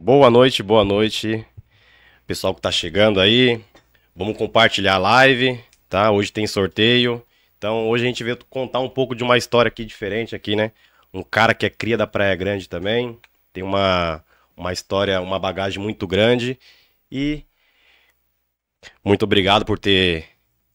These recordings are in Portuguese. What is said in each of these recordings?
Boa noite, boa noite. Pessoal que tá chegando aí, vamos compartilhar a live, tá? Hoje tem sorteio. Então, hoje a gente veio contar um pouco de uma história aqui diferente aqui, né? Um cara que é cria da Praia Grande também, tem uma uma história, uma bagagem muito grande e muito obrigado por ter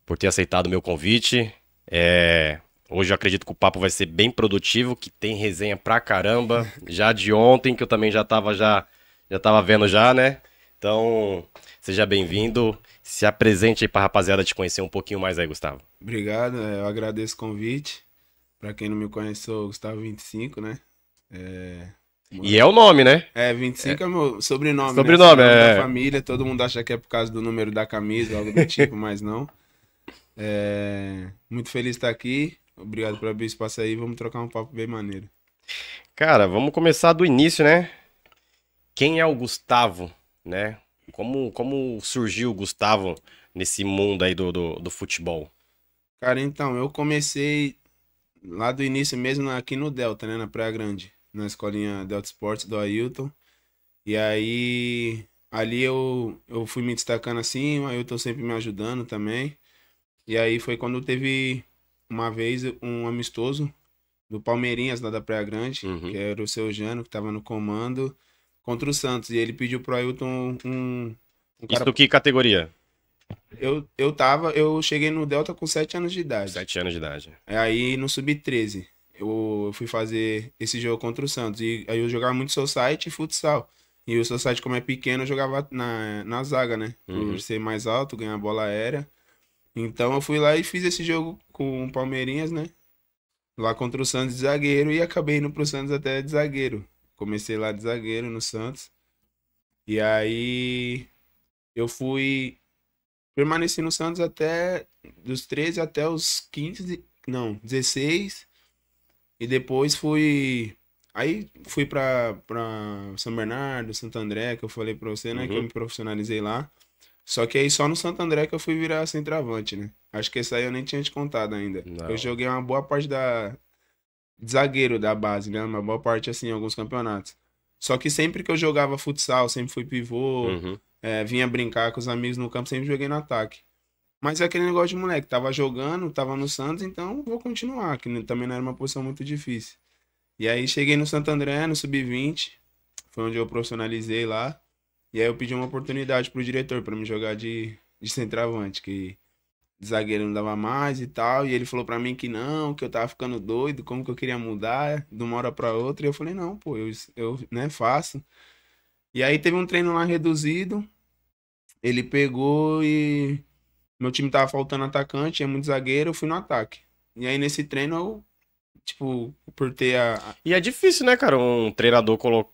por ter aceitado o meu convite. É, Hoje eu acredito que o papo vai ser bem produtivo, que tem resenha pra caramba. Já de ontem, que eu também já tava já já tava vendo já, né? Então, seja bem-vindo. Se apresente aí pra rapaziada te conhecer um pouquinho mais aí, Gustavo. Obrigado, é, eu agradeço o convite. Pra quem não me conhece, sou Gustavo 25, né? É... E é o nome, né? É, 25 é, é meu sobrenome. Né? Sobrenome, né? é. Da família, todo mundo acha que é por causa do número da camisa, algo do tipo, mas não. É... Muito feliz de estar aqui. Obrigado por abrir espaço aí. Vamos trocar um papo bem maneiro. Cara, vamos começar do início, né? quem é o Gustavo, né? Como, como surgiu o Gustavo nesse mundo aí do, do, do futebol? Cara, então, eu comecei lá do início mesmo aqui no Delta, né? Na Praia Grande, na escolinha Delta Esportes do Ailton. E aí, ali eu, eu fui me destacando assim, o Ailton sempre me ajudando também. E aí foi quando teve uma vez um amistoso do Palmeirinhas, lá da Praia Grande, uhum. que era o seu Jano, que tava no comando contra o Santos. E ele pediu pro Ailton um. um cara... Isso que categoria? Eu, eu tava, eu cheguei no Delta com 7 anos de idade. 7 anos de idade. É, aí no Sub-13, eu fui fazer esse jogo contra o Santos. E aí eu jogava muito society e futsal. E o society, como é pequeno, eu jogava na, na zaga, né? Por uhum. ser mais alto, ganhar bola aérea. Então eu fui lá e fiz esse jogo com o Palmeirinhas, né? Lá contra o Santos de zagueiro e acabei indo pro Santos até de zagueiro. Comecei lá de zagueiro no Santos. E aí eu fui. Permaneci no Santos até dos 13 até os 15. Não, 16. E depois fui. Aí fui pra, pra São Bernardo, Santo André, que eu falei pra você, né? Uhum. Que eu uhum. me profissionalizei lá. Só que aí só no Santo André que eu fui virar centroavante, né? Acho que isso aí eu nem tinha te contado ainda. Não. Eu joguei uma boa parte da, de zagueiro da base, né? Uma boa parte, assim, em alguns campeonatos. Só que sempre que eu jogava futsal, sempre fui pivô, uhum. é, vinha brincar com os amigos no campo, sempre joguei no ataque. Mas é aquele negócio de moleque, tava jogando, tava no Santos, então vou continuar, que também não era uma posição muito difícil. E aí cheguei no Santo André, no Sub-20, foi onde eu profissionalizei lá. E aí eu pedi uma oportunidade pro diretor para me jogar de, de centroavante, que de zagueiro não dava mais e tal. E ele falou para mim que não, que eu tava ficando doido, como que eu queria mudar de uma hora para outra. E eu falei, não, pô, eu, eu né, faço. E aí teve um treino lá reduzido. Ele pegou e meu time tava faltando atacante, é muito zagueiro, eu fui no ataque. E aí nesse treino eu tipo, por ter a E é difícil, né, cara, um treinador colo...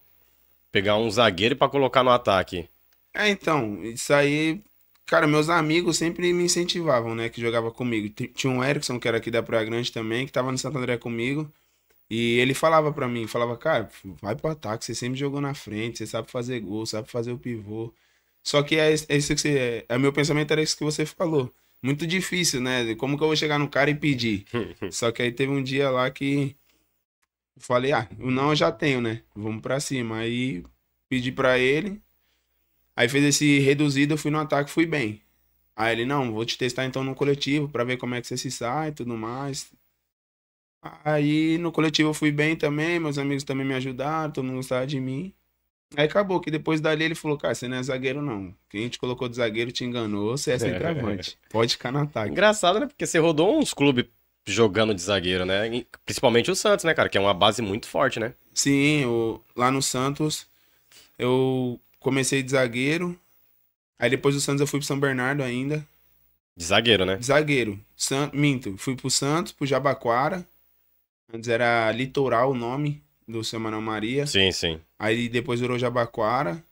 pegar um zagueiro para colocar no ataque. É, então, isso aí Cara, meus amigos sempre me incentivavam, né? Que jogava comigo. Tinha um Erickson, que era aqui da Praia Grande também, que tava no Santo André comigo. E ele falava para mim, falava, cara, vai pro ataque, você sempre jogou na frente, você sabe fazer gol, sabe fazer o pivô. Só que é, é isso que você. É, é, meu pensamento era isso que você falou. Muito difícil, né? Como que eu vou chegar no cara e pedir? Só que aí teve um dia lá que falei, ah, o não eu já tenho, né? Vamos pra cima. Aí pedi para ele, Aí fez esse reduzido, eu fui no ataque, fui bem. Aí ele, não, vou te testar então no coletivo para ver como é que você se sai e tudo mais. Aí no coletivo eu fui bem também, meus amigos também me ajudaram, todo mundo gostava de mim. Aí acabou que depois dali ele falou, cara, você não é zagueiro não. Quem te colocou de zagueiro te enganou, você é, é. centroavante. É. Pode ficar no ataque. Engraçado, né? Porque você rodou uns clubes jogando de zagueiro, né? Principalmente o Santos, né, cara? Que é uma base muito forte, né? Sim, lá no Santos eu comecei de zagueiro. Aí depois do Santos eu fui pro São Bernardo ainda. De zagueiro, né? De zagueiro. San... Minto, fui pro Santos, pro Jabaquara. Antes era Litoral o nome do Semanal Maria. Sim, sim. Aí depois virou Jabaquara.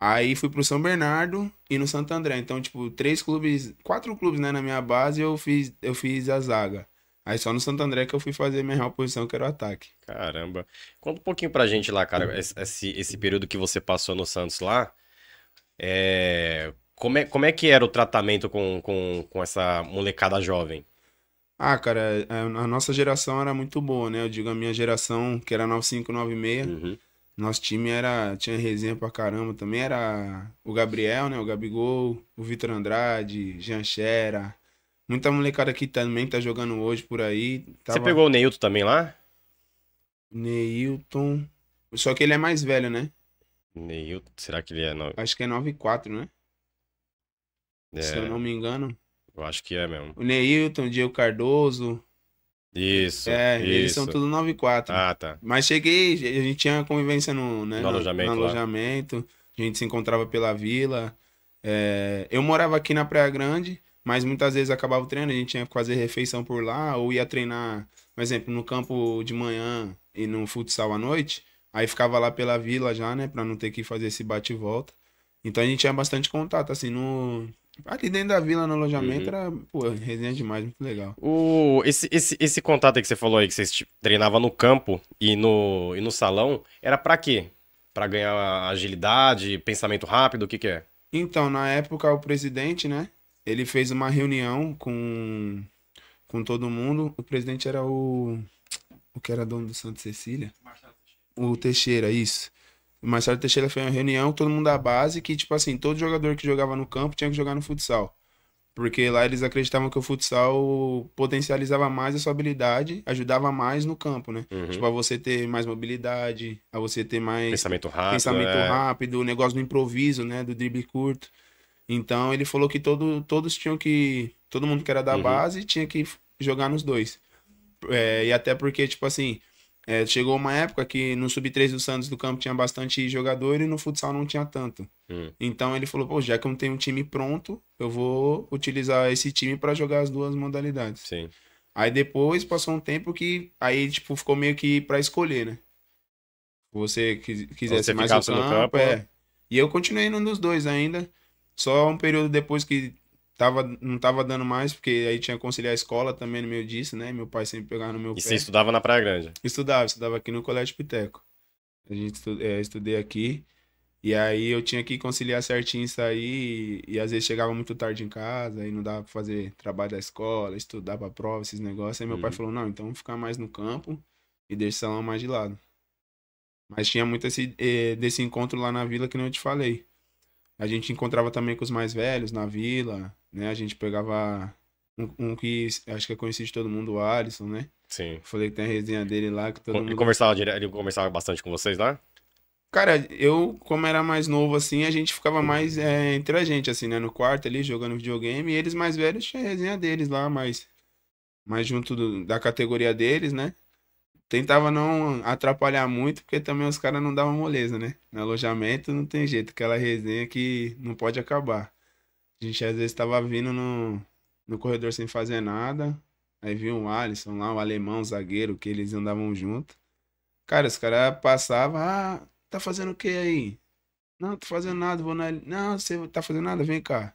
Aí fui pro São Bernardo e no Santo André. Então, tipo, três clubes, quatro clubes, né, na minha base, eu fiz, eu fiz a zaga. Aí só no Santo André que eu fui fazer minha real posição, que era o ataque. Caramba. Conta um pouquinho pra gente lá, cara, uhum. esse, esse período que você passou no Santos lá. É... Como, é, como é que era o tratamento com, com, com essa molecada jovem? Ah, cara, é, a nossa geração era muito boa, né? Eu digo a minha geração, que era 9596. Uhum. Nosso time era. Tinha resenha pra caramba também. Era o Gabriel, né? O Gabigol, o Vitor Andrade, Janchera, Muita molecada aqui também tá jogando hoje por aí. Tava... Você pegou o Neilton também lá? Neilton. Só que ele é mais velho, né? Neilton, será que ele é 9? Acho que é 4, né? É... Se eu não me engano. Eu acho que é mesmo. O Neilton, o Diego Cardoso. Isso. É, isso. eles são tudo 4. Ah, tá. Mas cheguei, a gente tinha convivência no, né, no, alojamento, no, alojamento. A gente se encontrava pela vila. É, eu morava aqui na Praia Grande. Mas muitas vezes acabava o treino, a gente tinha que fazer refeição por lá, ou ia treinar, por exemplo, no campo de manhã e no futsal à noite. Aí ficava lá pela vila já, né? Pra não ter que fazer esse bate e volta. Então a gente tinha bastante contato, assim, no. aqui dentro da vila, no alojamento, uhum. era, pô, resenha demais, muito legal. O, esse, esse, esse contato aí que você falou aí, que você tipo, treinava no campo e no, e no salão, era para quê? Para ganhar agilidade, pensamento rápido, o que que é? Então, na época, o presidente, né, ele fez uma reunião com, com todo mundo. O presidente era o. O que era dono do Santo Cecília? Marcelo Teixeira. O Teixeira, isso. O Marcelo Teixeira fez uma reunião, todo mundo da base, que, tipo assim, todo jogador que jogava no campo tinha que jogar no futsal. Porque lá eles acreditavam que o futsal potencializava mais a sua habilidade, ajudava mais no campo, né? Uhum. Tipo, a você ter mais mobilidade, a você ter mais. Pensamento rápido. Pensamento é... rápido, o negócio do improviso, né? Do drible curto. Então ele falou que todo, todos tinham que. Todo mundo que era da uhum. base tinha que jogar nos dois. É, e até porque, tipo assim, é, chegou uma época que no Sub-3 do Santos do campo tinha bastante jogador e no futsal não tinha tanto. Uhum. Então ele falou, pô, já que eu não tenho um time pronto, eu vou utilizar esse time para jogar as duas modalidades. Sim. Aí depois passou um tempo que aí, tipo, ficou meio que pra escolher, né? Você quisesse Você mais no campo, no campo, é. Ou... E eu continuei num dos dois ainda. Só um período depois que tava, não tava dando mais, porque aí tinha que conciliar a escola também no meio disso, né? Meu pai sempre pegava no meu e pé. E você estudava na Praia Grande? Estudava, estudava aqui no Colégio Piteco. A gente estudei, é, estudei aqui. E aí eu tinha que conciliar certinho isso aí. E, e, às vezes chegava muito tarde em casa, aí não dava pra fazer trabalho da escola, estudar pra prova, esses negócios. Aí meu uhum. pai falou: não, então vamos ficar mais no campo e deixar o salão mais de lado. Mas tinha muito esse, eh, desse encontro lá na vila que não eu te falei. A gente encontrava também com os mais velhos na vila, né? A gente pegava um, um que acho que é conhecido de todo mundo, o Alisson, né? Sim. Falei que tem a resenha dele lá que todo ele mundo... Conversava dire... Ele conversava bastante com vocês lá? Cara, eu, como era mais novo, assim, a gente ficava mais é, entre a gente, assim, né? No quarto ali, jogando videogame. E eles mais velhos tinha a resenha deles lá, mas mais junto do, da categoria deles, né? tentava não atrapalhar muito, porque também os caras não davam moleza, né? No alojamento não tem jeito, aquela resenha que não pode acabar. A gente às vezes tava vindo no, no corredor sem fazer nada, aí viu o Alisson lá, o alemão, o zagueiro, que eles andavam junto. Cara, os caras passavam, ah, tá fazendo o que aí? Não, tô fazendo nada, vou na. Não, você tá fazendo nada, vem cá.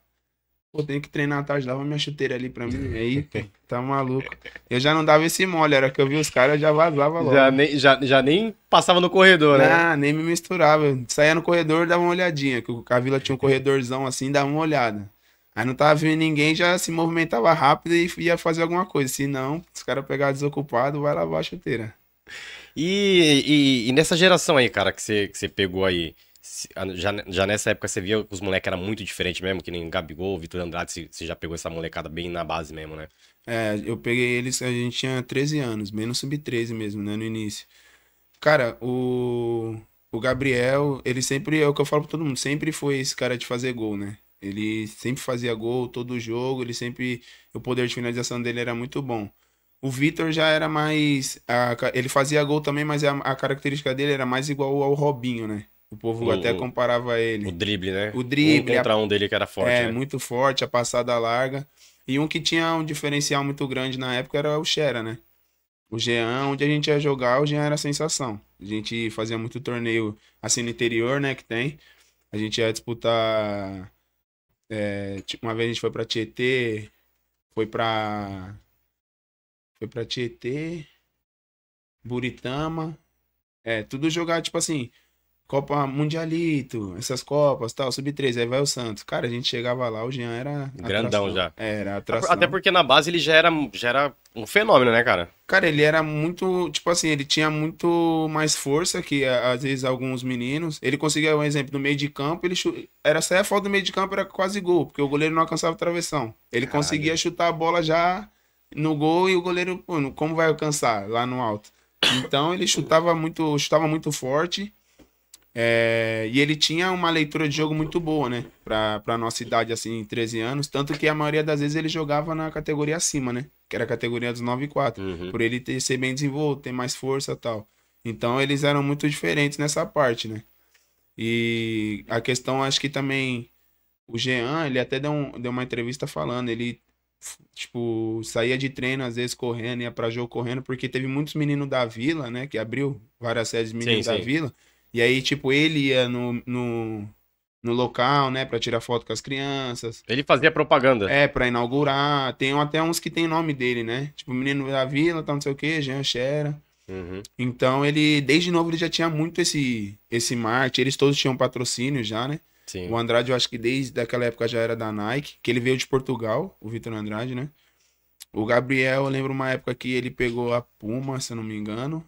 Pô, tenho que treinar atrás, dava minha chuteira ali pra mim. Aí, tá maluco. Eu já não dava esse mole, era que eu vi os caras, eu já vazava logo. Já nem, já, já nem passava no corredor, né? Ah, nem me misturava. saía no corredor, dava uma olhadinha, que a vila tinha um corredorzão assim, dava uma olhada. Aí não tava vendo ninguém, já se movimentava rápido e ia fazer alguma coisa. Se não, os caras pegavam desocupado, vai lavar a chuteira. E, e, e, nessa geração aí, cara, que você, que você pegou aí, já, já nessa época você via que os moleques eram muito diferentes mesmo, que nem Gabigol, Vitor Andrade, você já pegou essa molecada bem na base mesmo, né? É, eu peguei eles, a gente tinha 13 anos, menos sub-13 mesmo, né, no início. Cara, o, o Gabriel, ele sempre, é o que eu falo pra todo mundo, sempre foi esse cara de fazer gol, né? Ele sempre fazia gol, todo jogo, ele sempre, o poder de finalização dele era muito bom. O Vitor já era mais. A, ele fazia gol também, mas a, a, característica dele era mais igual ao Robinho, né? O povo o, até comparava ele. O drible, né? O drible. Um contra a... um dele que era forte. É, né? muito forte, a passada larga. E um que tinha um diferencial muito grande na época era o Xera, né? O Jean, onde a gente ia jogar, o Jean era a sensação. A gente fazia muito torneio assim no interior, né? Que tem. A gente ia disputar. É, tipo, uma vez a gente foi pra Tietê, foi pra. Foi pra Tietê, Buritama. É, tudo jogar, tipo assim, Copa Mundialito, essas Copas, tal, Sub-13, aí vai o Santos. Cara, a gente chegava lá, o Jean era. Grandão já. Era atração. Até porque na base ele já era, já era um fenômeno, né, cara? Cara, ele era muito. Tipo assim, ele tinha muito mais força que às vezes alguns meninos. Ele conseguia, um exemplo, no meio de campo, ele chut... era só a falta do meio de campo, era quase gol, porque o goleiro não alcançava travessão. Ele Caralho. conseguia chutar a bola já no gol e o goleiro, pô, como vai alcançar lá no alto? Então ele chutava muito, chutava muito forte é, e ele tinha uma leitura de jogo muito boa, né? Pra, pra nossa idade, assim, 13 anos. Tanto que a maioria das vezes ele jogava na categoria acima, né? Que era a categoria dos 9 e 4. Uhum. Por ele ter, ser bem desenvolto, ter mais força tal. Então eles eram muito diferentes nessa parte, né? E a questão, acho que também. O Jean, ele até deu, um, deu uma entrevista falando, ele tipo, saía de treino às vezes correndo, ia pra jogo correndo, porque teve muitos meninos da vila, né, que abriu várias de meninos sim, da sim. vila, e aí, tipo, ele ia no, no, no local, né, pra tirar foto com as crianças. Ele fazia propaganda. É, pra inaugurar. Tem até uns que tem nome dele, né? Tipo, Menino da Vila, tá não sei o quê, Jean Xera. Uhum. Então ele, desde novo, ele já tinha muito esse, esse marketing. Eles todos tinham patrocínio já, né? Sim. O Andrade, eu acho que desde aquela época já era da Nike, que ele veio de Portugal, o Vitor Andrade, né? O Gabriel, eu lembro uma época que ele pegou a Puma, se eu não me engano.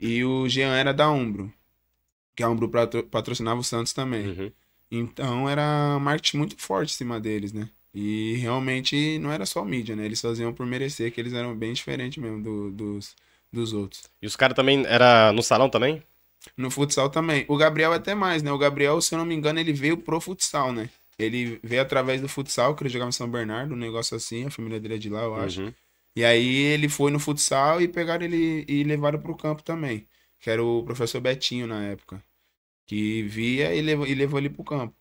E o Jean era da Umbro que a Umbro patrocinava o Santos também. Uhum. Então era marketing muito forte em cima deles, né? E realmente não era só mídia, né? Eles faziam por merecer, que eles eram bem diferentes mesmo do, dos, dos outros. E os caras também era no salão também? No futsal também. O Gabriel é até mais, né? O Gabriel, se eu não me engano, ele veio pro futsal, né? Ele veio através do futsal, que ele jogava em São Bernardo, um negócio assim, a família dele é de lá, eu acho. Uhum. E aí ele foi no futsal e pegaram ele e levaram pro campo também que era o professor Betinho na época, que via e levou, e levou ele pro campo.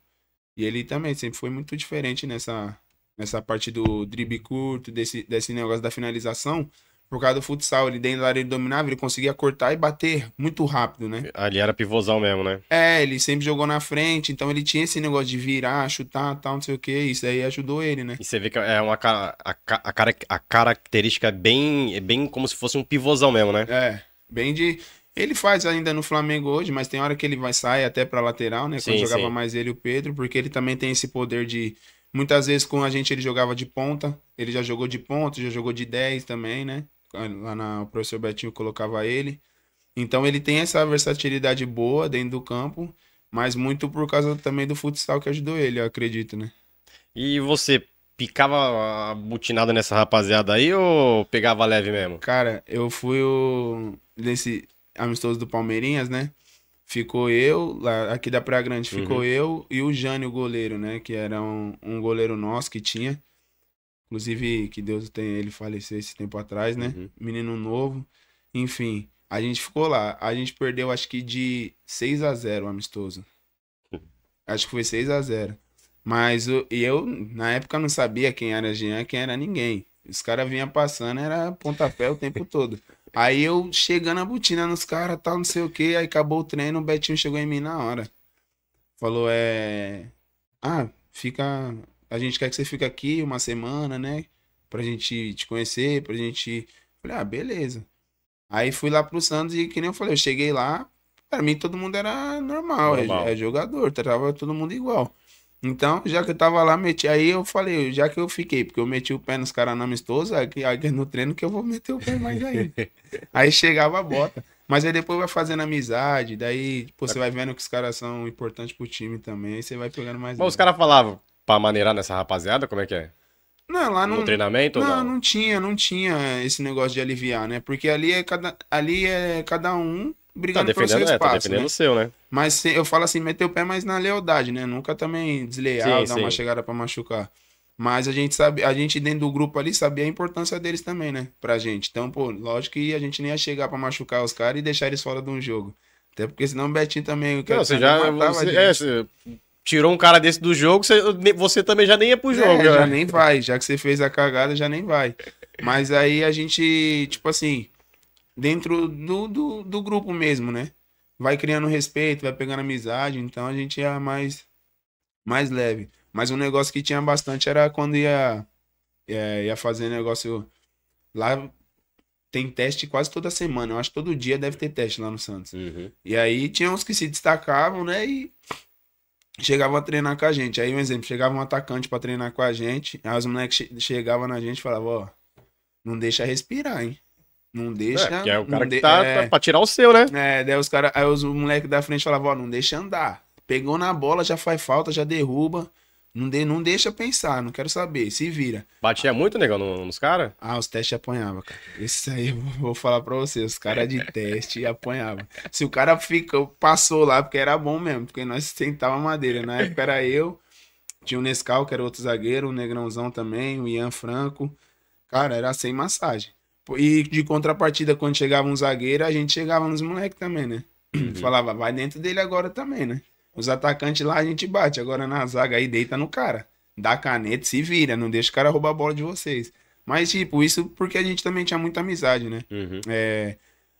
E ele também sempre foi muito diferente nessa, nessa parte do drible curto, desse, desse negócio da finalização. Por causa do futsal, ele dentro da área ele dominava, ele conseguia cortar e bater muito rápido, né? Ali era pivôzão mesmo, né? É, ele sempre jogou na frente, então ele tinha esse negócio de virar, chutar, tal, não sei o que, isso aí ajudou ele, né? E você vê que é uma a, a, a, a característica é bem, é bem como se fosse um pivôzão mesmo, né? É, bem de ele faz ainda no Flamengo hoje, mas tem hora que ele vai sair até para lateral, né? Quando jogava sim. mais ele e o Pedro, porque ele também tem esse poder de muitas vezes com a gente ele jogava de ponta, ele já jogou de ponta, já jogou de 10 também, né? Lá na o professor Betinho colocava ele. Então ele tem essa versatilidade boa dentro do campo, mas muito por causa também do futsal que ajudou ele, eu acredito, né? E você picava a butinada nessa rapaziada aí ou pegava leve mesmo? Cara, eu fui o nesse amistoso do Palmeirinhas, né? Ficou eu, lá, aqui da Praia Grande ficou uhum. eu e o Jânio, o goleiro, né? Que era um, um goleiro nosso que tinha. Inclusive, que Deus tenha ele falecer esse tempo atrás, né? Uhum. Menino novo. Enfim, a gente ficou lá. A gente perdeu, acho que de 6 a 0 o amistoso. Uhum. Acho que foi 6 a 0 Mas o, e eu, na época, não sabia quem era Jean, quem era ninguém. Os caras vinham passando, era pontapé o tempo todo. Aí eu chegando a botina nos caras, tal, não sei o que, aí acabou o treino, o Betinho chegou em mim na hora. Falou, é. Ah, fica. A gente quer que você fique aqui uma semana, né? Pra gente te conhecer, pra gente. Falei, ah, beleza. Aí fui lá pro Santos e que nem eu falei, eu cheguei lá, pra mim todo mundo era normal, é normal. É, é jogador, tava todo mundo igual. Então, já que eu tava lá, meti. Aí eu falei, já que eu fiquei, porque eu meti o pé nos caras na amistosa, aqui, aqui no treino que eu vou meter o pé mais aí. aí chegava a bota. Mas aí depois vai fazendo amizade, daí você vai vendo que os caras são importantes pro time também, aí você vai pegando mais. Bom, os caras falavam pra maneirar nessa rapaziada, como é que é? Não, lá no, no treinamento não, não, não? tinha, não tinha esse negócio de aliviar, né? Porque ali é cada, ali é cada um brigando tá defendendo, seu espaço, é, tá defendendo né? o seu, né? Mas eu falo assim, meter o pé mais na lealdade, né? Nunca também desleal, sim, dar sim. uma chegada para machucar. Mas a gente sabe, a gente dentro do grupo ali sabia a importância deles também, né? Pra gente. Então, pô, lógico que a gente nem ia chegar para machucar os caras e deixar eles fora de um jogo. Até porque senão o Betinho também. O cara Não, você já. Você, é, você tirou um cara desse do jogo, você, você também já nem ia pro é, jogo. É, já nem vai. Já que você fez a cagada, já nem vai. Mas aí a gente, tipo assim, dentro do, do, do grupo mesmo, né? Vai criando respeito, vai pegando amizade, então a gente ia é mais, mais leve. Mas um negócio que tinha bastante era quando ia, ia, é, ia fazer negócio. Lá tem teste quase toda semana. Eu acho que todo dia deve ter teste lá no Santos. Uhum. E aí tinha uns que se destacavam, né? E chegavam a treinar com a gente. Aí, um exemplo, chegava um atacante para treinar com a gente. Aí os moleques chegavam na gente e falavam, ó, não deixa respirar, hein? Não é, deixa. É, é o cara que tá, é, tá pra tirar o seu, né? É, daí os caras. Aí os moleques da frente falavam, ó, não deixa andar. Pegou na bola, já faz falta, já derruba. Não, de, não deixa pensar, não quero saber, se vira. Batia ah. muito, negão, no, nos caras? Ah, os testes apanhava, cara. Isso aí eu vou falar pra você, os caras de teste apanhavam. Se o cara fica passou lá, porque era bom mesmo, porque nós tentava madeira. Na época era eu, tinha o Nescau, que era outro zagueiro, o Negrãozão também, o Ian Franco. Cara, era sem massagem. E de contrapartida, quando chegava um zagueiro, a gente chegava nos moleques também, né? Uhum. Falava, vai dentro dele agora também, né? Os atacantes lá a gente bate, agora na zaga aí deita no cara. Dá caneta, se vira, não deixa o cara roubar a bola de vocês. Mas, tipo, isso porque a gente também tinha muita amizade, né? Uhum. É,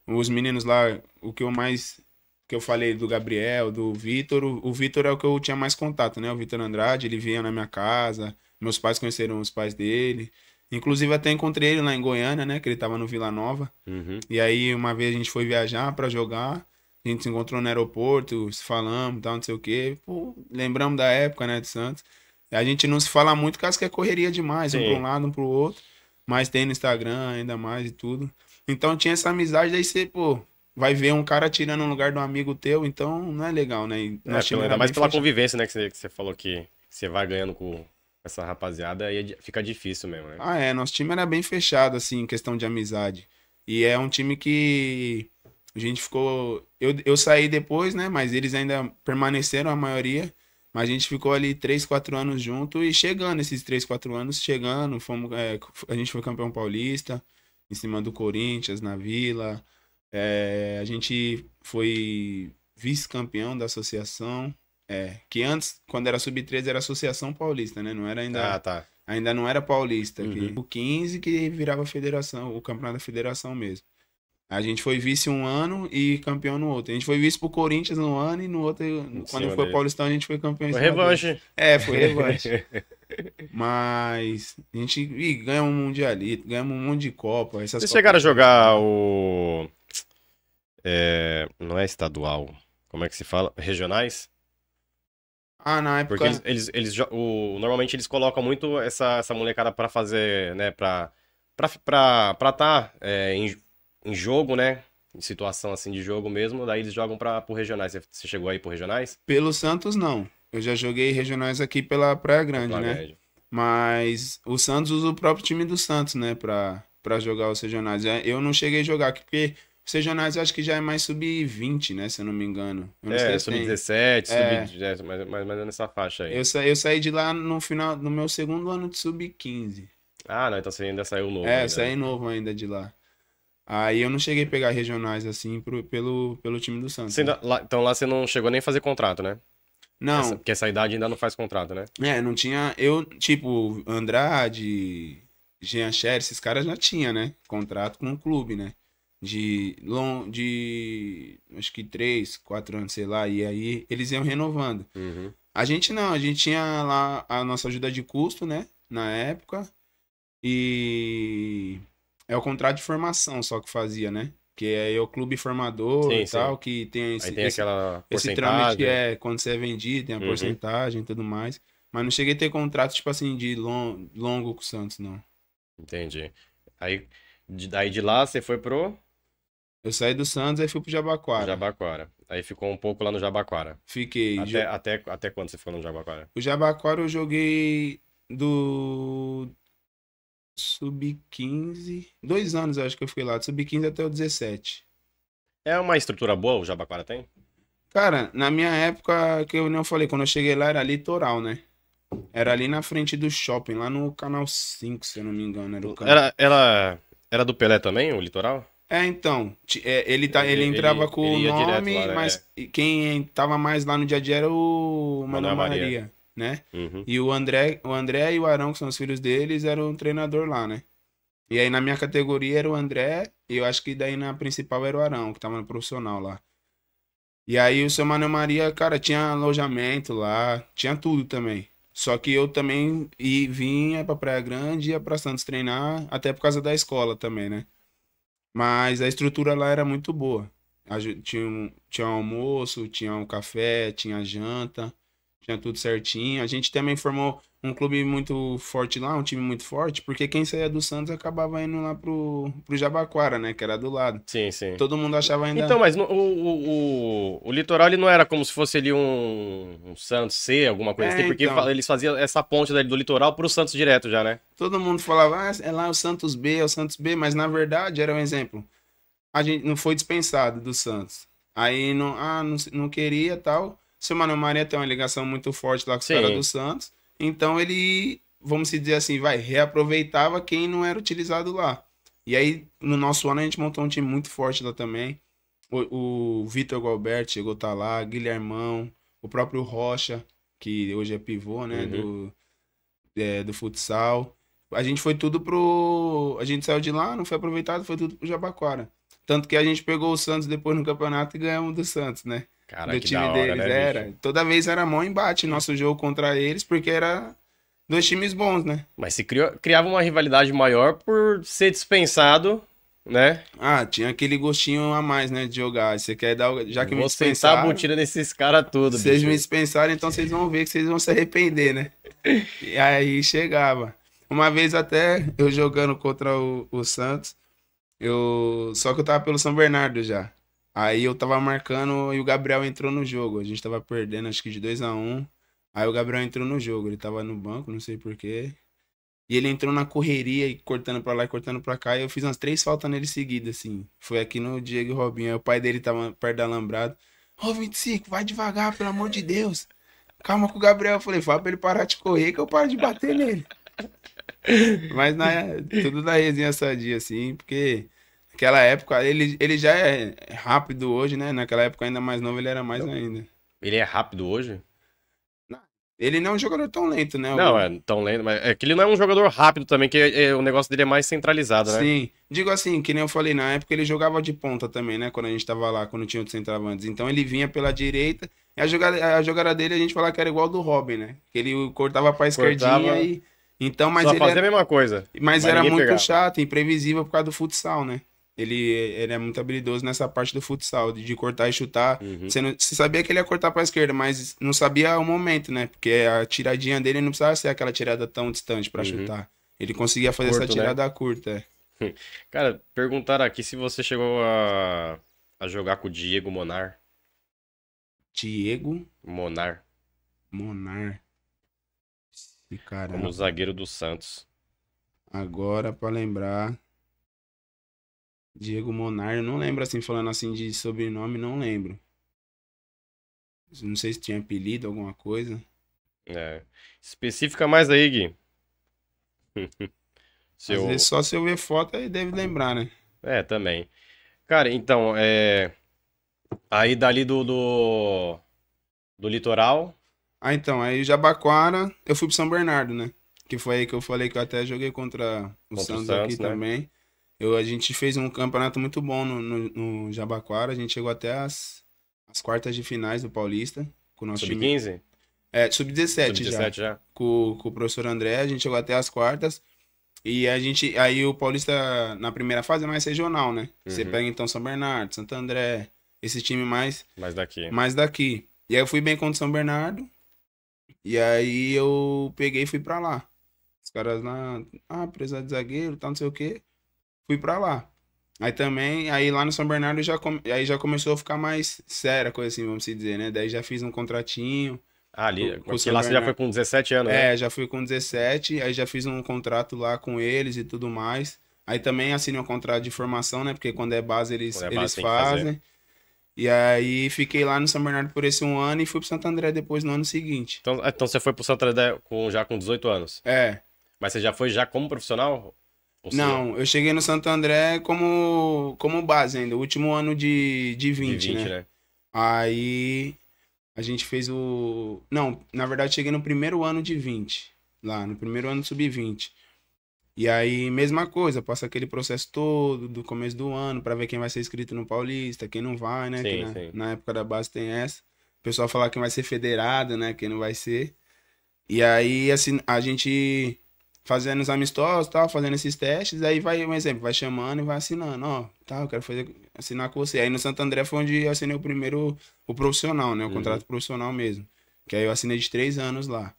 os meninos lá, o que eu mais. Que eu falei do Gabriel, do Vitor. O, o Vitor é o que eu tinha mais contato, né? O Vitor Andrade, ele vinha na minha casa. Meus pais conheceram os pais dele. Inclusive até encontrei ele lá em Goiânia, né? Que ele tava no Vila Nova. Uhum. E aí uma vez a gente foi viajar para jogar. A gente se encontrou no aeroporto, se falamos, tal, não sei o quê. Pô, lembramos da época, né, de Santos. A gente não se fala muito, caso que é correria demais, Sim. um para um lado, um para o outro. Mas tem no Instagram ainda mais e tudo. Então tinha essa amizade, daí você, pô, vai ver um cara tirando um lugar de um amigo teu, então não é legal, né? é, ainda é mais pela fechado. convivência, né, que você falou que você vai ganhando com, essa rapaziada, aí é fica difícil mesmo, né? Ah, é. Nosso time era bem fechado, assim, em questão de amizade. E é um time que a gente ficou. Eu, eu saí depois, né? Mas eles ainda permaneceram, a maioria. Mas a gente ficou ali 3, 4 anos junto e chegando, esses 3, 4 anos, chegando. Fomos, é, a gente foi campeão paulista, em cima do Corinthians, na Vila. É, a gente foi vice-campeão da associação é, que antes, quando era sub-13, era Associação Paulista, né? Não era ainda. Ah, tá. Ainda não era paulista. Uhum. Que, o 15 que virava federação, o campeonato da federação mesmo. A gente foi vice um ano e campeão no outro. A gente foi vice pro Corinthians um ano e no outro, Sim, quando foi dele. Paulistão, a gente foi campeão. Foi revanche. É, foi revanche. Mas a gente ganha um mundialito, ganhamos um monte de Copa. Essas Vocês Copas chegaram a jogar o. É, não é estadual. Como é que se fala? Regionais? Ah, na época. Porque eles, né? eles, eles o, normalmente eles colocam muito essa, essa molecada para fazer, né, para para estar tá, é, em, em jogo, né? Em situação assim de jogo mesmo, daí eles jogam para pro regionais. Você chegou aí pro regionais? Pelo Santos não. Eu já joguei regionais aqui pela Praia Grande, né? Mas o Santos usa o próprio time do Santos, né, para para jogar os regionais. É, eu não cheguei a jogar aqui porque Regionais eu acho que já é mais sub-20, né? Se eu não me engano. Eu não é, sub-17, sub-10, mas, mas, mas é, é nessa faixa aí. Eu, sa eu saí de lá no final, no meu segundo ano de sub-15. Ah, não, então você ainda saiu novo. É, ainda. saí né? novo ainda de lá. Aí eu não cheguei a pegar regionais assim pro, pelo, pelo time do Santos. Ainda, né. lá, então lá você não chegou nem a fazer contrato, né? Não. Essa, porque essa idade ainda não faz contrato, né? É, não tinha. Eu, tipo, Andrade, Jean Cher, esses caras já tinha, né? Contrato com o clube, né? de long, de acho que três, quatro anos, sei lá, e aí eles iam renovando. Uhum. A gente não, a gente tinha lá a nossa ajuda de custo, né, na época, e é o contrato de formação só que fazia, né? Que é o clube formador sim, e sim. tal, que tem esse, aí tem esse, aquela esse trâmite que é quando você é vendido, tem a uhum. porcentagem e tudo mais. Mas não cheguei a ter contrato, tipo assim, de long, longo com o Santos, não. Entendi. Aí de, aí de lá você foi pro eu saí do Santos e fui pro Jabaquara. Jabaquara. Aí ficou um pouco lá no Jabaquara. Fiquei. Até, jo... até, até quando você ficou no Jabaquara? O Jabaquara eu joguei do sub-15. Dois anos acho que eu fui lá, do sub-15 até o 17. É uma estrutura boa o Jabaquara tem? Cara, na minha época, que eu não falei, quando eu cheguei lá era litoral, né? Era ali na frente do shopping, lá no canal 5, se eu não me engano. Era, o canal. era, era, era do Pelé também, o litoral? É, então, é, ele, tá, ele, ele entrava com ele o nome, lá, né? mas é. quem tava mais lá no dia a dia era o Manuel Maria. Maria, né? Uhum. E o André, o André e o Arão, que são os filhos deles, eram um treinador lá, né? E aí na minha categoria era o André, e eu acho que daí na principal era o Arão, que tava no profissional lá. E aí o seu Manuel Maria, cara, tinha alojamento lá, tinha tudo também. Só que eu também e vinha pra Praia Grande, ia pra Santos treinar, até por causa da escola também, né? Mas a estrutura lá era muito boa. Tinha um, tinha um almoço, tinha um café, tinha janta, tinha tudo certinho. A gente também formou um clube muito forte lá, um time muito forte, porque quem saía do Santos acabava indo lá pro, pro Jabaquara, né? Que era do lado. Sim, sim. Todo mundo achava ainda. Então, mas no, o, o, o, litoral ele não era como se fosse ali um, um Santos C, alguma coisa é, assim, porque então... eles faziam essa ponte do litoral pro Santos direto já, né? Todo mundo falava, ah, é lá o Santos B, é o Santos B, mas na verdade era um exemplo. A gente não foi dispensado do Santos. Aí não, ah, não, não queria tal. Seu Manoel Maria tem uma ligação muito forte lá com os caras do Santos. Então ele, vamos dizer assim, vai, reaproveitava quem não era utilizado lá. E aí, no nosso ano, a gente montou um time muito forte lá também. O, o Vitor Galberto chegou a estar tá lá, Guilhermão, o próprio Rocha, que hoje é pivô, né, uhum. do, é, do futsal. A gente foi tudo pro. A gente saiu de lá, não foi aproveitado, foi tudo pro Jabaquara. Tanto que a gente pegou o Santos depois no campeonato e ganhamos do Santos, né? Cara, do time hora, deles, né, era. Bicho? Toda vez era mó embate nosso jogo contra eles, porque era dois times bons, né? Mas se criou, criava uma rivalidade maior por ser dispensado, né? Ah, tinha aquele gostinho a mais, né, de jogar. Você quer dar, já que Vou me dispensaram... Vou a botina nesses caras tudo, Vocês me dispensaram, então vocês vão ver que vocês vão se arrepender, né? e aí chegava. Uma vez até eu jogando contra o, o Santos, eu só que eu tava pelo São Bernardo já. Aí eu tava marcando e o Gabriel entrou no jogo. A gente tava perdendo, acho que de 2 a 1 um. Aí o Gabriel entrou no jogo. Ele tava no banco, não sei porquê. E ele entrou na correria e cortando pra lá e cortando pra cá. E eu fiz umas três faltas nele seguidas, assim. Foi aqui no Diego e Robinho. Aí o pai dele tava perto da Alambrado. Ô, oh, 25, vai devagar, pelo amor de Deus. Calma com o Gabriel. Eu falei, fala pra ele parar de correr que eu paro de bater nele. Mas na, né, tudo na resenha sadia, assim, porque Naquela época, ele, ele já é rápido hoje, né? Naquela época, ainda mais novo, ele era mais não. ainda. Ele é rápido hoje? Ele não é um jogador tão lento, né? Não, é tão lento, mas é que ele não é um jogador rápido também, que é, é, o negócio dele é mais centralizado, né? Sim. Digo assim, que nem eu falei, na época ele jogava de ponta também, né? Quando a gente tava lá, quando tinha o centroavantes. Então ele vinha pela direita, e a jogada, a jogada dele a gente falava que era igual do Robin, né? Que ele cortava pra esquerdinha cortava... e... Então, mas Só ele fazia era... a mesma coisa. Mas, mas era muito pegava. chato, imprevisível por causa do futsal, né? Ele, ele é muito habilidoso nessa parte do futsal, de, de cortar e chutar. Uhum. Você, sabia que ele ia cortar pra esquerda, mas não sabia o momento, né? Porque a tiradinha dele não precisava ser aquela tirada tão distante para uhum. chutar. Ele conseguia fazer Curto, essa né? tirada né? curta. É. Cara, perguntaram aqui se você chegou a, a jogar com o Diego Monar. Diego? Monar. Monar. Esse cara. Como zagueiro do Santos. Agora, para lembrar. Diego Monar, não lembro assim, falando assim de sobrenome, não lembro. Não sei se tinha apelido, alguma coisa. É. Específica mais aí, Gui. Seu... Às vezes só se eu ver foto aí deve lembrar, né? É, também. Cara, então, é. Aí dali do, do. do, litoral. Ah, então, aí Jabaquara, eu fui pro São Bernardo, né? Que foi aí que eu falei que eu até joguei contra o contra Santos, Santos aqui né? também. Eu, a gente fez um campeonato muito bom no, no, no Jabaquara. A gente chegou até as, as quartas de finais do Paulista. Com o nosso Sub-15? Time. É, sub-17 sub já. já. Com, com o professor André, a gente chegou até as quartas. E a gente. Aí o Paulista, na primeira fase, é mais regional, né? Uhum. Você pega então São Bernardo, Santo André, esse time mais. Mais daqui. Mais daqui. E aí eu fui bem contra São Bernardo. E aí eu peguei e fui pra lá. Os caras lá, ah, precisar de zagueiro, tal, tá, não sei o quê fui para lá. Aí também, aí lá no São Bernardo já, aí já começou a ficar mais séria coisa assim, vamos dizer, né? Daí já fiz um contratinho. Ah, ali, com, porque lá você já foi com 17 anos, né? É, já fui com 17, aí já fiz um contrato lá com eles e tudo mais. Aí também assinei um contrato de formação, né? Porque quando é base eles, é base, eles fazem. E aí fiquei lá no São Bernardo por esse um ano e fui pro Santo André depois no ano seguinte. Então, então você foi pro Santo André com, já com 18 anos? É. Mas você já foi já como profissional? não, eu cheguei no Santo André como, como base ainda, o último ano de, de 20, de 20 né? né? Aí a gente fez o. Não, na verdade cheguei no primeiro ano de 20, lá, no primeiro ano sub-20. E aí, mesma coisa, passa aquele processo todo do começo do ano para ver quem vai ser inscrito no Paulista, quem não vai, né? Sim, na, sim. na época da base tem essa. O pessoal fala quem vai ser federado, né? Quem não vai ser. E aí, assim, a gente fazendo os amistosos, tal, fazendo esses testes, aí vai um exemplo, vai chamando e vai assinando, ó, tá, eu quero fazer, assinar com você. Aí no Santo André foi onde eu assinei o primeiro, o profissional, né, o uhum. contrato profissional mesmo, que aí eu assinei de três anos lá,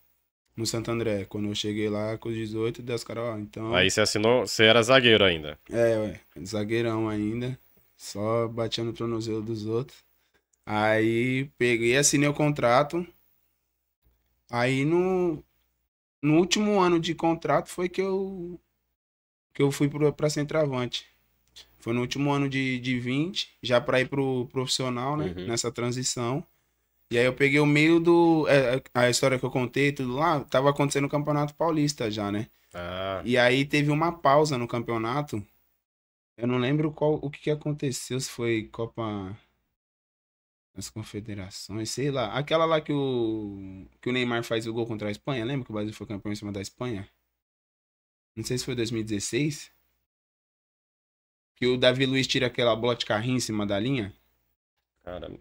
no Santo André, quando eu cheguei lá com os 18, das caras, ó, então... Aí você assinou, você era zagueiro ainda? É, ué, zagueirão ainda, só batendo no tornozelo dos outros, aí peguei, assinei o contrato, aí no no último ano de contrato foi que eu que eu fui para centroavante. Foi no último ano de, de 20, já para ir pro profissional, né? Uhum. Nessa transição. E aí eu peguei o meio do. A, é, é, a história que eu contei, tudo lá, tava acontecendo o Campeonato Paulista já, né? Ah. E aí teve uma pausa no campeonato. Eu não lembro qual o que, que aconteceu, se foi Copa as confederações, sei lá. Aquela lá que o, que o Neymar faz o gol contra a Espanha. Lembra que o Brasil foi campeão em cima da Espanha? Não sei se foi 2016. Que o Davi Luiz tira aquela bola de carrinho em cima da linha. Caramba.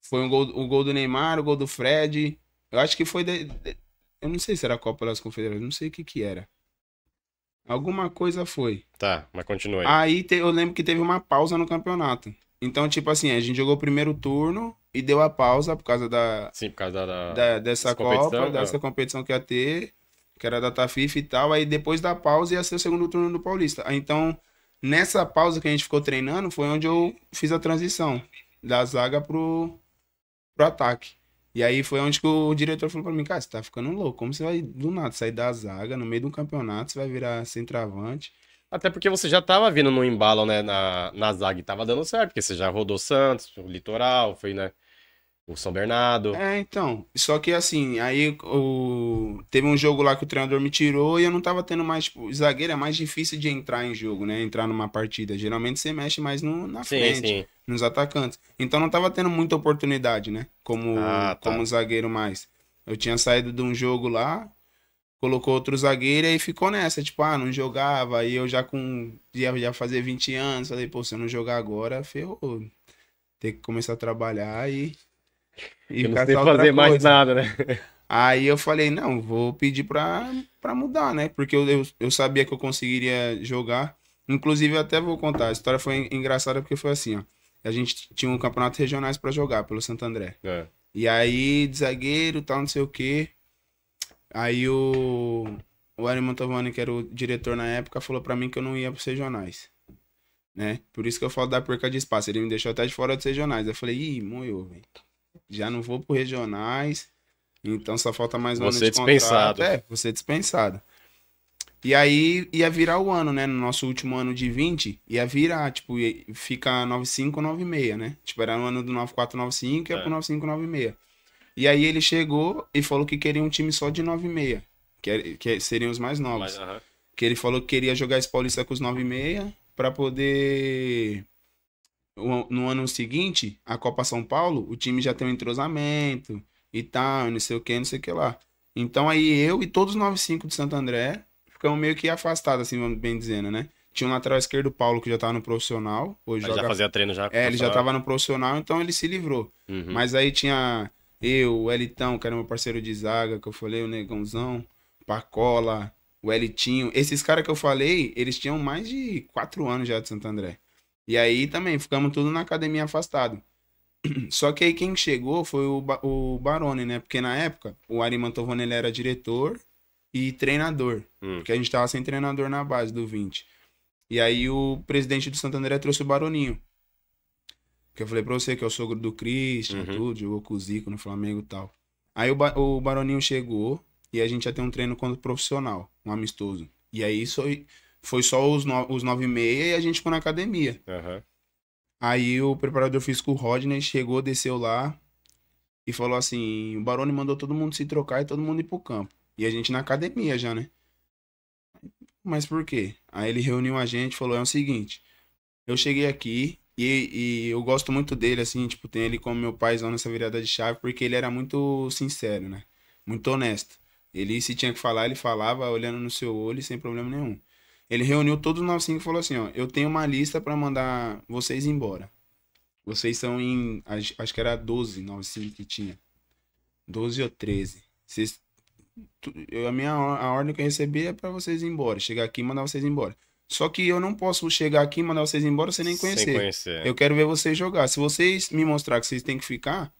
Foi um gol, o gol do Neymar, o gol do Fred. Eu acho que foi. De, de, eu não sei se era a Copa das Confederações, não sei o que que era. Alguma coisa foi. Tá, mas continua aí. Aí te, eu lembro que teve uma pausa no campeonato. Então, tipo assim, a gente jogou o primeiro turno e deu a pausa por causa da. Sim, por causa da. da dessa Copa, é. dessa competição que ia ter, que era da Tafif e tal. Aí depois da pausa ia ser o segundo turno do Paulista. Então, nessa pausa que a gente ficou treinando, foi onde eu fiz a transição da zaga pro, pro ataque. E aí foi onde o diretor falou pra mim, cara, você tá ficando louco. Como você vai do nada sair da zaga no meio de um campeonato, você vai virar centroavante. Até porque você já estava vindo no embalo, né, na, na zaga e tava dando certo, porque você já rodou Santos, o Litoral, foi, né, o São Bernardo. É, então, só que assim, aí o... teve um jogo lá que o treinador me tirou e eu não tava tendo mais, tipo, zagueiro é mais difícil de entrar em jogo, né, entrar numa partida, geralmente você mexe mais no, na sim, frente, sim. nos atacantes, então não tava tendo muita oportunidade, né, como, ah, tá. como zagueiro mais. Eu tinha saído de um jogo lá, colocou outro zagueiro e ficou nessa, tipo, ah, não jogava. E eu já com. ia já fazer 20 anos, falei, pô, se eu não jogar agora, ferrou. Tem que começar a trabalhar e. E não sei fazer mais coisa. nada, né? Aí eu falei, não, vou pedir pra, para mudar, né? Porque eu, eu, eu sabia que eu conseguiria jogar. Inclusive, eu até vou contar. A história foi engraçada porque foi assim, ó. A gente tinha um campeonato regionais para jogar pelo Santo André. É. E aí, de zagueiro, tal, não sei o quê. Aí o, o Ari Mantovani, que era o diretor na época, falou para mim que eu não ia pros regionais. Né? Por isso que eu falo da perca de espaço. Ele me deixou até de fora dos regionais. Eu falei, ih, moio, velho. Já não vou pro regionais. Então só falta mais um você ano de dispensado. contrato. É, você dispensado. E aí ia virar o ano, né? No nosso último ano de 20, ia virar, tipo, ia, ficar 95, 96, né? Tipo, era o ano do 94, 95 e é. ia pro 95, 96. E aí ele chegou e falou que queria um time só de 9 e meia, que, é, que é, seriam os mais novos. Mas, uh -huh. Que ele falou que queria jogar esse Paulista com os 9 e meia para poder no ano seguinte, a Copa São Paulo, o time já tem um entrosamento e tal, não sei o que, não sei o que lá. Então aí eu e todos os 5 de Santo André ficamos meio que afastados, assim, vamos bem dizendo, né? Tinha um lateral esquerdo, Paulo, que já tava no profissional. Hoje joga... já fazia treino já. É, ele já tava no profissional, então ele se livrou. Uhum. Mas aí tinha eu, o Elitão, que era meu parceiro de zaga, que eu falei, o Negãozão, Pacola, o Elitinho. Esses caras que eu falei, eles tinham mais de quatro anos já de Santo André. E aí também, ficamos tudo na academia afastado. Só que aí quem chegou foi o, ba o Barone, né? Porque na época, o Ari Mantovone, ele era diretor e treinador. Hum. Porque a gente tava sem treinador na base do 20. E aí o presidente do André trouxe o Baroninho. Porque eu falei pra você que é o sogro do Christian, uhum. tudo, jogou com o Zico no Flamengo e tal. Aí o, ba o Baroninho chegou e a gente ia ter um treino contra o profissional, um amistoso. E aí isso foi só os, no os nove e meia e a gente ficou na academia. Uhum. Aí o preparador físico Rodney chegou, desceu lá e falou assim: o Baroni mandou todo mundo se trocar e todo mundo ir pro campo. E a gente na academia já, né? Mas por quê? Aí ele reuniu a gente e falou: é o seguinte, eu cheguei aqui, e, e, eu gosto muito dele, assim, tipo, tem ele como meu paizão nessa virada de chave, porque ele era muito sincero, né? Muito honesto. Ele, se tinha que falar, ele falava, olhando no seu olho, sem problema nenhum. Ele reuniu todos os nós cinco e falou assim, ó, eu tenho uma lista para mandar vocês embora. Vocês são em, acho que era 12, 95 que tinha. 12 ou 13. Vocês, eu, a minha a ordem que eu recebi é para vocês ir embora. Chegar aqui e mandar vocês embora. Só que eu não posso chegar aqui e mandar vocês embora sem nem conhecer. Sem conhecer. Eu quero ver vocês jogar. Se vocês me mostrar que vocês têm que ficar,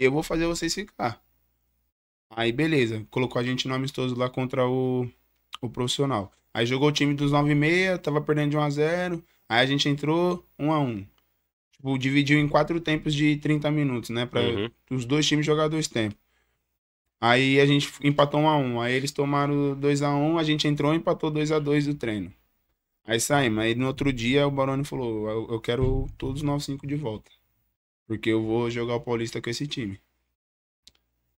eu vou fazer vocês ficar. Aí beleza, colocou a gente no amistoso lá contra o, o profissional. Aí jogou o time dos 9,6, tava perdendo de 1 a 0 Aí a gente entrou 1 a 1 Tipo, dividiu em quatro tempos de 30 minutos, né? Pra uhum. os dois times jogar dois tempos. Aí a gente empatou 1 a 1 Aí eles tomaram 2 a 1 a gente entrou e empatou 2 a 2 do treino. Aí saímos. Aí no outro dia o Baroni falou: eu, eu quero todos nós cinco de volta. Porque eu vou jogar o Paulista com esse time.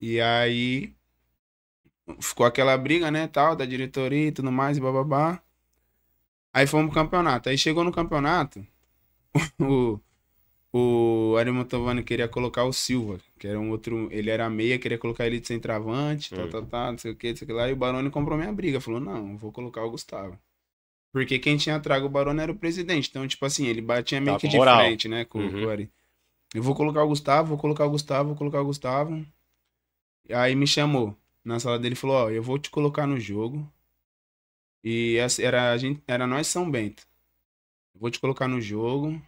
E aí ficou aquela briga, né, tal, da diretoria e tudo mais, e bababá. Aí fomos pro campeonato. Aí chegou no campeonato, o, o Ari Mantovani queria colocar o Silva, que era um outro. Ele era meia, queria colocar ele de centroavante, é. tá, tá, tá, não sei o que, não sei o que lá. E o Baroni comprou minha briga, falou: não, vou colocar o Gustavo. Porque quem tinha trago o Barone era o presidente. Então, tipo assim, ele batia meio tá, que de moral. frente, né? Com, uhum. o Ari. Eu vou colocar o Gustavo, vou colocar o Gustavo, vou colocar o Gustavo. Aí me chamou na sala dele e falou: Ó, eu vou te colocar no jogo. E essa, era, a gente, era nós São Bento. Eu vou te colocar no jogo.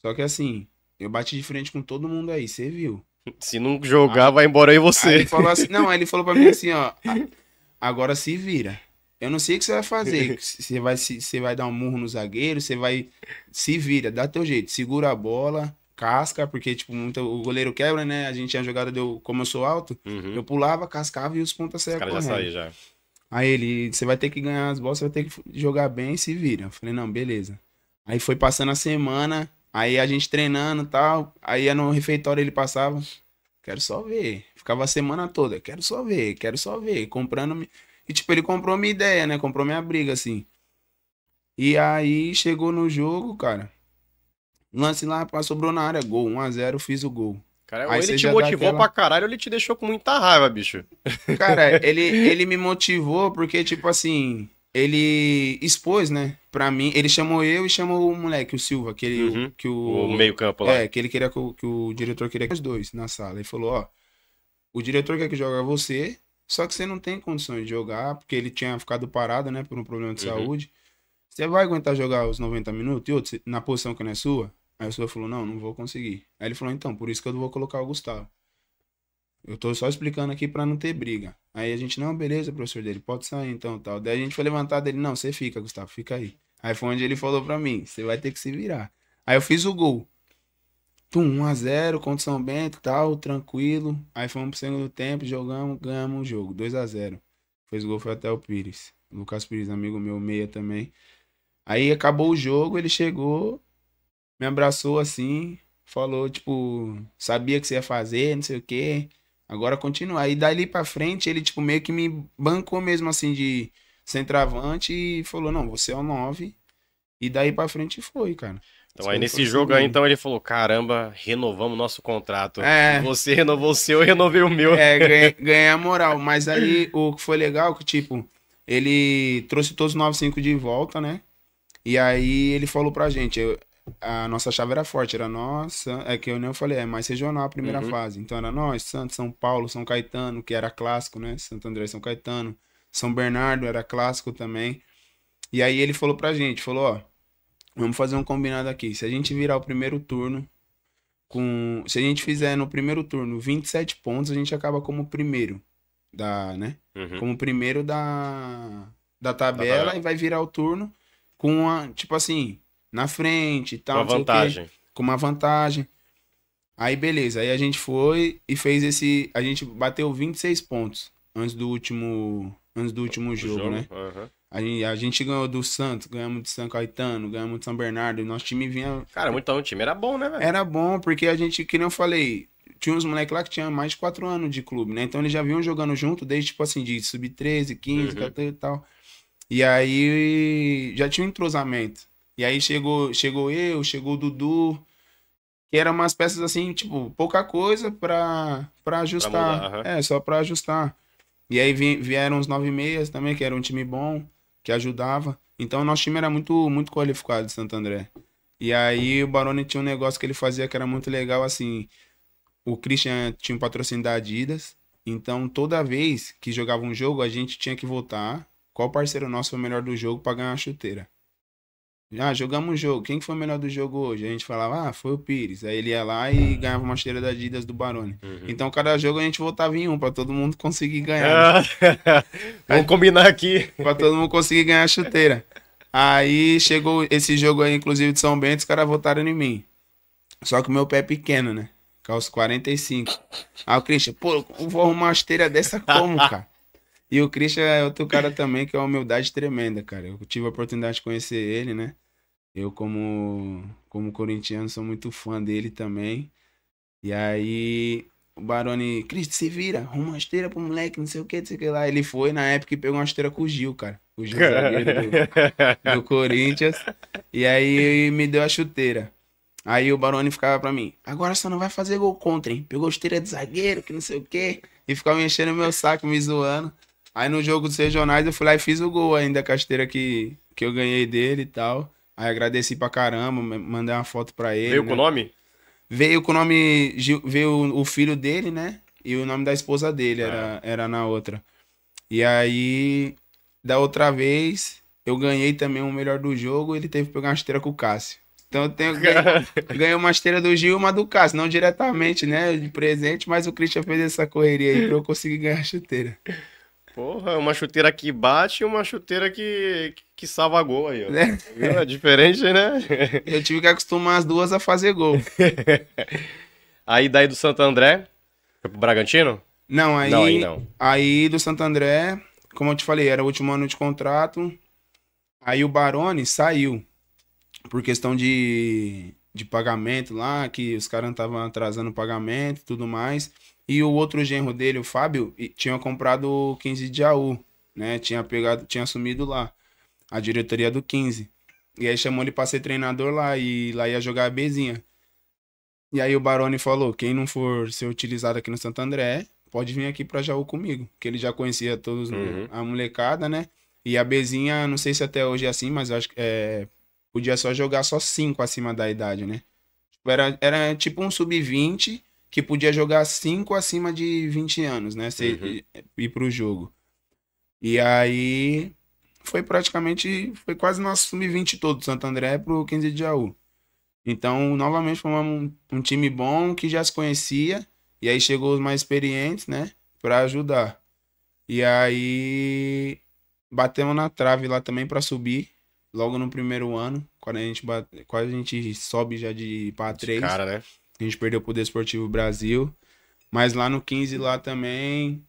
Só que assim, eu bati de frente com todo mundo aí, você viu. Se não jogar, aí, vai embora aí você. Aí assim, não, aí ele falou pra mim assim: Ó, agora se vira. Eu não sei o que você vai fazer. Você vai, você vai dar um murro no zagueiro, você vai. Se vira, dá teu jeito. Segura a bola, casca, porque, tipo, muito, o goleiro quebra, né? A gente tinha jogada, deu, como eu sou alto, uhum. eu pulava, cascava e os pontas saíram com já saía já. Aí ele, você vai ter que ganhar as bolas, você vai ter que jogar bem e se vira. Eu falei, não, beleza. Aí foi passando a semana, aí a gente treinando e tal. Aí no refeitório ele passava, quero só ver. Ficava a semana toda, quero só ver, quero só ver. Comprando. E, tipo, ele comprou minha ideia, né? Comprou minha briga, assim. E aí chegou no jogo, cara. Lance lá, sobrou na área, gol. 1x0, fiz o gol. Cara, ou ele te motivou aquela... pra caralho, ou ele te deixou com muita raiva, bicho. Cara, ele, ele me motivou porque, tipo assim, ele expôs, né? Pra mim, ele chamou eu e chamou o moleque, o Silva, aquele uhum. que o. o meio-campo lá. É, que ele queria que o, que o diretor queria que os dois na sala. Ele falou, ó. O diretor quer que joga você, só que você não tem condições de jogar, porque ele tinha ficado parado, né, por um problema de uhum. saúde. Você vai aguentar jogar os 90 minutos e outro, na posição que não é sua? Aí o senhor falou: não, não vou conseguir. Aí ele falou: então, por isso que eu vou colocar o Gustavo. Eu tô só explicando aqui para não ter briga. Aí a gente, não, beleza, professor dele, pode sair então tal. Daí a gente foi levantar dele, não, você fica, Gustavo, fica aí. Aí foi onde ele falou para mim, você vai ter que se virar. Aí eu fiz o gol. Tum, 1 a 0 contra o São Bento e tal, tranquilo. Aí fomos pro segundo tempo, jogamos, ganhamos o jogo, 2 a 0 Fez o gol, foi até o Pires. Lucas Pires, amigo meu, meia também. Aí acabou o jogo, ele chegou, me abraçou assim, falou, tipo, sabia que você ia fazer, não sei o quê. Agora continua. Aí dali pra frente, ele, tipo, meio que me bancou mesmo assim de centroavante e falou, não, você é o 9. E daí pra frente foi, cara. Então Sim, aí nesse jogo aí, então ele falou: caramba, renovamos nosso contrato. É. Você renovou o seu, eu renovei o meu. É, ganhei, a moral. Mas aí o que foi legal é que, tipo, ele trouxe todos os 9-5 de volta, né? E aí ele falou pra gente, eu, a nossa chave era forte, era nossa, é que eu nem falei, é mais regional a primeira uhum. fase. Então era nós, Santos, São Paulo, São Caetano, que era clássico, né? Santo André, São Caetano, São Bernardo era clássico também. E aí ele falou pra gente, falou, ó, Vamos fazer um combinado aqui. Se a gente virar o primeiro turno com, se a gente fizer no primeiro turno 27 pontos, a gente acaba como primeiro da, né? Uhum. Como primeiro da da tabela, da e vai virar o turno com a, tipo assim, na frente e tal, com uma vantagem. Quê, com uma vantagem. Aí beleza, aí a gente foi e fez esse, a gente bateu 26 pontos antes do último antes do último jogo, jogo, né? Uhum. A gente, a gente ganhou do Santos, ganhamos de São Caetano, ganhamos de São Bernardo. Nosso time vinha. Cara, muito o time era bom, né, velho? Era bom, porque a gente, que nem eu falei, tinha uns moleques lá que tinham mais de 4 anos de clube, né? Então eles já vinham jogando junto desde, tipo assim, de sub-13, 15, uhum. 14 e tal. E aí já tinha um entrosamento. E aí chegou, chegou eu, chegou o Dudu, que eram umas peças assim, tipo, pouca coisa pra, pra ajustar. Pra mudar, uhum. É, só pra ajustar. E aí vieram os 9 meias também, que era um time bom que ajudava. Então, nosso time era muito, muito qualificado de Santo André. E aí, o Barone tinha um negócio que ele fazia que era muito legal, assim. O Christian tinha um patrocínio da Adidas. Então, toda vez que jogava um jogo, a gente tinha que votar qual parceiro nosso foi o melhor do jogo para ganhar a chuteira. Ah, jogamos um jogo. Quem foi o melhor do jogo hoje? A gente falava, ah, foi o Pires. Aí ele ia lá e ganhava uma esteira da Adidas do Barone. Uhum. Então, cada jogo a gente votava em um pra todo mundo conseguir ganhar. Ah, vamos combinar aqui. Pra todo mundo conseguir ganhar a chuteira. Aí chegou esse jogo aí, inclusive, de São Bento, os caras votaram em mim. Só que o meu pé é pequeno, né? Calço 45. Aí o Christian, pô, eu vou arrumar uma esteira dessa como, cara? E o Christian é outro cara também que é uma humildade tremenda, cara. Eu tive a oportunidade de conhecer ele, né? Eu, como, como corintiano, sou muito fã dele também. E aí, o Barone Cristo, se vira, arruma uma esteira pro moleque, não sei o que, não sei o que lá. Ele foi na época e pegou uma esteira com o Gil, cara. O Gil zagueiro do, do Corinthians. E aí me deu a chuteira. Aí o Barone ficava pra mim, agora você não vai fazer gol contra, hein? Pegou esteira de zagueiro, que não sei o que. E ficava mexendo meu saco, me zoando. Aí no jogo dos regionais eu fui lá e fiz o gol ainda, a casteira que, que eu ganhei dele e tal. Aí agradeci pra caramba, mandei uma foto pra ele. Veio né? com o nome? Veio com o nome. Veio o filho dele, né? E o nome da esposa dele era, ah. era na outra. E aí, da outra vez, eu ganhei também o melhor do jogo. Ele teve que pegar uma esteira com o Cássio. Então eu tenho ganhei uma esteira do Gil e uma do Cássio. Não diretamente, né? De presente, mas o Christian fez essa correria aí pra eu conseguir ganhar a chuteira. Porra, uma chuteira que bate e uma chuteira que, que salva gol aí, ó. Né? É diferente, né? Eu tive que acostumar as duas a fazer gol. aí daí do Santo André, foi pro Bragantino? Não, aí, não, aí, não. aí do Santo André, como eu te falei, era o último ano de contrato. Aí o Barone saiu por questão de, de pagamento lá, que os caras estavam atrasando o pagamento e tudo mais. E o outro genro dele, o Fábio, tinha comprado o 15 de Jaú, né? Tinha pegado, tinha assumido lá a diretoria do 15. E aí chamou ele pra ser treinador lá e lá ia jogar a Bezinha. E aí o Baroni falou: quem não for ser utilizado aqui no Santo André, pode vir aqui pra Jaú comigo. Que ele já conhecia todos uhum. a molecada, né? E a Bezinha, não sei se até hoje é assim, mas acho que é, podia só jogar só 5 acima da idade, né? Tipo, era, era tipo um sub-20 que podia jogar cinco acima de 20 anos, né? Se, uhum. Ir pro jogo. E aí foi praticamente, foi quase nosso sub-20 todo, Santo André pro 15 de Jaú. Então, novamente, formamos um, um, time bom que já se conhecia. E aí chegou os mais experientes, né? Pra ajudar. E aí batemos na trave lá também para subir. Logo no primeiro ano, quando a gente bate, quase a gente sobe já de para três. Cara, né? A gente perdeu pro Desportivo Brasil. Mas lá no 15, lá também.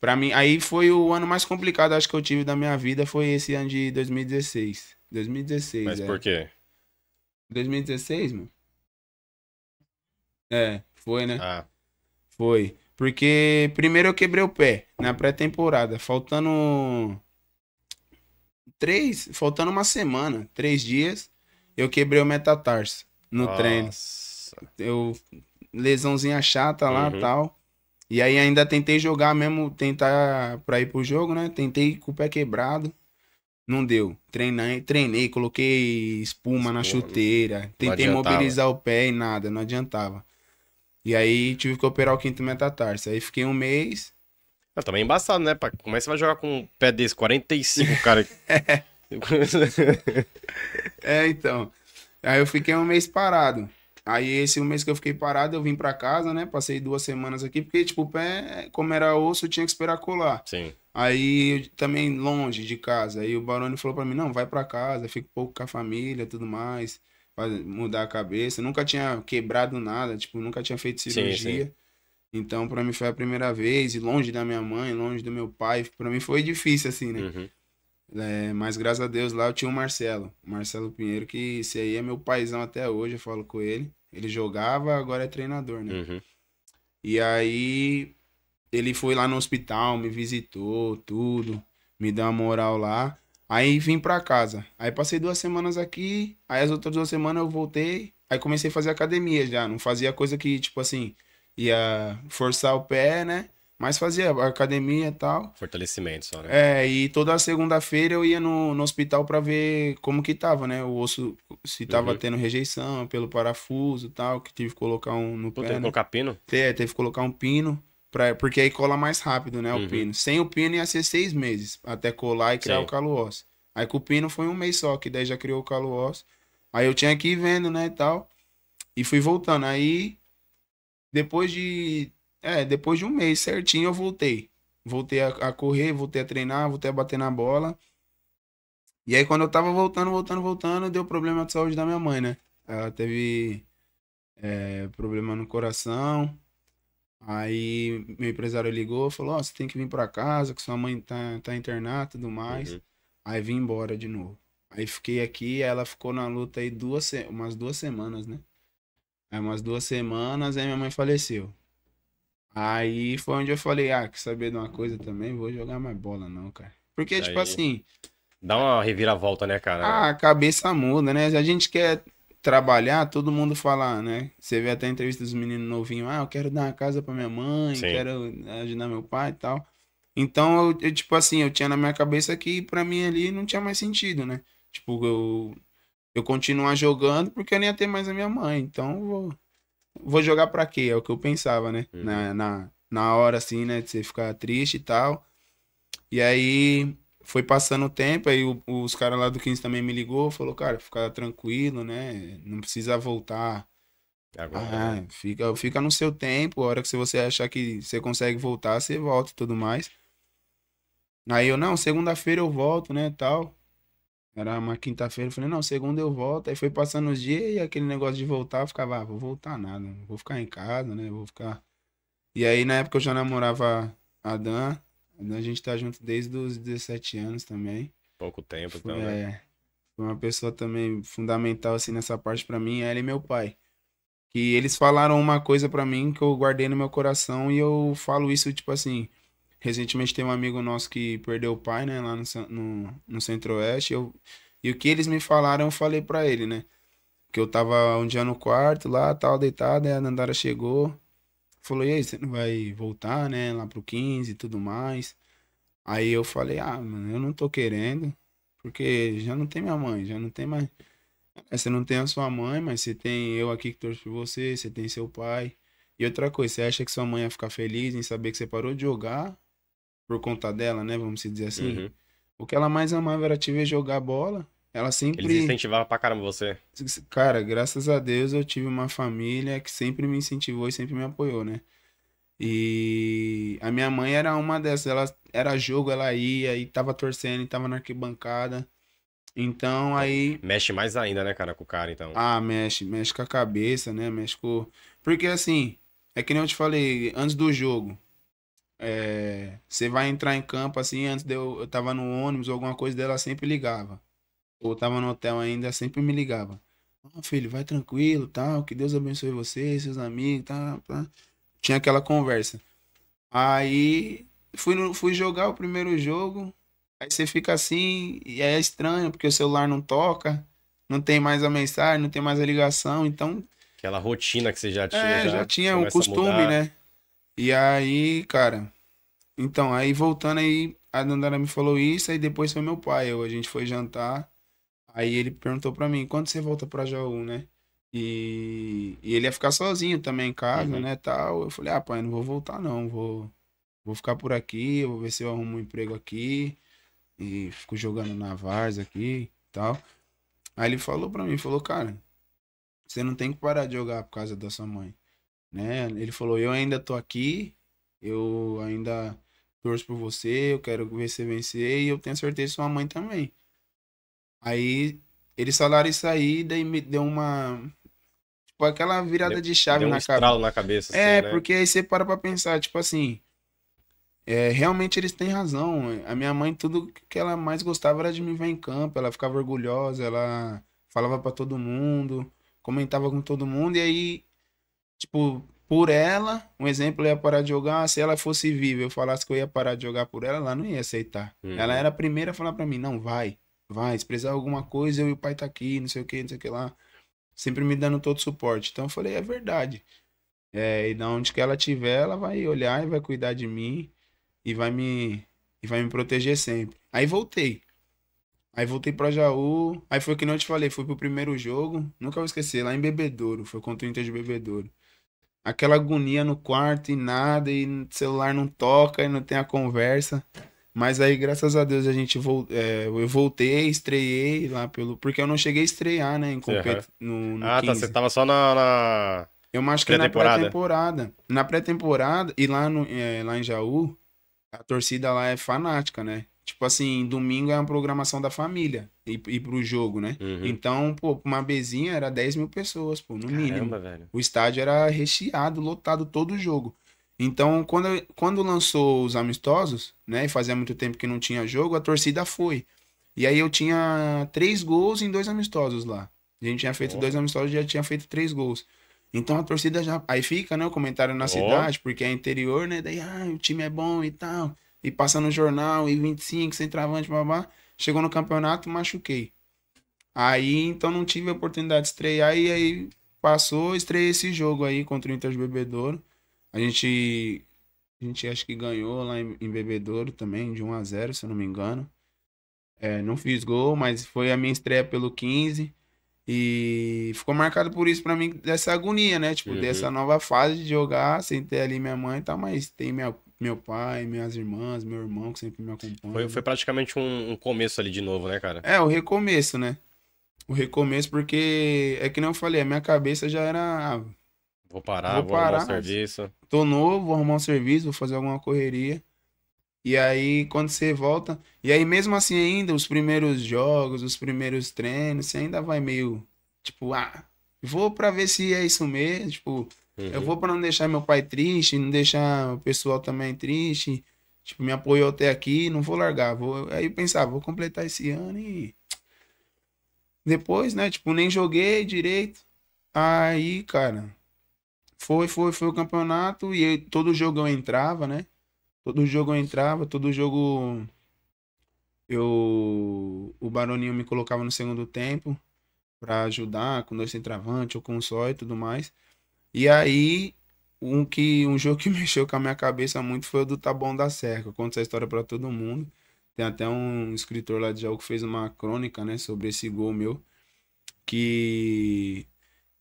Pra mim, aí foi o ano mais complicado, acho que eu tive da minha vida, foi esse ano de 2016. 2016. Mas é. por quê? 2016, mano? É, foi, né? Ah. Foi. Porque primeiro eu quebrei o pé na pré-temporada, faltando três, faltando uma semana, três dias, eu quebrei o metatarso no Nossa. treino eu lesãozinha chata lá, uhum. tal. E aí ainda tentei jogar mesmo, tentar pra ir pro jogo, né? Tentei com o pé quebrado. Não deu. Treinei, treinei, coloquei espuma, espuma na chuteira. Tentei mobilizar o pé e nada, não adiantava. E aí tive que operar o quinto metatarso. Aí fiquei um mês. Eu, é, também embaçado, né? Pra... Como é que você vai jogar com um pé desse? 45, cara. é. é, então. Aí eu fiquei um mês parado. Aí esse mês que eu fiquei parado, eu vim para casa, né? Passei duas semanas aqui, porque, tipo, o pé, como era osso, eu tinha que esperar colar. Sim. Aí também longe de casa. Aí o Barone falou para mim: não, vai para casa, fica um pouco com a família tudo mais, mudar a cabeça. Nunca tinha quebrado nada, tipo, nunca tinha feito cirurgia. Sim, sim. Então, para mim foi a primeira vez, e longe da minha mãe, longe do meu pai, para mim foi difícil, assim, né? Uhum. É, mas graças a Deus lá eu tinha o Marcelo, Marcelo Pinheiro, que esse aí é meu paizão até hoje, eu falo com ele. Ele jogava, agora é treinador, né? Uhum. E aí ele foi lá no hospital, me visitou, tudo, me deu uma moral lá. Aí vim pra casa. Aí passei duas semanas aqui, aí as outras duas semanas eu voltei, aí comecei a fazer academia já. Não fazia coisa que, tipo assim, ia forçar o pé, né? Mas fazia academia e tal. Fortalecimento só, né? É, e toda segunda-feira eu ia no, no hospital para ver como que tava, né? O osso, se tava uhum. tendo rejeição pelo parafuso e tal, que tive que colocar um no Pô, pé. Teve né? que colocar pino? É, teve que colocar um pino. Pra, porque aí cola mais rápido, né? O uhum. pino. Sem o pino ia ser seis meses até colar e criar Sim. o calo ósseo. Aí com o pino foi um mês só, que daí já criou o calo ósseo. Aí eu tinha que ir vendo, né, e tal. E fui voltando. Aí, depois de é, depois de um mês certinho eu voltei. Voltei a, a correr, voltei a treinar, voltei a bater na bola. E aí quando eu tava voltando, voltando, voltando, deu problema de saúde da minha mãe, né? Ela teve é, problema no coração. Aí meu empresário ligou, falou: Ó, oh, você tem que vir para casa, que sua mãe tá, tá internada e tudo mais. Uhum. Aí vim embora de novo. Aí fiquei aqui, ela ficou na luta aí duas, umas duas semanas, né? Aí umas duas semanas, aí minha mãe faleceu. Aí foi onde eu falei, ah, quer saber de uma coisa também? Vou jogar mais bola, não, cara. Porque, Daí, tipo assim. Dá uma reviravolta, né, cara? Ah, a cabeça muda, né? A gente quer trabalhar, todo mundo fala, né? Você vê até entrevista dos meninos novinhos, ah, eu quero dar uma casa pra minha mãe, Sim. quero ajudar meu pai e tal. Então, eu, eu, tipo assim, eu tinha na minha cabeça que pra mim ali não tinha mais sentido, né? Tipo, eu, eu continuar jogando porque eu nem ia ter mais a minha mãe. Então, eu vou vou jogar pra quê? É o que eu pensava, né? Uhum. Na, na, na hora, assim, né? De você ficar triste e tal. E aí foi passando o tempo, aí o, os caras lá do 15 também me ligou, falou, cara, fica tranquilo, né? Não precisa voltar. Agora, ah, né? fica, fica no seu tempo, a hora que você achar que você consegue voltar, você volta e tudo mais. Aí eu, não, segunda-feira eu volto, né, tal. Era uma quinta-feira, eu falei, não, segunda eu volto. Aí foi passando os dias e aquele negócio de voltar, eu ficava, ah, vou voltar nada, vou ficar em casa, né? Vou ficar. E aí na época eu já namorava a Dan. A Dan a gente tá junto desde os 17 anos também. Pouco tempo foi, então, né? É. Foi uma pessoa também fundamental assim nessa parte para mim, ela e meu pai. Que eles falaram uma coisa para mim que eu guardei no meu coração e eu falo isso tipo assim, Recentemente tem um amigo nosso que perdeu o pai, né? Lá no, no, no Centro-Oeste. Eu, e o que eles me falaram, eu falei para ele, né? Que eu tava um dia no quarto lá, tal, deitado, aí a Nandara chegou. Falou, e aí, você não vai voltar, né? Lá pro 15 e tudo mais. Aí eu falei, ah, mano, eu não tô querendo. Porque já não tem minha mãe, já não tem mais. É, você não tem a sua mãe, mas você tem eu aqui que torço por você, você tem seu pai. E outra coisa, você acha que sua mãe ia ficar feliz em saber que você parou de jogar por conta dela, né? Vamos dizer assim. Uhum. O que ela mais amava era te ver jogar bola. Ela sempre. Eles incentivavam pra caramba você. Cara, graças a Deus eu tive uma família que sempre me incentivou e sempre me apoiou, né? E a minha mãe era uma dessas. Ela era jogo, ela ia e tava torcendo, e tava na arquibancada. Então aí. Mexe mais ainda, né, cara, com o cara, então. Ah, mexe, mexe com a cabeça, né? Mexe com. Porque assim, é que nem eu te falei, antes do jogo, é, você vai entrar em campo assim, antes de eu, eu tava no ônibus ou alguma coisa dela sempre ligava. Ou tava no hotel ainda, sempre me ligava. filho, vai tranquilo, tal, que Deus abençoe você, seus amigos, tá, tá. Tinha aquela conversa. Aí fui, no, fui jogar o primeiro jogo, aí você fica assim, e é estranho, porque o celular não toca, não tem mais a mensagem, não tem mais a ligação, então. Aquela rotina que você já é, tinha. É, já, já tinha um costume, né? E aí, cara. Então, aí voltando aí, a Dandara me falou isso, aí depois foi meu pai. Eu, a gente foi jantar. Aí ele perguntou para mim, quando você volta pra Jaú, né? E, e ele ia ficar sozinho também em casa, uhum. né, tal. Eu falei, ah, pai, não vou voltar não, vou, vou ficar por aqui, vou ver se eu arrumo um emprego aqui. E fico jogando na Vars aqui tal. Aí ele falou pra mim, falou, cara, você não tem que parar de jogar por causa da sua mãe né? Ele falou: "Eu ainda tô aqui, eu ainda torço por você, eu quero ver você vencer e eu tenho certeza que sua mãe também". Aí eles falaram isso aí, daí me deu uma tipo aquela virada deu, de chave deu um na cabeça. É, assim, É, né? porque aí você para para pensar, tipo assim, é, realmente eles têm razão. A minha mãe, tudo que ela mais gostava era de me ver em campo. Ela ficava orgulhosa, ela falava para todo mundo, comentava com todo mundo. E aí Tipo, por ela, um exemplo, eu ia parar de jogar. Se ela fosse viva, eu falasse que eu ia parar de jogar por ela, ela não ia aceitar. Uhum. Ela era a primeira a falar para mim: não, vai, vai, se precisar de alguma coisa, eu e o pai tá aqui, não sei o que, não sei o que lá. Sempre me dando todo suporte. Então eu falei: é verdade. É, e da onde que ela tiver, ela vai olhar e vai cuidar de mim e vai me, e vai me proteger sempre. Aí voltei. Aí voltei pra Jaú. Aí foi que não te falei, fui pro primeiro jogo. Nunca vou esquecer, lá em Bebedouro. Foi contra o Inter de Bebedouro aquela agonia no quarto e nada, e o celular não toca e não tem a conversa. Mas aí, graças a Deus, a gente vol é, eu voltei, estreiei lá pelo. Porque eu não cheguei a estrear, né? Em compet... Uhum. no, no ah, 15. tá. Você tava só na. na... Eu acho que na pré-temporada. Na pré-temporada, e lá, no, é, lá em Jaú, a torcida lá é fanática, né? Tipo assim, domingo é uma programação da família e, e pro jogo, né? Uhum. Então, pô, uma bezinha era 10 mil pessoas, pô, no Caramba, mínimo. Velho. O estádio era recheado, lotado todo o jogo. Então, quando, quando lançou os amistosos, né? E fazia muito tempo que não tinha jogo, a torcida foi. E aí eu tinha três gols em dois amistosos lá. A gente tinha feito oh. dois amistosos e já tinha feito três gols. Então a torcida já. Aí fica, né? O comentário na oh. cidade, porque é interior, né? Daí, ah, o time é bom e tal e passa no jornal, e 25, centroavante, babá. Chegou no campeonato, machuquei. Aí então não tive a oportunidade de estrear e aí passou, estreiei esse jogo aí contra o Inter de Bebedouro. A gente a gente acho que ganhou lá em, em Bebedouro também, de 1 a 0, se eu não me engano. É, não fiz gol, mas foi a minha estreia pelo 15. E ficou marcado por isso para mim, dessa agonia, né? Tipo, uhum. dessa nova fase de jogar, sem ter ali minha mãe e tal, mas tem minha, meu pai, minhas irmãs, meu irmão que sempre me acompanha. Foi, foi praticamente um, um, começo ali de novo, né, cara? É, o recomeço, né? O recomeço, porque é que não eu falei, a minha cabeça já era. Ah, vou parar, vou, vou parar, arrumar um serviço. Tô novo, vou arrumar um serviço, vou fazer alguma correria. E aí, quando você volta. E aí, mesmo assim, ainda, os primeiros jogos, os primeiros treinos, você ainda vai meio. Tipo, ah, vou pra ver se é isso mesmo. Tipo, Uhum. Eu vou para não deixar meu pai triste, não deixar o pessoal também triste. Tipo, me apoiou até aqui, não vou largar. Vou... Aí eu pensava, vou completar esse ano e. Depois, né? Tipo, nem joguei direito. Aí, cara, foi, foi, foi o campeonato e eu, todo jogo eu entrava, né? Todo jogo eu entrava, todo jogo eu o Baroninho me colocava no segundo tempo para ajudar com dois centravantes ou com um só e tudo mais. E aí, um, que, um jogo que mexeu com a minha cabeça muito foi o do Taboão da Serra Eu conto essa história para todo mundo. Tem até um escritor lá de jogo que fez uma crônica, né, sobre esse gol meu. Que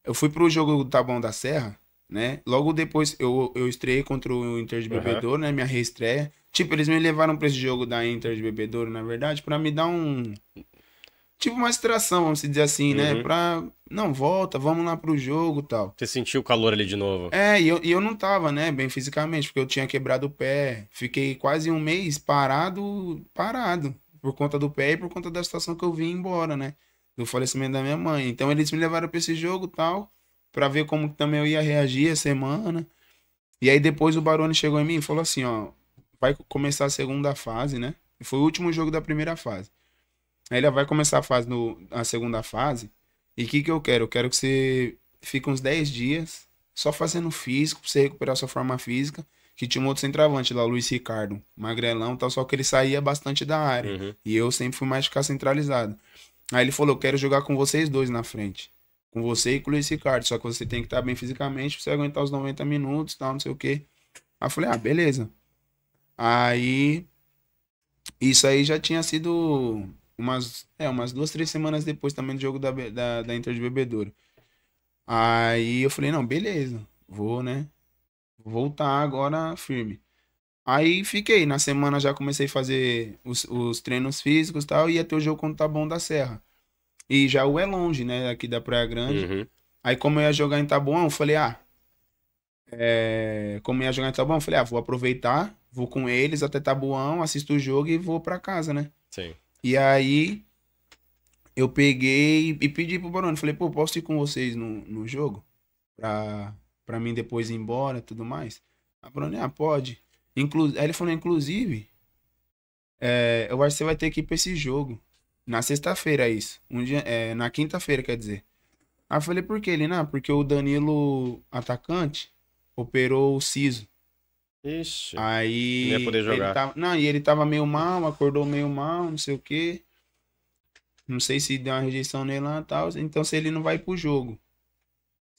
eu fui pro jogo do Taboão tá da Serra, né? Logo depois eu, eu estreiei contra o Inter de Bebedouro, uhum. né? Minha reestreia. Tipo, eles me levaram para esse jogo da Inter de Bebedouro, na verdade, para me dar um. Tipo, uma distração, vamos dizer assim, né, uhum. né? Pra não, volta, vamos lá pro jogo tal. Você sentiu o calor ali de novo? É, e eu, e eu não tava, né, bem fisicamente, porque eu tinha quebrado o pé. Fiquei quase um mês parado, parado, por conta do pé e por conta da situação que eu vim embora, né, do falecimento da minha mãe. Então eles me levaram para esse jogo tal, para ver como também eu ia reagir a semana. E aí depois o Barone chegou em mim e falou assim, ó, vai começar a segunda fase, né? E foi o último jogo da primeira fase. Aí ele vai começar a fase no, a segunda fase e o que, que eu quero? Eu quero que você fique uns 10 dias só fazendo físico, pra você recuperar sua forma física. Que tinha um outro centroavante lá, o Luiz Ricardo, magrelão e tal, só que ele saía bastante da área. Uhum. E eu sempre fui mais ficar centralizado. Aí ele falou: Eu quero jogar com vocês dois na frente. Com você e com o Luiz Ricardo. Só que você tem que estar bem fisicamente pra você aguentar os 90 minutos tal, não sei o quê. Aí eu falei: Ah, beleza. Aí. Isso aí já tinha sido umas, é, umas duas, três semanas depois também do jogo da, da, da Inter de Bebedouro. Aí eu falei, não, beleza, vou, né? Vou voltar agora firme. Aí fiquei, na semana já comecei a fazer os, os treinos físicos e tal, ia ter o jogo contra o Taboão da Serra. E já o é longe, né, aqui da Praia Grande. Uhum. Aí como eu ia jogar em Taboão, eu falei, ah, é, como eu ia jogar em Taboão, eu falei, ah, vou aproveitar, vou com eles até Taboão, assisto o jogo e vou para casa, né? Sim. E aí eu peguei e pedi pro Barone, falei, pô, posso ir com vocês no, no jogo? Pra, pra mim depois ir embora e tudo mais. A Barone, ah, pode. Inclu aí ele falou, inclusive, é, eu acho que você vai ter que ir pra esse jogo. Na sexta-feira, é isso. Um dia, é, na quinta-feira, quer dizer. Aí eu falei, por que ele? Não, porque o Danilo, atacante, operou o siso. Ixi. Aí. Não ia poder jogar. Ele tava, não, e ele tava meio mal, acordou meio mal, não sei o quê. Não sei se deu uma rejeição nele lá e tal. Então, se ele não vai pro jogo.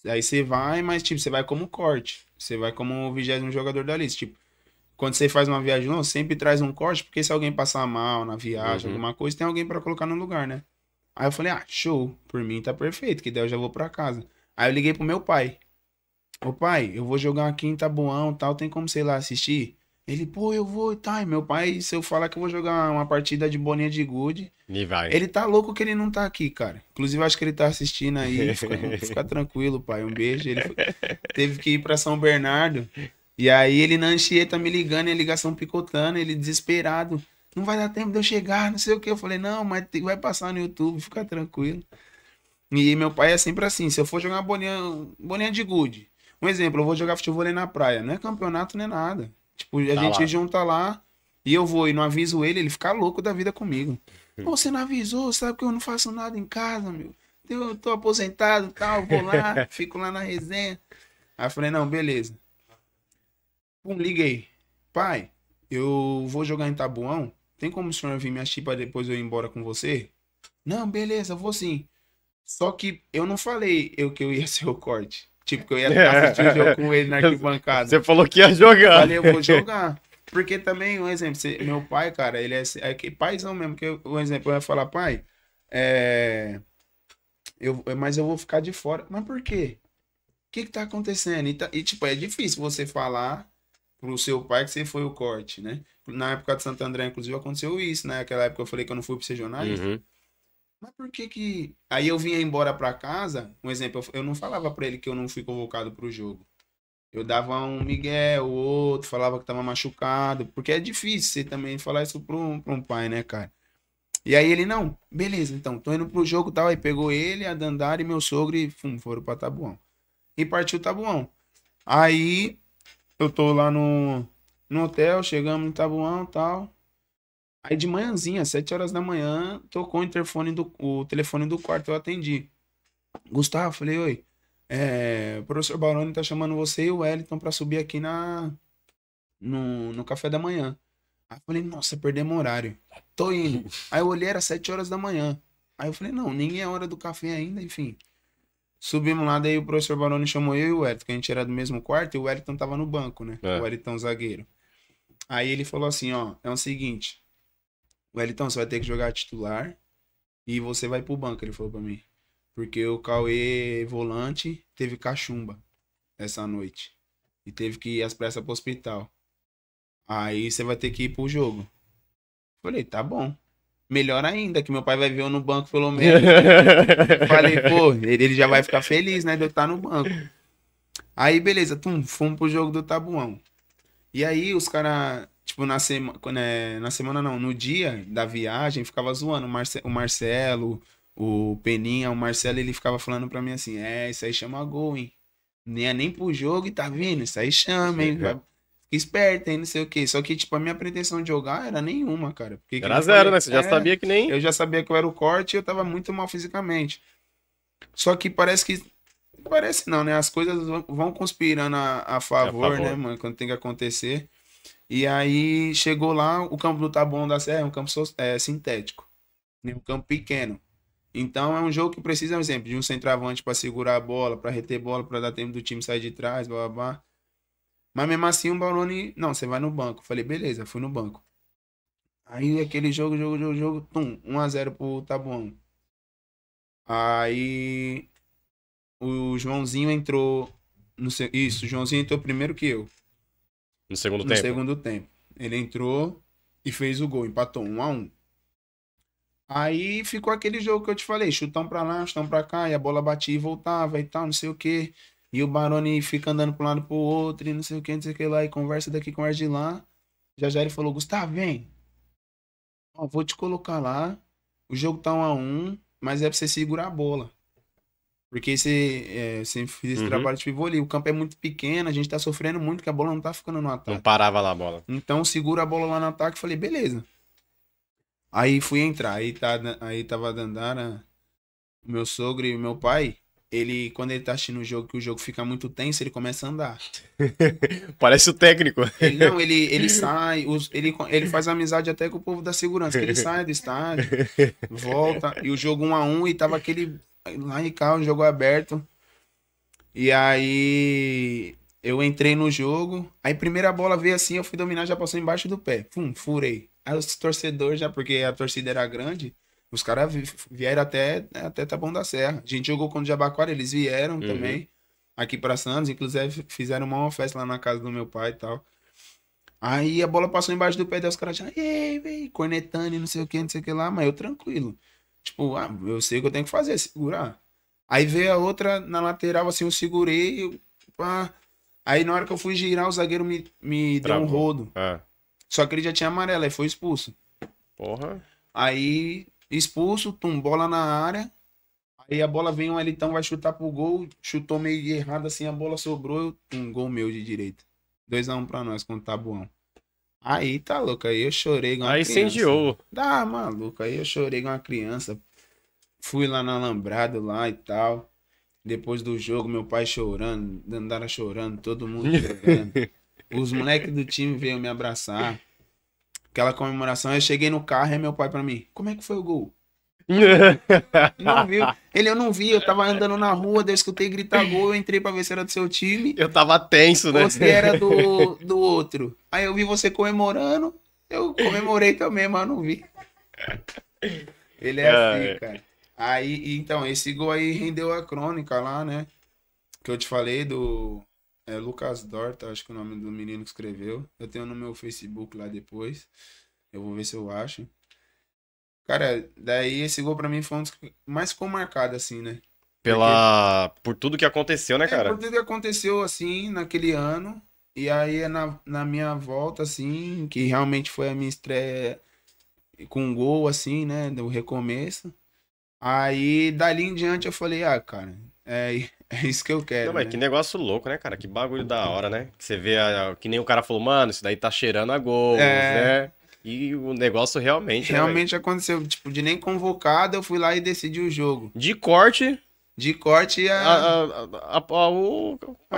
Aí você vai, mas, tipo, você vai como corte. Você vai como o vigésimo jogador da lista. Tipo, quando você faz uma viagem longa, sempre traz um corte, porque se alguém passar mal na viagem, uhum. alguma coisa, tem alguém para colocar no lugar, né? Aí eu falei, ah, show, por mim tá perfeito, que daí eu já vou para casa. Aí eu liguei pro meu pai ô pai, eu vou jogar aqui em Tabuão tal, tem como, sei lá, assistir? Ele, pô, eu vou tá. E meu pai, se eu falar que eu vou jogar uma partida de bolinha de gude. vai. Ele tá louco que ele não tá aqui, cara. Inclusive, acho que ele tá assistindo aí. Fica, fica tranquilo, pai. Um beijo. Ele foi, teve que ir pra São Bernardo. E aí ele na Anchieta me ligando, a ligação picotando, ele desesperado. Não vai dar tempo de eu chegar, não sei o que. Eu falei, não, mas vai passar no YouTube, fica tranquilo. E meu pai é sempre assim, se eu for jogar bolinha, bolinha de gude, um exemplo, eu vou jogar futebol na praia. Não é campeonato nem nada. Tipo, a tá gente lá. junta lá e eu vou e não aviso ele, ele fica louco da vida comigo. Uhum. Pô, você não avisou, sabe que eu não faço nada em casa, meu. Eu tô aposentado tal, vou lá, fico lá na resenha. Aí eu falei, não, beleza. Pum, liguei. Pai, eu vou jogar em Tabuão. Tem como o senhor vir me assistir pra depois eu ir embora com você? Não, beleza, vou sim. Só que eu não falei eu que eu ia ser o corte. Tipo, que eu ia assistir o jogo com ele na arquibancada. Você falou que ia jogar. Falei, eu vou jogar. Porque também, um exemplo, você, meu pai, cara, ele é, é que paizão mesmo, que eu, um exemplo, eu ia falar, pai, é, eu, mas eu vou ficar de fora. Mas por quê? O que que tá acontecendo? E, tá, e, tipo, é difícil você falar pro seu pai que você foi o corte, né? Na época de Santo André, inclusive, aconteceu isso, né? Aquela época eu falei que eu não fui pro ser jornalista. Uhum. Mas por que que. Aí eu vinha embora pra casa, um exemplo, eu não falava pra ele que eu não fui convocado pro jogo. Eu dava um Miguel, o outro, falava que tava machucado, porque é difícil você também falar isso pra um, pra um pai, né, cara? E aí ele, não, beleza, então, tô indo pro jogo e tal. Aí pegou ele, a Dandara e meu sogro e fum, foram pra Tabuão. E partiu Tabuão. Aí eu tô lá no, no hotel, chegamos em Tabuão e tal. Aí de manhãzinha, sete horas da manhã, tocou o interfone do o telefone do quarto, eu atendi. Gustavo, falei, oi. É, o professor Baroni tá chamando você e o Wellington para subir aqui na no, no café da manhã. Aí eu falei, nossa, perdemos horário. Tô indo. Aí eu olhei, era sete horas da manhã. Aí eu falei, não, nem é hora do café ainda, enfim. Subimos lá, daí o professor Baroni chamou eu e o Wellington, que a gente era do mesmo quarto e o Wellington tava no banco, né? É. O Wellington zagueiro. Aí ele falou assim, ó, é o seguinte, o Elitão, você vai ter que jogar titular e você vai pro banco, ele falou pra mim. Porque o Cauê volante teve cachumba essa noite. E teve que ir às pressas pro hospital. Aí você vai ter que ir pro jogo. Falei, tá bom. Melhor ainda, que meu pai vai ver eu no banco pelo menos. Falei, pô, ele já vai ficar feliz, né, de eu estar no banco. Aí, beleza, tum, fomos pro jogo do Tabuão. E aí, os caras Tipo, na, semana né, na semana não, no dia da viagem, ficava zoando o, Marce, o Marcelo, o Peninha, o Marcelo, ele ficava falando pra mim assim, é, isso aí chama gol, hein? Nem é nem pro jogo e tá vindo, isso aí chama, hein? Vai, Fica esperto, hein? Não sei o quê. Só que, tipo, a minha pretensão de jogar era nenhuma, cara. Porque, era zero, falei, né? Você já é, sabia que nem. Eu já sabia que eu era o corte e eu tava muito mal fisicamente. Só que parece que. Parece não, né? As coisas vão conspirando a, a, favor, é a favor, né, mano? Quando tem que acontecer. E aí chegou lá, o campo do Taboão da Serra é um campo é, sintético, né? um campo pequeno. Então é um jogo que precisa, por exemplo, de um centroavante para segurar a bola, para reter bola, para dar tempo do time sair de trás, blá, blá, blá. Mas mesmo assim o Baroni, não, você vai no banco. falei, beleza, fui no banco. Aí aquele jogo, jogo, jogo, jogo, tum, 1x0 pro Tabuão. Aí o Joãozinho entrou. isso, o Joãozinho entrou primeiro que eu. No segundo no tempo? No segundo tempo. Ele entrou e fez o gol, empatou 1 um a 1 um. Aí ficou aquele jogo que eu te falei, chutão pra lá, chutão pra cá, e a bola batia e voltava e tal, não sei o que. E o Baroni fica andando pra um lado pro outro, e não sei o que, não sei o que lá, e conversa daqui, conversa de lá. Já já ele falou, Gustavo, vem. Ó, vou te colocar lá, o jogo tá 1 um a 1 um, mas é pra você segurar a bola. Porque você, é, você fez esse uhum. trabalho de pivô ali, o campo é muito pequeno, a gente tá sofrendo muito que a bola não tá ficando no ataque. Não parava lá a bola. Então segura a bola lá no ataque falei, beleza. Aí fui entrar, aí, tá, aí tava Dandara, meu sogro e meu pai, ele, quando ele tá assistindo o jogo, que o jogo fica muito tenso, ele começa a andar. Parece o técnico. Ele, não, ele, ele sai, os, ele, ele faz amizade até com o povo da segurança, que ele sai do estádio, volta, e o jogo um a um, e tava aquele lá em casa, um jogo aberto. E aí eu entrei no jogo, aí primeira bola veio assim, eu fui dominar, já passou embaixo do pé. Pum, furei. Aí os torcedores, já porque a torcida era grande, os caras vieram até, até Taboão da Serra. A gente jogou contra o Jabaquara, eles vieram uhum. também aqui para Santos, inclusive fizeram uma festa lá na casa do meu pai e tal. Aí a bola passou embaixo do pé, daí os caras já, ei, ei, cornetando, não sei o que, não sei o que lá, mas eu tranquilo. Tipo, ah, eu sei o que eu tenho que fazer, segurar. Aí veio a outra na lateral, assim, eu segurei. pá. Aí na hora que eu fui girar, o zagueiro me, me deu um rodo. É. Só que ele já tinha amarelo, aí foi expulso. Porra. Aí, expulso, tum, bola na área. Aí a bola vem, um elitão vai chutar pro gol, chutou meio errado assim, a bola sobrou, um gol meu de direita. 2x1 um pra nós com o Tabuão. Aí tá louco, aí eu chorei com uma aí criança. Aí incendiou. ah, maluco, aí eu chorei com uma criança. Fui lá na Alambrado lá e tal. Depois do jogo, meu pai chorando, Dandara chorando, todo mundo chorando. Os moleques do time veio me abraçar. Aquela comemoração, eu cheguei no carro e meu pai para mim, como é que foi o gol? não viu. Ele, eu não vi, eu tava andando na rua, eu escutei gritar gol, eu entrei pra ver se era do seu time. Eu tava tenso, né? Ou se era do, do outro. Aí eu vi você comemorando, eu comemorei também, mas não vi. Ele é ah, assim, cara. Aí, então, esse gol aí rendeu a crônica lá, né? Que eu te falei do é, Lucas Dorta, acho que é o nome do menino que escreveu. Eu tenho no meu Facebook lá depois. Eu vou ver se eu acho. Cara, daí esse gol pra mim foi um dos que mais ficou marcado, assim, né? Pela. Porque... Por tudo que aconteceu, né, é, cara? Por tudo que aconteceu, assim, naquele ano. E aí na, na minha volta, assim, que realmente foi a minha estreia com um gol, assim, né? Do recomeço. Aí dali em diante eu falei, ah, cara, é, é isso que eu quero. Não, mas né? que negócio louco, né, cara? Que bagulho da hora, né? Que você vê, a, que nem o cara falou, mano, isso daí tá cheirando a gol, é... né? e o negócio realmente. É realmente né, aconteceu. Tipo, de nem convocado, eu fui lá e decidi o jogo. De corte. De corte é a. a, a, a o,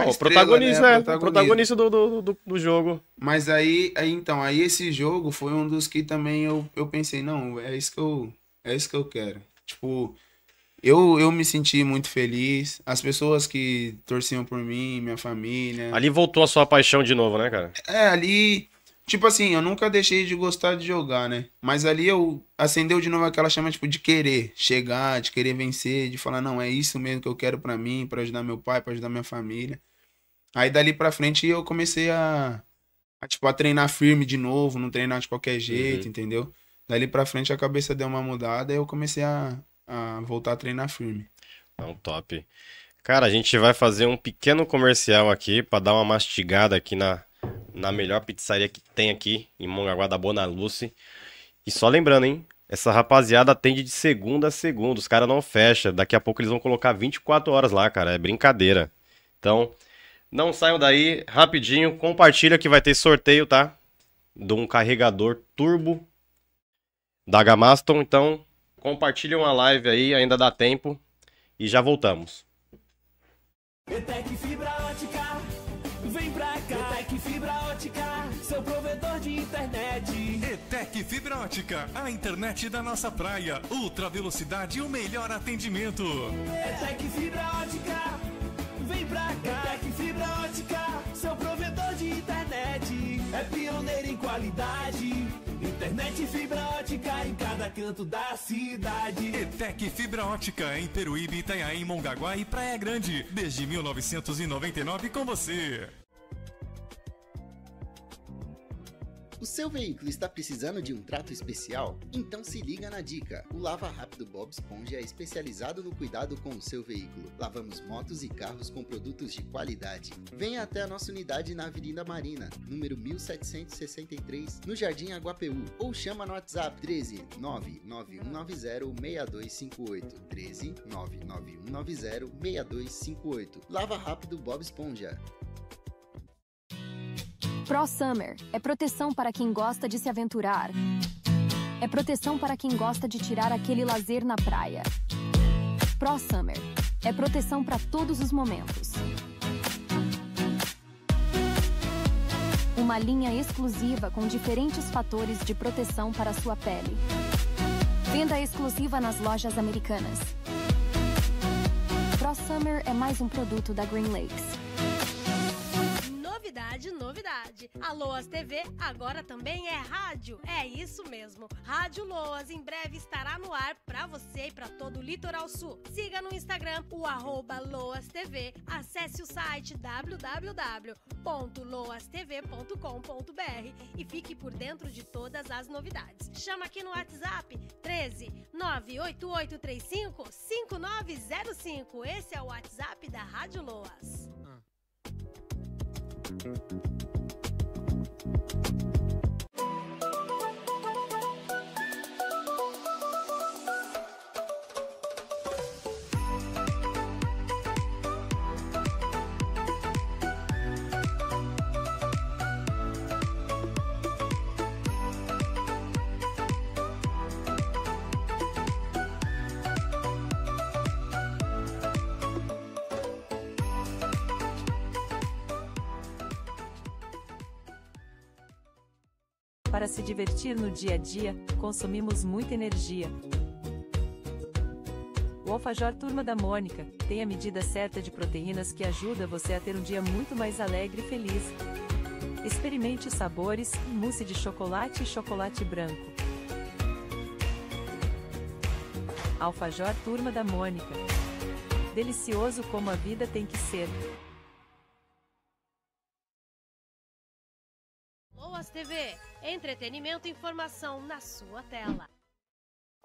estrela, protagonista, né? É, protagonista, protagonista do, do, do, do, jogo. Mas aí, aí, então, aí esse jogo foi um dos que também eu, eu pensei, não, é isso que eu. É isso que eu quero. Tipo, eu, eu me senti muito feliz. As pessoas que torciam por mim, minha família. Ali voltou a sua paixão de novo, né, cara? É, ali Tipo assim, eu nunca deixei de gostar de jogar, né? Mas ali eu acendeu de novo aquela chama, tipo, de querer chegar, de querer vencer, de falar, não, é isso mesmo que eu quero para mim, para ajudar meu pai, para ajudar minha família. Aí dali pra frente eu comecei a, a, tipo, a treinar firme de novo, não treinar de qualquer uhum. jeito, uhum. entendeu? Dali pra frente a cabeça deu uma mudada e eu comecei a, a voltar a treinar firme. Não, é top. Cara, a gente vai fazer um pequeno comercial aqui para dar uma mastigada aqui na, na melhor pizzaria que tem aqui, em Mongaguá da Bonaluce. E só lembrando, hein? Essa rapaziada atende de segunda a segunda, os caras não fecham. Daqui a pouco eles vão colocar 24 horas lá, cara. É brincadeira. Então, não saiam daí, rapidinho, compartilha que vai ter sorteio, tá? De um carregador turbo da Gamaston. Então, compartilham a live aí, ainda dá tempo. E já voltamos. Etec Fibra Ótica Ótica, a internet da nossa praia. Ultra velocidade e o melhor atendimento. Etec é Fibra Ótica, vem pra cá. Etec Fibra Ótica, seu provedor de internet. É pioneiro em qualidade. Internet fibra ótica em cada canto da cidade. ETEC Fibra Ótica em Peruíbe, Itanhaém, Mongaguá e Praia Grande. Desde 1999 com você. O seu veículo está precisando de um trato especial? Então se liga na dica. O Lava Rápido Bob Esponja é especializado no cuidado com o seu veículo. Lavamos motos e carros com produtos de qualidade. Venha até a nossa unidade na Avenida Marina, número 1763, no Jardim Aguapeu, ou chama no WhatsApp 13 6258. 13 6258. Lava Rápido Bob Esponja. Pro Summer é proteção para quem gosta de se aventurar. É proteção para quem gosta de tirar aquele lazer na praia. Pro Summer é proteção para todos os momentos. Uma linha exclusiva com diferentes fatores de proteção para sua pele. Venda exclusiva nas lojas americanas. Pro Summer é mais um produto da Green Lakes. Novidade, novidade. A Loas TV agora também é rádio. É isso mesmo. Rádio Loas em breve estará no ar para você e para todo o Litoral Sul. Siga no Instagram o arroba Loas TV. Acesse o site www.loastv.com.br e fique por dentro de todas as novidades. Chama aqui no WhatsApp 13 98835 5905. Esse é o WhatsApp da Rádio Loas. Thank you. se divertir no dia a dia, consumimos muita energia. O alfajor Turma da Mônica tem a medida certa de proteínas que ajuda você a ter um dia muito mais alegre e feliz. Experimente os sabores, mousse de chocolate e chocolate branco. Alfajor Turma da Mônica. Delicioso como a vida tem que ser. TV. Entretenimento e informação na sua tela.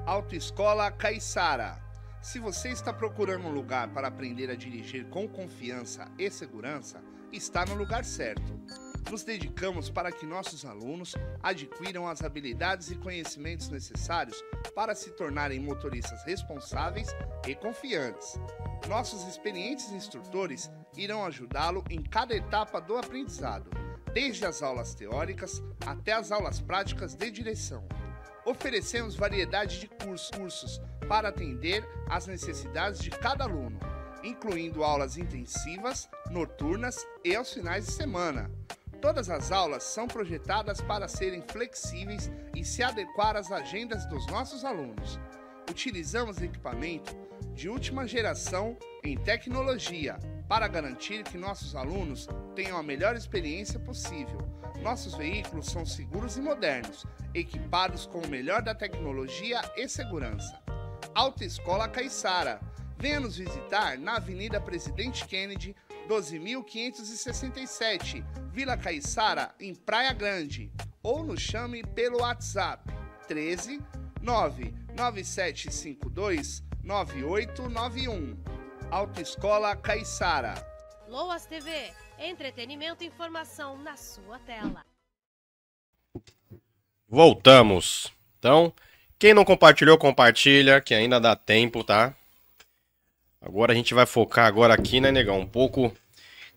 Autoescola Caiçara. Se você está procurando um lugar para aprender a dirigir com confiança e segurança, está no lugar certo. Nos dedicamos para que nossos alunos adquiram as habilidades e conhecimentos necessários para se tornarem motoristas responsáveis e confiantes. Nossos experientes instrutores irão ajudá-lo em cada etapa do aprendizado desde as aulas teóricas até as aulas práticas de direção. Oferecemos variedade de cursos para atender às necessidades de cada aluno, incluindo aulas intensivas, noturnas e aos finais de semana. Todas as aulas são projetadas para serem flexíveis e se adequar às agendas dos nossos alunos. Utilizamos equipamento de última geração em tecnologia, para garantir que nossos alunos tenham a melhor experiência possível, nossos veículos são seguros e modernos, equipados com o melhor da tecnologia e segurança. Alta Escola Caiçara. Venha nos visitar na Avenida Presidente Kennedy, 12.567, Vila Caiçara, em Praia Grande, ou nos chame pelo WhatsApp 13 99752 9891. Autoescola Caissara. Loas TV, entretenimento e informação na sua tela. Voltamos. Então, quem não compartilhou, compartilha, que ainda dá tempo, tá? Agora a gente vai focar agora aqui, né, negão? Um pouco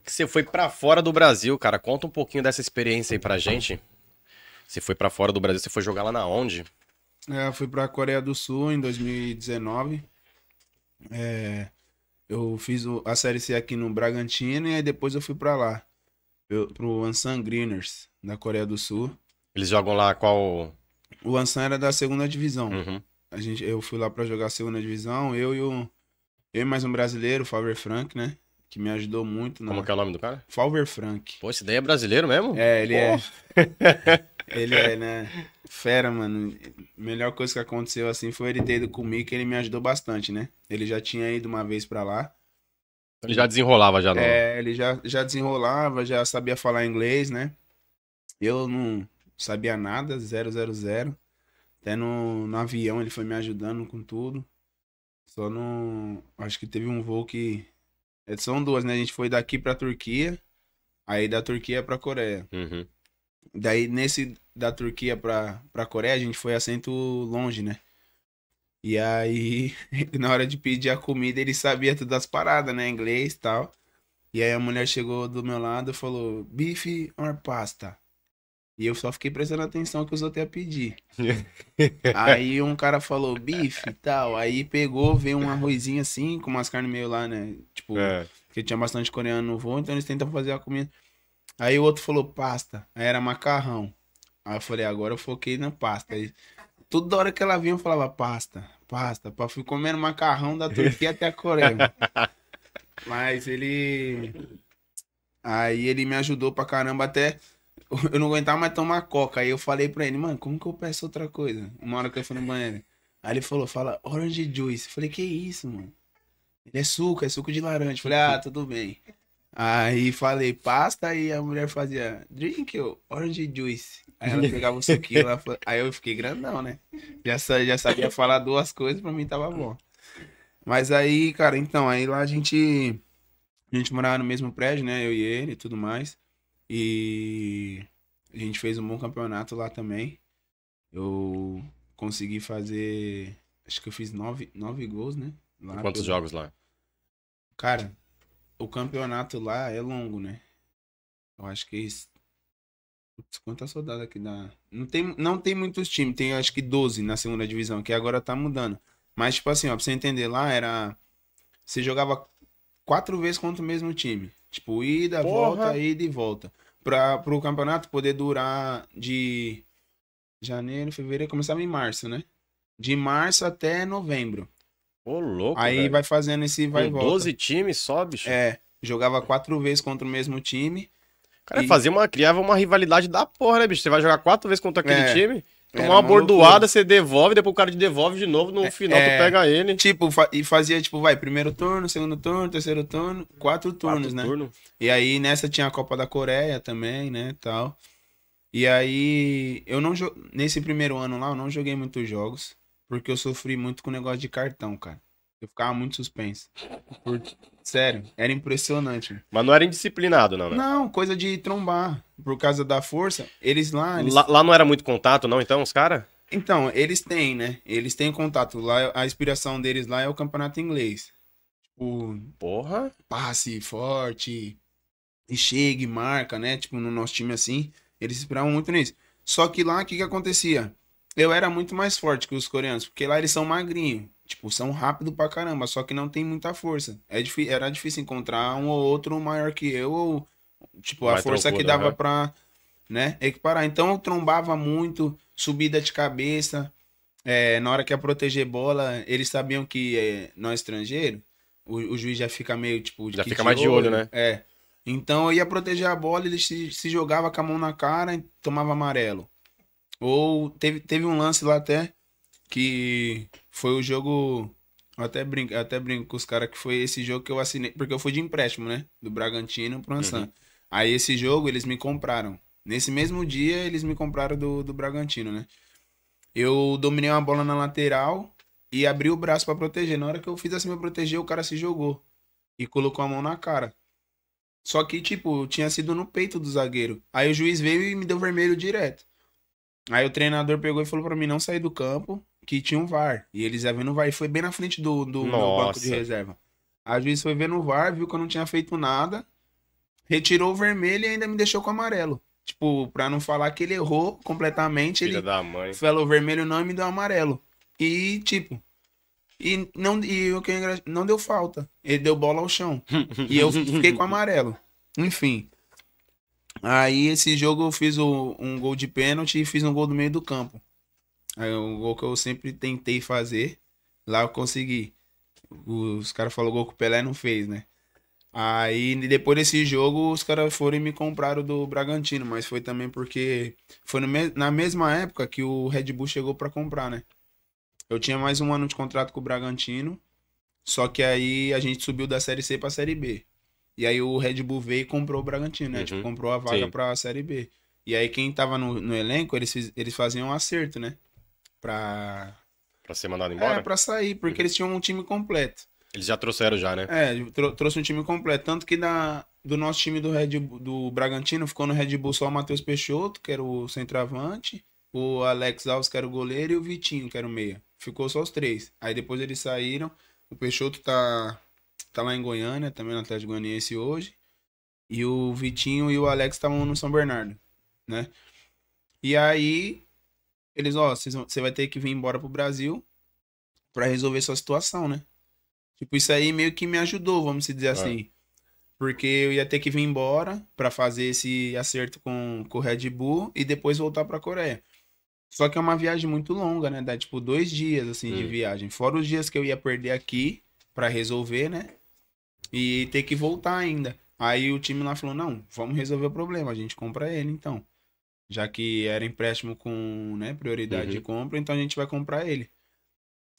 que você foi para fora do Brasil, cara. Conta um pouquinho dessa experiência aí pra gente. Você foi para fora do Brasil, você foi jogar lá na onde? É, fui pra Coreia do Sul em 2019. É, eu fiz a Série C aqui no Bragantino e aí depois eu fui para lá. Eu, pro Ansan Greeners, da Coreia do Sul. Eles jogam lá qual. O Ansan era da segunda divisão. Uhum. A gente, eu fui lá para jogar a segunda divisão, eu e o. Eu e mais um brasileiro, o Faber Frank, né? que me ajudou muito. Na... Como que é o nome do cara? Falver Frank. Pô, esse daí é brasileiro mesmo? É, ele é. Pô. é. ele é, né? Fera, mano. Melhor coisa que aconteceu assim foi ele ter ido comigo, que ele me ajudou bastante, né? Ele já tinha ido uma vez para lá. Ele já desenrolava já, não? É, ele já, já desenrolava, já sabia falar inglês, né? Eu não sabia nada, zero, zero, zero. Até no, no avião ele foi me ajudando com tudo. Só no... Acho que teve um voo que são duas, né? A gente foi daqui pra Turquia, aí da Turquia pra Coreia. Uhum. Daí, nesse da Turquia pra, pra Coreia, a gente foi assento longe, né? E aí, na hora de pedir a comida, ele sabia todas as paradas, né? Inglês e tal. E aí a mulher chegou do meu lado e falou, bife ou pasta? E eu só fiquei prestando atenção que os outros iam pedir. aí um cara falou, bife e tal. Aí pegou, veio um arrozinho assim, com umas carnes meio lá, né? Tipo, é. porque tinha bastante coreano no voo, então eles tentam fazer a comida. Aí o outro falou pasta, aí era macarrão. Aí eu falei, agora eu foquei na pasta. Aí, toda hora que ela vinha, eu falava pasta, pasta. Pá, fui comendo macarrão da Turquia até a Coreia. Mas ele. Aí ele me ajudou pra caramba até eu não aguentava mais tomar coca. Aí eu falei pra ele, mano, como que eu peço outra coisa? Uma hora que eu fui no banheiro. Aí ele falou, fala orange juice. Eu falei, que isso, mano? Ele é suco, é suco de laranja. Eu falei, ah, tudo bem. Aí falei, pasta, e a mulher fazia, drink eu orange juice. Aí ela pegava o suquinho lá, aí eu fiquei grandão, né? Já, já sabia falar duas coisas, pra mim tava bom. Mas aí, cara, então, aí lá a gente, a gente morava no mesmo prédio, né? Eu e ele e tudo mais. E a gente fez um bom campeonato lá também. Eu consegui fazer. Acho que eu fiz nove, nove gols, né? Lá quantos pelo... jogos lá? Cara, o campeonato lá é longo, né? Eu acho que. Putz, quantas rodadas aqui dá? Não tem, não tem muitos times, tem acho que 12 na segunda divisão, que agora tá mudando. Mas, tipo assim, ó, pra você entender, lá era. Você jogava quatro vezes contra o mesmo time. Tipo, ida, Porra. volta, ida e volta. Pra, pro campeonato poder durar de janeiro, fevereiro, começava em março, né? De março até novembro. Ô, louco. Aí velho. vai fazendo esse vai e volta. 12 times só, bicho? É. Jogava quatro vezes contra o mesmo time. Cara, e... fazia uma. Criava uma rivalidade da porra, né, bicho? Você vai jogar quatro vezes contra aquele é. time? Tomar uma bordoada, você devolve, depois o cara te devolve de novo, no é, final tu é, pega ele. Tipo, fa e fazia, tipo, vai, primeiro turno, segundo turno, terceiro turno, quatro turnos, quatro né? Turno. E aí nessa tinha a Copa da Coreia também, né, tal. E aí eu não nesse primeiro ano lá eu não joguei muitos jogos, porque eu sofri muito com o negócio de cartão, cara. Eu ficava muito suspenso. Por... Sério, era impressionante. Mas não era indisciplinado, não, né? Não, coisa de trombar. Por causa da força, eles lá. Eles... Lá, lá, não era muito contato, não, então, os caras? Então, eles têm, né? Eles têm contato. Lá, a inspiração deles lá é o campeonato inglês. Tipo. Porra! Passe forte. E chega e marca, né? Tipo, no nosso time assim. Eles esperavam muito nisso. Só que lá, o que, que acontecia? Eu era muito mais forte que os coreanos, porque lá eles são magrinhos. Tipo, são rápido pra caramba, só que não tem muita força. É era difícil encontrar um ou outro maior que eu, ou, tipo, a força trocura, que dava uhum. pra, né, equiparar. Então eu trombava muito, subida de cabeça. É, na hora que ia proteger bola, eles sabiam que é, estrangeiro, o, o, juiz já fica meio, tipo, Já fica mais de olho, né? É. Então eu ia proteger a bola, ele se, se jogava com a mão na cara e tomava amarelo. Ou teve, teve um lance lá até que foi o jogo. até brinco, até brinco com os caras que foi esse jogo que eu assinei. Porque eu fui de empréstimo, né? Do Bragantino pro Ansan. Uhum. Aí esse jogo eles me compraram. Nesse mesmo dia eles me compraram do, do Bragantino, né? Eu dominei uma bola na lateral e abri o braço para proteger. Na hora que eu fiz assim pra proteger, o cara se jogou. E colocou a mão na cara. Só que, tipo, tinha sido no peito do zagueiro. Aí o juiz veio e me deu vermelho direto. Aí o treinador pegou e falou para mim não sair do campo, que tinha um VAR. E eles iam vendo o VAR. E foi bem na frente do, do banco de reserva. A juiz foi vendo o VAR, viu que eu não tinha feito nada. Retirou o vermelho e ainda me deixou com o amarelo. Tipo, pra não falar que ele errou completamente. Filha ele da mãe. falou vermelho não e me deu amarelo. E, tipo, e não, e o que é não deu falta. Ele deu bola ao chão. e eu fiquei com o amarelo. Enfim. Aí esse jogo eu fiz o, um gol de pênalti e fiz um gol do meio do campo. Aí, é um gol que eu sempre tentei fazer, lá eu consegui. Os caras falaram gol que o Pelé não fez, né? Aí depois desse jogo os caras foram e me compraram do Bragantino, mas foi também porque foi me na mesma época que o Red Bull chegou para comprar, né? Eu tinha mais um ano de contrato com o Bragantino, só que aí a gente subiu da Série C pra Série B. E aí o Red Bull veio e comprou o Bragantino, né? Tipo, uhum. Tipo, comprou a vaga Sim. pra Série B. E aí quem tava no, no elenco, eles, eles faziam um acerto, né? pra. Pra ser mandado é, embora? É, pra sair, porque uhum. eles tinham um time completo. Eles já trouxeram já, né? É, trou trouxe um time completo. Tanto que da, do nosso time do Red Bull, do Bragantino ficou no Red Bull só o Matheus Peixoto, que era o centroavante, o Alex Alves, que era o goleiro, e o Vitinho, que era o meia. Ficou só os três. Aí depois eles saíram. O Peixoto tá, tá lá em Goiânia, também no Atlético Goianiense hoje. E o Vitinho e o Alex estavam no São Bernardo, né? E aí eles, ó, você vai ter que vir embora pro Brasil para resolver sua situação, né? Tipo, isso aí meio que me ajudou, vamos dizer é. assim. Porque eu ia ter que vir embora para fazer esse acerto com, com o Red Bull e depois voltar pra Coreia. Só que é uma viagem muito longa, né? Dá tipo dois dias, assim, hum. de viagem. Fora os dias que eu ia perder aqui para resolver, né? E ter que voltar ainda. Aí o time lá falou: não, vamos resolver o problema, a gente compra ele então já que era empréstimo com né, prioridade uhum. de compra, então a gente vai comprar ele.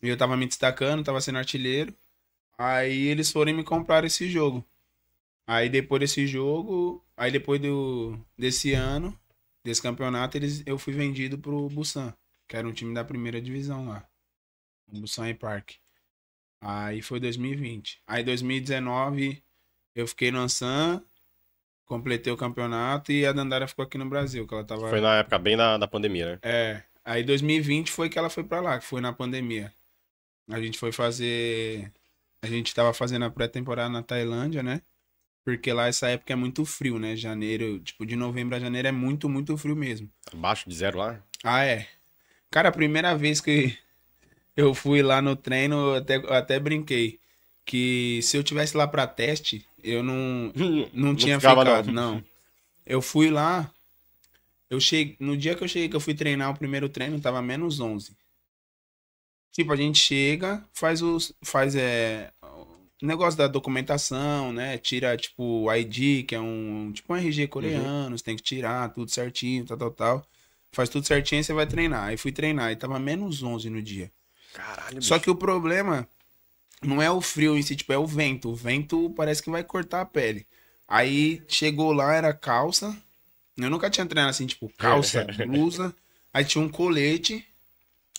E eu tava me destacando, tava sendo artilheiro. Aí eles foram me comprar esse jogo. Aí depois desse jogo, aí depois do, desse ano, desse campeonato, eles, eu fui vendido pro Busan, que era um time da primeira divisão lá. Busan e Park. Aí foi 2020. Aí 2019 eu fiquei no Ansan completei o campeonato e a Dandara ficou aqui no Brasil, que ela tava... Foi na época bem da, da pandemia, né? É, aí 2020 foi que ela foi para lá, que foi na pandemia. A gente foi fazer... A gente tava fazendo a pré-temporada na Tailândia, né? Porque lá essa época é muito frio, né? Janeiro, tipo, de novembro a janeiro é muito, muito frio mesmo. Abaixo de zero lá? Ah, é. Cara, a primeira vez que eu fui lá no treino, até, até brinquei. Que se eu tivesse lá para teste, eu não, não, não tinha ficava, ficado, não. não. Eu fui lá, eu cheguei, no dia que eu cheguei, que eu fui treinar o primeiro treino, tava menos 11. Tipo, a gente chega, faz os. Faz é, o negócio da documentação, né? Tira, tipo, o ID, que é um. Tipo um RG uhum. coreano, uhum. você tem que tirar tudo certinho, tal, tal, tal. Faz tudo certinho e você vai treinar. Aí fui treinar, e tava menos 11 no dia. Caralho, Só bicho. que o problema não é o frio em si, tipo, é o vento. O vento parece que vai cortar a pele. Aí chegou lá, era calça. Eu nunca tinha treinado assim, tipo, calça, blusa. Aí tinha um colete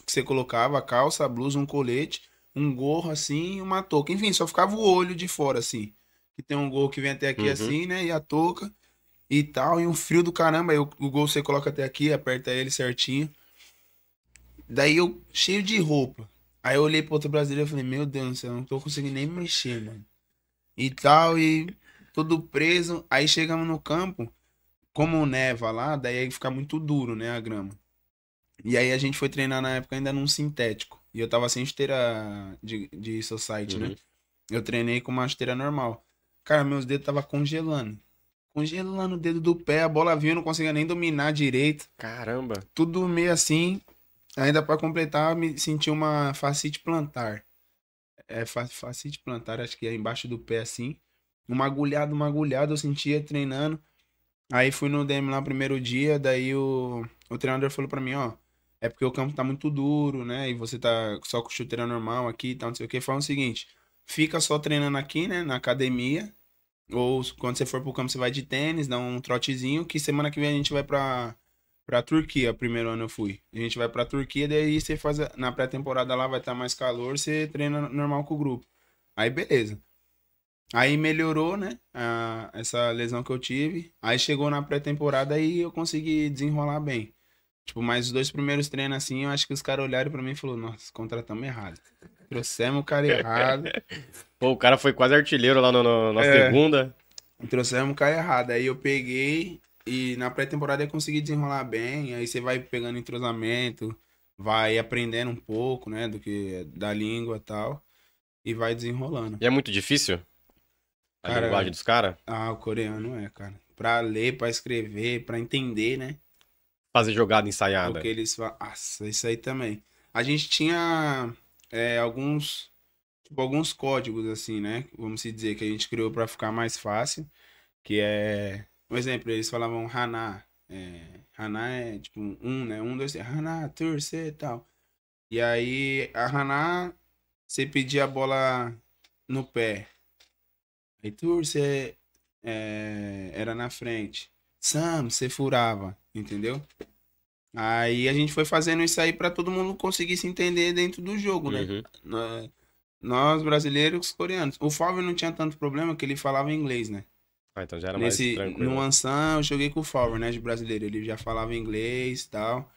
que você colocava, a calça, a blusa, um colete, um gorro assim uma touca. Enfim, só ficava o olho de fora, assim. Que tem um gorro que vem até aqui uhum. assim, né? E a touca e tal. E um frio do caramba. Aí o, o gol você coloca até aqui, aperta ele certinho. Daí eu, cheio de roupa. Aí eu olhei pro outro brasileiro e falei, meu Deus do céu, não tô conseguindo nem mexer, mano. E tal, e tudo preso. Aí chegamos no campo, como neva lá, daí fica muito duro, né, a grama. E aí a gente foi treinar na época ainda num sintético. E eu tava sem esteira de, de society, né? uhum. né? Eu treinei com uma esteira normal. Cara, meus dedos tava congelando. Congelando o dedo do pé, a bola vinha, eu não conseguia nem dominar direito. Caramba. Tudo meio assim. Ainda para completar, me senti uma facite plantar. É facite plantar, acho que é embaixo do pé assim. Uma agulhada, uma agulhada, eu sentia treinando. Aí fui no DM lá primeiro dia, daí o, o treinador falou para mim, ó, é porque o campo tá muito duro, né? E você tá só com chuteira normal aqui e tá, tal, não sei o que. Fala o seguinte, fica só treinando aqui, né, na academia, ou quando você for pro campo, você vai de tênis, dá um trotezinho, que semana que vem a gente vai pra, pra Turquia, primeiro ano eu fui. A gente vai pra Turquia, daí você faz. A... Na pré-temporada lá vai estar tá mais calor, você treina normal com o grupo. Aí beleza. Aí melhorou, né? A... essa lesão que eu tive. Aí chegou na pré-temporada e eu consegui desenrolar bem. Tipo, mais os dois primeiros treinos assim, eu acho que os caras olharam pra mim e falaram: Nossa, contratamos errado. Trouxemos o cara errado. Pô, o cara foi quase artilheiro lá no, no na é, segunda. Trouxemos o cara errado. Aí eu peguei, e na pré-temporada é conseguir desenrolar bem, aí você vai pegando entrosamento, vai aprendendo um pouco, né, do que da língua e tal, e vai desenrolando. E é muito difícil? A cara, linguagem dos caras? Ah, o coreano é, cara. Pra ler, pra escrever, pra entender, né? Fazer jogada ensaiada. Porque eles falam. Nossa, isso aí também. A gente tinha é, alguns. Tipo, alguns códigos, assim, né? Vamos dizer, que a gente criou para ficar mais fácil. Que é por exemplo, eles falavam Haná. É, Haná é tipo um, né? Um, dois, três. Haná, torcer e tal. E aí a Haná, você pedia a bola no pé. Aí torcer é, era na frente. Sam, você furava, entendeu? Aí a gente foi fazendo isso aí para todo mundo conseguir se entender dentro do jogo, né? Uhum. Nós brasileiros, coreanos. O Fábio não tinha tanto problema que ele falava inglês, né? Ah, então já era Nesse, mais tranquilo. No né? Ansan, eu joguei com o Fowler, né, de brasileiro. Ele já falava inglês e tal.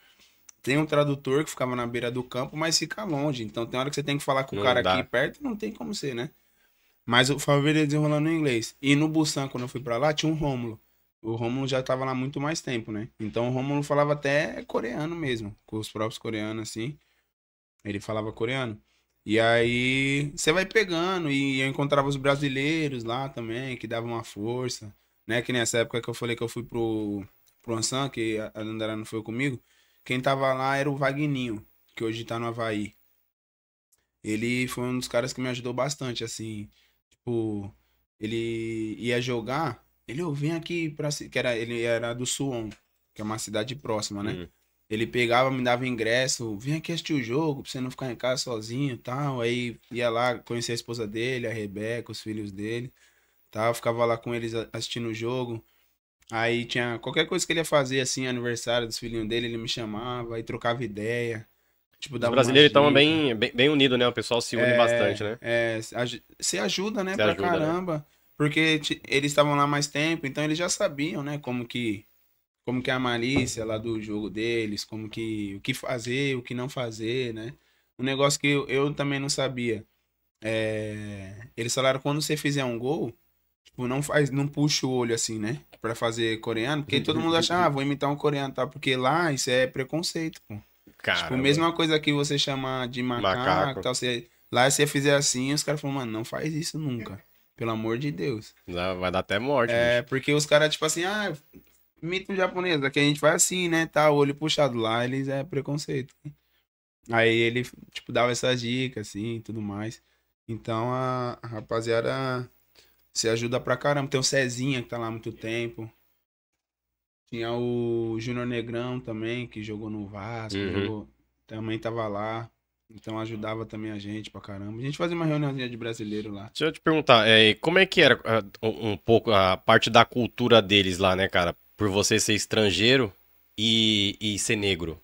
Tem um tradutor que ficava na beira do campo, mas fica longe. Então tem hora que você tem que falar com o cara dá. aqui perto, não tem como ser, né? Mas o Fowler ia desenrolando em inglês. E no Busan, quando eu fui pra lá, tinha um Rômulo. O Rômulo já tava lá muito mais tempo, né? Então o Rômulo falava até coreano mesmo, com os próprios coreanos, assim. Ele falava coreano. E aí você vai pegando, e eu encontrava os brasileiros lá também, que davam uma força, né? Que nessa época que eu falei que eu fui pro, pro Ansan, que a Andara não foi comigo, quem tava lá era o Vagninho, que hoje tá no Havaí. Ele foi um dos caras que me ajudou bastante, assim. Tipo, ele ia jogar, ele, eu vim aqui pra. Que era, ele era do Suon, que é uma cidade próxima, né? Uhum. Ele pegava, me dava ingresso, vinha aqui assistir o jogo pra você não ficar em casa sozinho e tal. Aí ia lá conhecer a esposa dele, a Rebeca, os filhos dele. Tal. Ficava lá com eles assistindo o jogo. Aí tinha qualquer coisa que ele ia fazer, assim, aniversário dos filhinhos dele, ele me chamava e trocava ideia. Tipo, o brasileiro estão bem, bem, bem unido né? O pessoal se une é, bastante, né? É, se ajuda, né? Se pra ajuda, né? caramba. Né? Porque eles estavam lá mais tempo, então eles já sabiam, né? Como que como que é a malícia lá do jogo deles, como que o que fazer, o que não fazer, né? Um negócio que eu, eu também não sabia. É, eles falaram quando você fizer um gol, tipo, não faz, não puxa o olho assim, né? Para fazer coreano, porque todo mundo acha, ah, vou imitar um coreano, tá? Porque lá isso é preconceito, pô. Tipo, cara, tipo, mesma coisa que você chama de macaco, macaco. Tal, você, lá se você fizer assim, os caras falam, mano, não faz isso nunca. Pelo amor de Deus. Vai dar até morte. É, porque os caras, tipo assim, ah, mito japonês, aqui né? a gente vai assim, né? Tá, olho puxado lá, eles é preconceito. Aí ele, tipo, dava essas dicas, assim, tudo mais. Então a, rapaziada se ajuda pra caramba. Tem o Cezinha que tá lá há muito tempo. Tinha o Júnior Negrão também, que jogou no Vasco, uhum. jogou, também tava lá. Então ajudava também a gente pra caramba. A gente fazia uma reuniãozinha de brasileiro lá. Deixa eu te perguntar, é, como é que era ah, um pouco a parte da cultura deles lá, né, cara? por você ser estrangeiro e, e ser negro?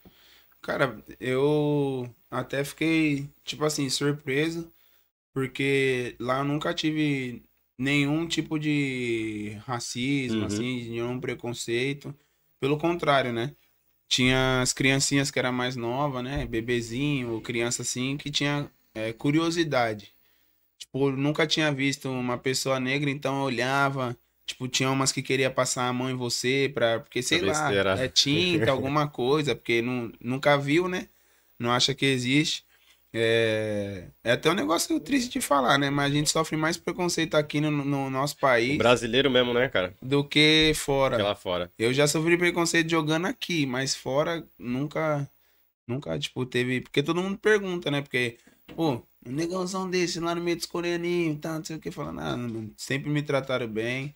Cara, eu até fiquei, tipo assim, surpreso, porque lá eu nunca tive nenhum tipo de racismo, uhum. assim, nenhum preconceito. Pelo contrário, né? Tinha as criancinhas que era mais nova, né? Bebezinho, criança assim, que tinha é, curiosidade. Tipo, nunca tinha visto uma pessoa negra, então eu olhava, Tipo, tinha umas que queria passar a mão em você, para porque sei lá, é tinta, alguma coisa, porque não, nunca viu, né? Não acha que existe. É, é até um negócio triste de falar, né? Mas a gente sofre mais preconceito aqui no, no nosso país. O brasileiro mesmo, né, cara? Do que fora. lá fora. Eu já sofri preconceito jogando aqui, mas fora nunca, nunca, tipo, teve. Porque todo mundo pergunta, né? Porque, pô, um negãozão desse lá no meio dos coreaninhos, tá, não sei o que, falando, ah, sempre me trataram bem.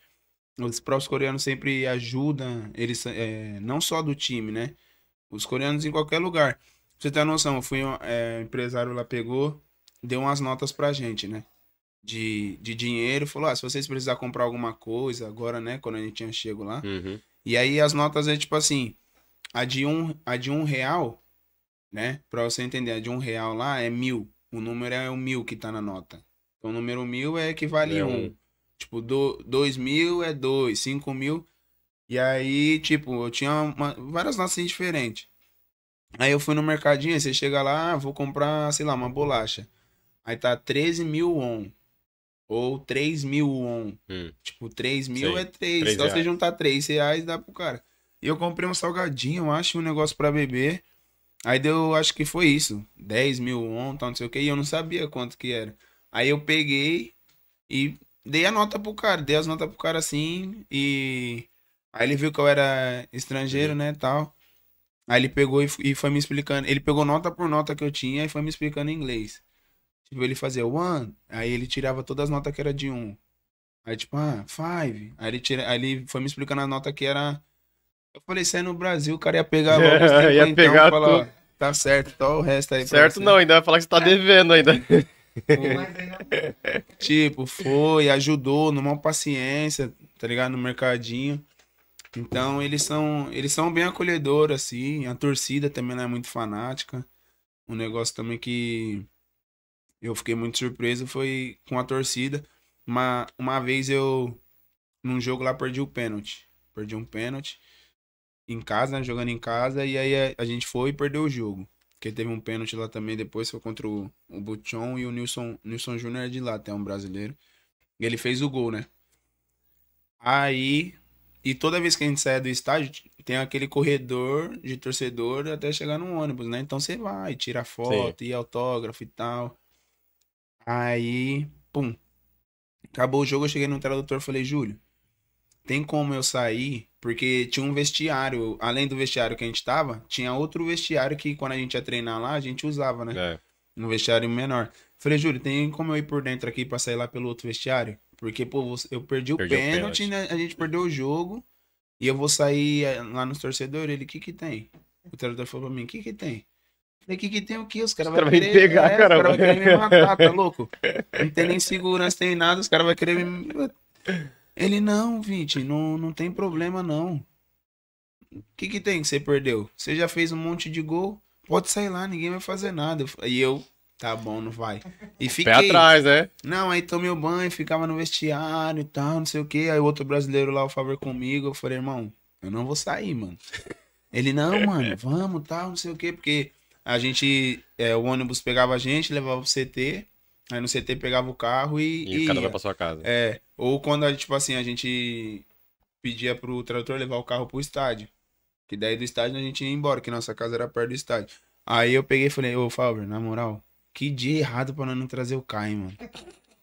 Os próprios coreanos sempre ajudam, eles é, não só do time, né? Os coreanos em qualquer lugar. Pra você ter noção, eu fui um eh, é, empresário lá, pegou, deu umas notas pra gente, né? De, de dinheiro, falou: ah, se vocês precisar comprar alguma coisa agora, né? Quando a gente tinha chego lá. Uhum. E aí as notas é tipo assim: a de um, a de um real, né? Pra você entender, a de um real lá é mil. O número é o mil que tá na nota. Então o número mil é equivale é a é um. um. Tipo, do, dois mil é dois, cinco mil. E aí, tipo, eu tinha uma, várias notas diferentes. Aí eu fui no mercadinho, você chega lá, ah, vou comprar, sei lá, uma bolacha. Aí tá 13 mil on. Ou 3 mil on. Hum. Tipo, 3 mil é 3. Só você juntar 3 reais, dá pro cara. E eu comprei um salgadinho, eu acho, um negócio para beber. Aí deu, acho que foi isso. 10 mil on, tal, não sei o que. E eu não sabia quanto que era. Aí eu peguei e dei a nota pro cara, dei as notas pro cara assim. E aí ele viu que eu era estrangeiro, né, tal. Aí ele pegou e, e foi me explicando. Ele pegou nota por nota que eu tinha e foi me explicando em inglês. Tipo, ele fazia one, aí ele tirava todas as notas que era de um. Aí, tipo, ah, five. Aí ele, tira, aí ele foi me explicando a nota que era. Eu falei, se é no Brasil, o cara ia pegar logo é, ia então, pegar falar, tá certo, tá o resto aí. Certo não, ainda vai falar que você tá é. devendo ainda. tipo, foi, ajudou, numa paciência, tá ligado? No mercadinho. Então, eles são, eles são bem acolhedores, assim. A torcida também não é muito fanática. Um negócio também que eu fiquei muito surpreso foi com a torcida. Uma, uma vez eu, num jogo lá, perdi o pênalti. Perdi um pênalti em casa, né? jogando em casa. E aí a, a gente foi e perdeu o jogo que teve um pênalti lá também depois, foi contra o, o Buchon e o Nilson, Nilson Júnior é de lá, até um brasileiro. E ele fez o gol, né? Aí, e toda vez que a gente sai do estádio, tem aquele corredor de torcedor até chegar no ônibus, né? Então você vai, tira foto Sim. e autógrafo e tal. Aí, pum. Acabou o jogo, eu cheguei no tradutor e falei, Júlio, tem como eu sair porque tinha um vestiário, além do vestiário que a gente tava, tinha outro vestiário que quando a gente ia treinar lá, a gente usava, né? É. Um vestiário menor. Falei, Júlio, tem como eu ir por dentro aqui pra sair lá pelo outro vestiário? Porque, pô, eu perdi, perdi o, pênalti, o pênalti, né? a gente perdeu o jogo. E eu vou sair eh, lá nos torcedores. Ele, o que que tem? O treinador falou pra mim, o que que tem? Falei, o que que tem o que Os caras cara vão querer, pegar, é, cara. Os caras vão querer me matar, tá louco? Não tem nem segurança, tem nada, os caras vão querer me... Ele, não, Vinte, não, não tem problema não. O que, que tem que você perdeu? Você já fez um monte de gol, pode sair lá, ninguém vai fazer nada. E eu, tá bom, não vai. E fiquei. Pé atrás, né? Não, aí tomei o banho, ficava no vestiário e tal, não sei o que. Aí o outro brasileiro lá, o favor comigo, eu falei, irmão, eu não vou sair, mano. Ele, não, mano, vamos, tal, não sei o que, porque a gente, é, o ônibus pegava a gente, levava pro CT, Aí no CT pegava o carro e. E, cada vai pra sua casa. É. Ou quando, tipo assim, a gente pedia pro trator levar o carro pro estádio. Que daí do estádio a gente ia embora, que nossa casa era perto do estádio. Aí eu peguei e falei, ô Fábio, na moral, que dia errado pra nós não trazer o Caio, mano.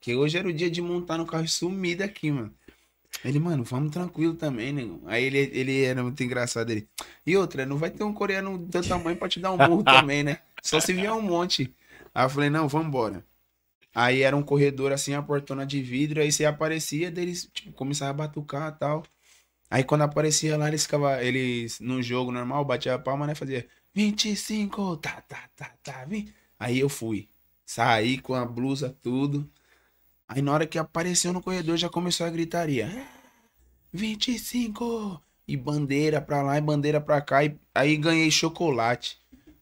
Que hoje era o dia de montar no carro e sumir daqui, mano. Ele, mano, vamos tranquilo também, né? Aí ele, ele era muito engraçado. Ele, e outra, não vai ter um coreano do tamanho pra te dar um burro também, né? Só se vier um monte. Aí eu falei, não, vambora. Aí era um corredor assim, a portona de vidro, aí você aparecia, deles tipo, começava a batucar e tal. Aí quando aparecia lá, eles ficavam, eles, no jogo normal, batia a palma, né? Fazia 25, tá, tá, tá, tá, vim. Aí eu fui. Saí com a blusa, tudo. Aí na hora que apareceu no corredor, já começou a gritaria. 25! Ah, e bandeira pra lá e bandeira pra cá. E aí ganhei chocolate.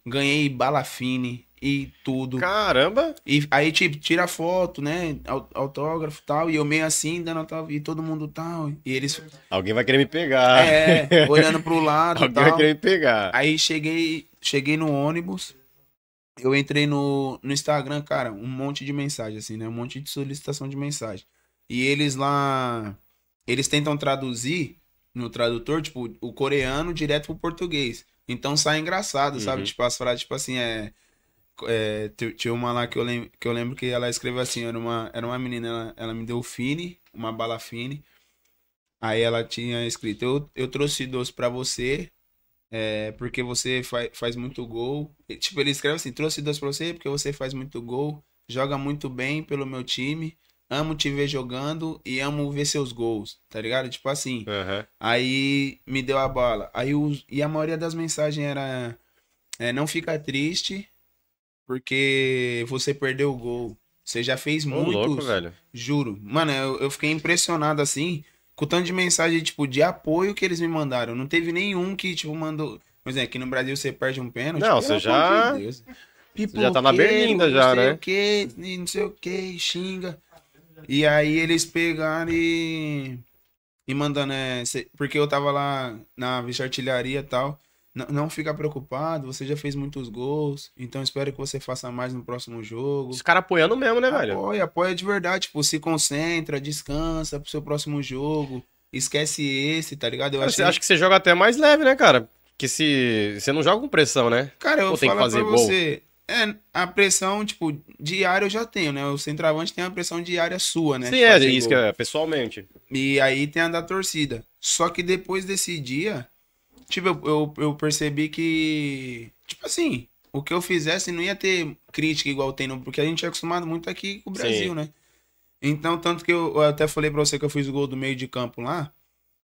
Ganhei balafine e tudo. Caramba! E aí, tipo, tira foto, né? Autógrafo e tal. E eu meio assim, dando autógrafo. E todo mundo tal. E eles. Alguém vai querer me pegar. É, olhando pro lado. Alguém tal. vai querer me pegar. Aí cheguei, cheguei no ônibus. Eu entrei no, no Instagram, cara, um monte de mensagem, assim, né? Um monte de solicitação de mensagem. E eles lá. Eles tentam traduzir no tradutor, tipo, o coreano direto pro português. Então sai engraçado, sabe? Uhum. Tipo, as frases, tipo assim, é é, tinha uma lá que eu, lembro, que eu lembro que ela escreveu assim, era uma, era uma menina, ela, ela me deu fine, uma bala fine. Aí ela tinha escrito, eu, eu trouxe doce para você, é, porque você faz, faz muito gol. E, tipo, ele escreve assim, trouxe doce pra você porque você faz muito gol, joga muito bem pelo meu time, amo te ver jogando e amo ver seus gols, tá ligado? Tipo assim. Uhum. Aí me deu a bala. Aí os, e a maioria das mensagens era, é, não fica triste, porque você perdeu o gol. Você já fez Ô, muitos. Louco, velho. Juro. Mano, eu, eu fiquei impressionado assim, com o tanto de mensagem, tipo, de apoio que eles me mandaram. Não teve nenhum que, tipo, mandou. mas é aqui no Brasil você perde um pênalti. Não, você já. De você já tá na berlinda já, né? Não sei o que, não sei o que, xinga. E aí eles pegaram e. E mandando, é, porque eu tava lá na vice-artilharia e tal não fica preocupado, você já fez muitos gols, então espero que você faça mais no próximo jogo. Os caras apoiando mesmo, né, velho? Apoia, apoia de verdade, tipo, se concentra, descansa pro seu próximo jogo, esquece esse, tá ligado? Eu cara, achei... acho que você joga até mais leve, né, cara? Que se você não joga com pressão, né? Cara, eu Ou tem falo que fazer pra gol. você, é, a pressão, tipo, diária eu já tenho, né? O centroavante tem uma pressão diária sua, né? Sim, é, isso gol. que é, pessoalmente. E aí tem a da torcida. Só que depois desse dia, Tipo, eu, eu, eu percebi que. Tipo assim, o que eu fizesse não ia ter crítica igual tem no. Porque a gente é acostumado muito aqui com o Brasil, Sim. né? Então, tanto que eu, eu, até falei pra você que eu fiz o gol do meio de campo lá.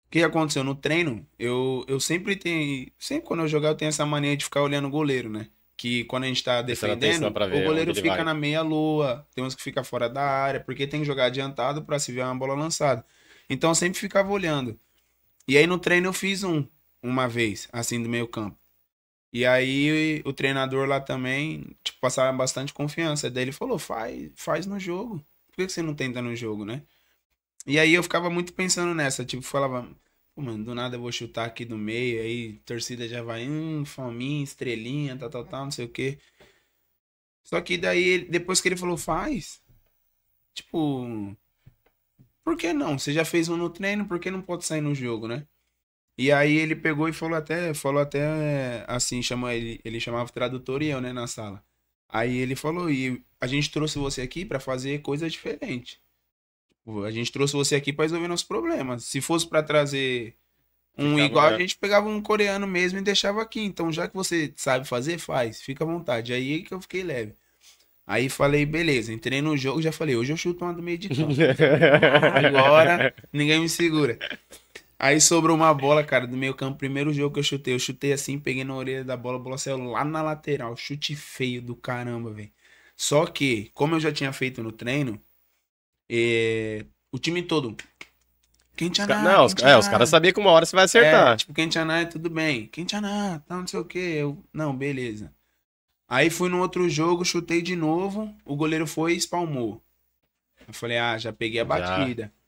O que aconteceu? No treino, eu, eu sempre tenho. Sempre quando eu jogar, eu tenho essa mania de ficar olhando o goleiro, né? Que quando a gente tá defendendo, o goleiro fica na meia-lua, tem uns que fica fora da área, porque tem que jogar adiantado para se ver uma bola lançada. Então eu sempre ficava olhando. E aí no treino eu fiz um uma vez, assim, do meio campo. E aí o treinador lá também, tipo, passava bastante confiança. Daí ele falou, faz, faz no jogo. Por que você não tenta no jogo, né? E aí eu ficava muito pensando nessa, tipo, falava, Pô, mano, do nada eu vou chutar aqui do meio, aí torcida já vai, hum, fominha, estrelinha, tal, tal, tal, não sei o quê. Só que daí, depois que ele falou, faz, tipo, por que não? Você já fez um no treino, por que não pode sair no jogo, né? E aí ele pegou e falou até, falou até eh, assim, chamou ele, ele chamava tradutor e eu, né, na sala. Aí ele falou, e a gente trouxe você aqui para fazer coisa diferente. Tipo, a gente trouxe você aqui para resolver nossos problemas. Se fosse para trazer um Ficava igual, a gente pegava um coreano mesmo e deixava aqui. Então, já que você sabe fazer, faz. Fica à vontade. Aí é que eu fiquei leve. Aí falei, beleza, entrei no jogo, já falei, hoje eu chuto uma do meio de campo. Agora ninguém me segura. Aí sobrou uma bola, cara, do meio campo. Primeiro jogo que eu chutei. Eu chutei assim, peguei na orelha da bola, a bola saiu lá na lateral. Chute feio do caramba, velho. Só que, como eu já tinha feito no treino, é... o time todo. Quem tinha nada? Não, os, é, os caras sabiam que uma hora você vai acertar. É, tipo, quem tinha é tudo bem. Quem tinha tá, não sei o que. Eu... Não, beleza. Aí fui no outro jogo, chutei de novo. O goleiro foi e espalmou. Eu falei, ah, já peguei a batida. Já.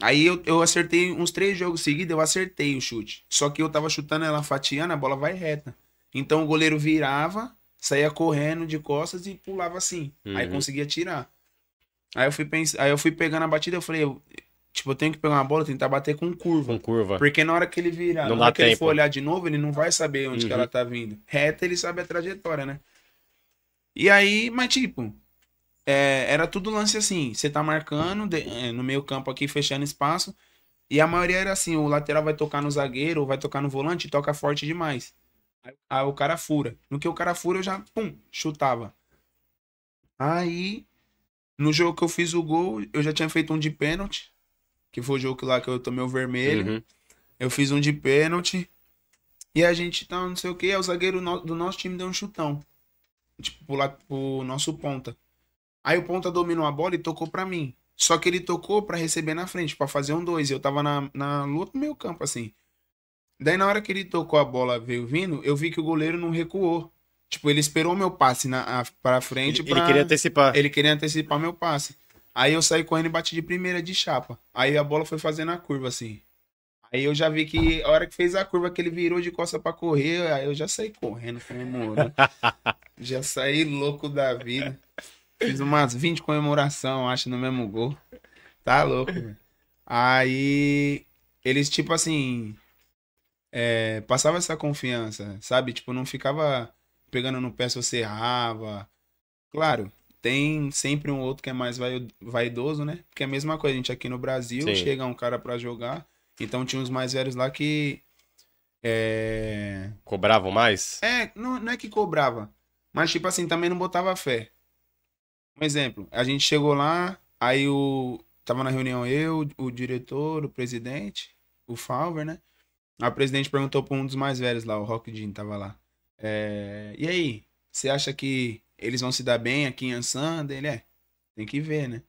Aí eu, eu acertei uns três jogos seguidos, eu acertei o chute. Só que eu tava chutando ela fatiando, a bola vai reta. Então o goleiro virava, saía correndo de costas e pulava assim. Uhum. Aí conseguia tirar. Aí eu fui pens... aí eu fui pegando a batida, eu falei, eu... tipo, eu tenho que pegar uma bola, tentar bater com curva. Com curva. Porque na hora que ele virar, não na hora que tempo. ele for olhar de novo, ele não vai saber onde uhum. que ela uhum. tá vindo. Reta ele sabe a trajetória, né? E aí, mas tipo, é, era tudo lance assim. Você tá marcando de, é, no meio campo aqui, fechando espaço. E a maioria era assim: o lateral vai tocar no zagueiro, ou vai tocar no volante, e toca forte demais. Aí o cara fura. No que o cara fura, eu já, pum, chutava. Aí, no jogo que eu fiz o gol, eu já tinha feito um de pênalti. Que foi o jogo lá que eu tomei o vermelho. Uhum. Eu fiz um de pênalti. E a gente tá, não sei o que, o zagueiro do nosso time deu um chutão. Tipo, pro, pro nosso ponta. Aí o ponta dominou a bola e tocou para mim. Só que ele tocou para receber na frente, para fazer um dois. Eu tava na, na lua do meio campo, assim. Daí na hora que ele tocou a bola, veio vindo, eu vi que o goleiro não recuou. Tipo, ele esperou meu passe na, a, pra frente. Ele, pra... ele queria antecipar. Ele queria antecipar meu passe. Aí eu saí correndo e bati de primeira de chapa. Aí a bola foi fazendo a curva, assim. Aí eu já vi que a hora que fez a curva que ele virou de costa para correr, aí eu já saí correndo, comemorando. já saí louco da vida. Fiz umas 20 comemoração, acho, no mesmo gol. Tá louco, velho. Aí eles, tipo assim, é, passava essa confiança, sabe? Tipo, não ficava pegando no pé se você errava. Claro, tem sempre um outro que é mais vaidoso, né? Porque é a mesma coisa, a gente aqui no Brasil, Sim. chega um cara para jogar, então tinha uns mais velhos lá que... É... Cobravam mais? É, não, não é que cobrava, mas tipo assim, também não botava fé. Um exemplo, a gente chegou lá, aí o. Tava na reunião eu, o diretor, o presidente, o Falver, né? A presidente perguntou pra um dos mais velhos lá, o Rock Jean tava lá. É, e aí, você acha que eles vão se dar bem aqui em Ansanda? Ele é. Tem que ver, né?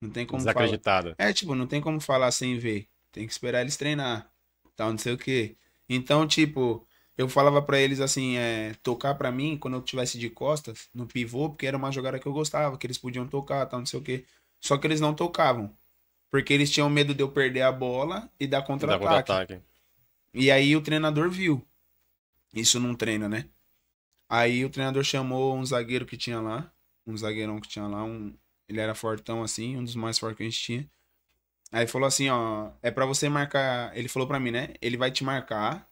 Não tem como Desacreditado. Falar. É, tipo, não tem como falar sem ver. Tem que esperar eles treinar. Tal, não sei o quê. Então, tipo, eu falava para eles assim, é, tocar para mim quando eu tivesse de costas no pivô, porque era uma jogada que eu gostava, que eles podiam tocar, tal, não sei o quê. Só que eles não tocavam. Porque eles tinham medo de eu perder a bola e dar contra-ataque. Contra e aí o treinador viu. Isso num treino, né? Aí o treinador chamou um zagueiro que tinha lá, um zagueirão que tinha lá, um, ele era fortão assim, um dos mais fortes que a gente tinha. Aí falou assim, ó, é para você marcar, ele falou para mim, né? Ele vai te marcar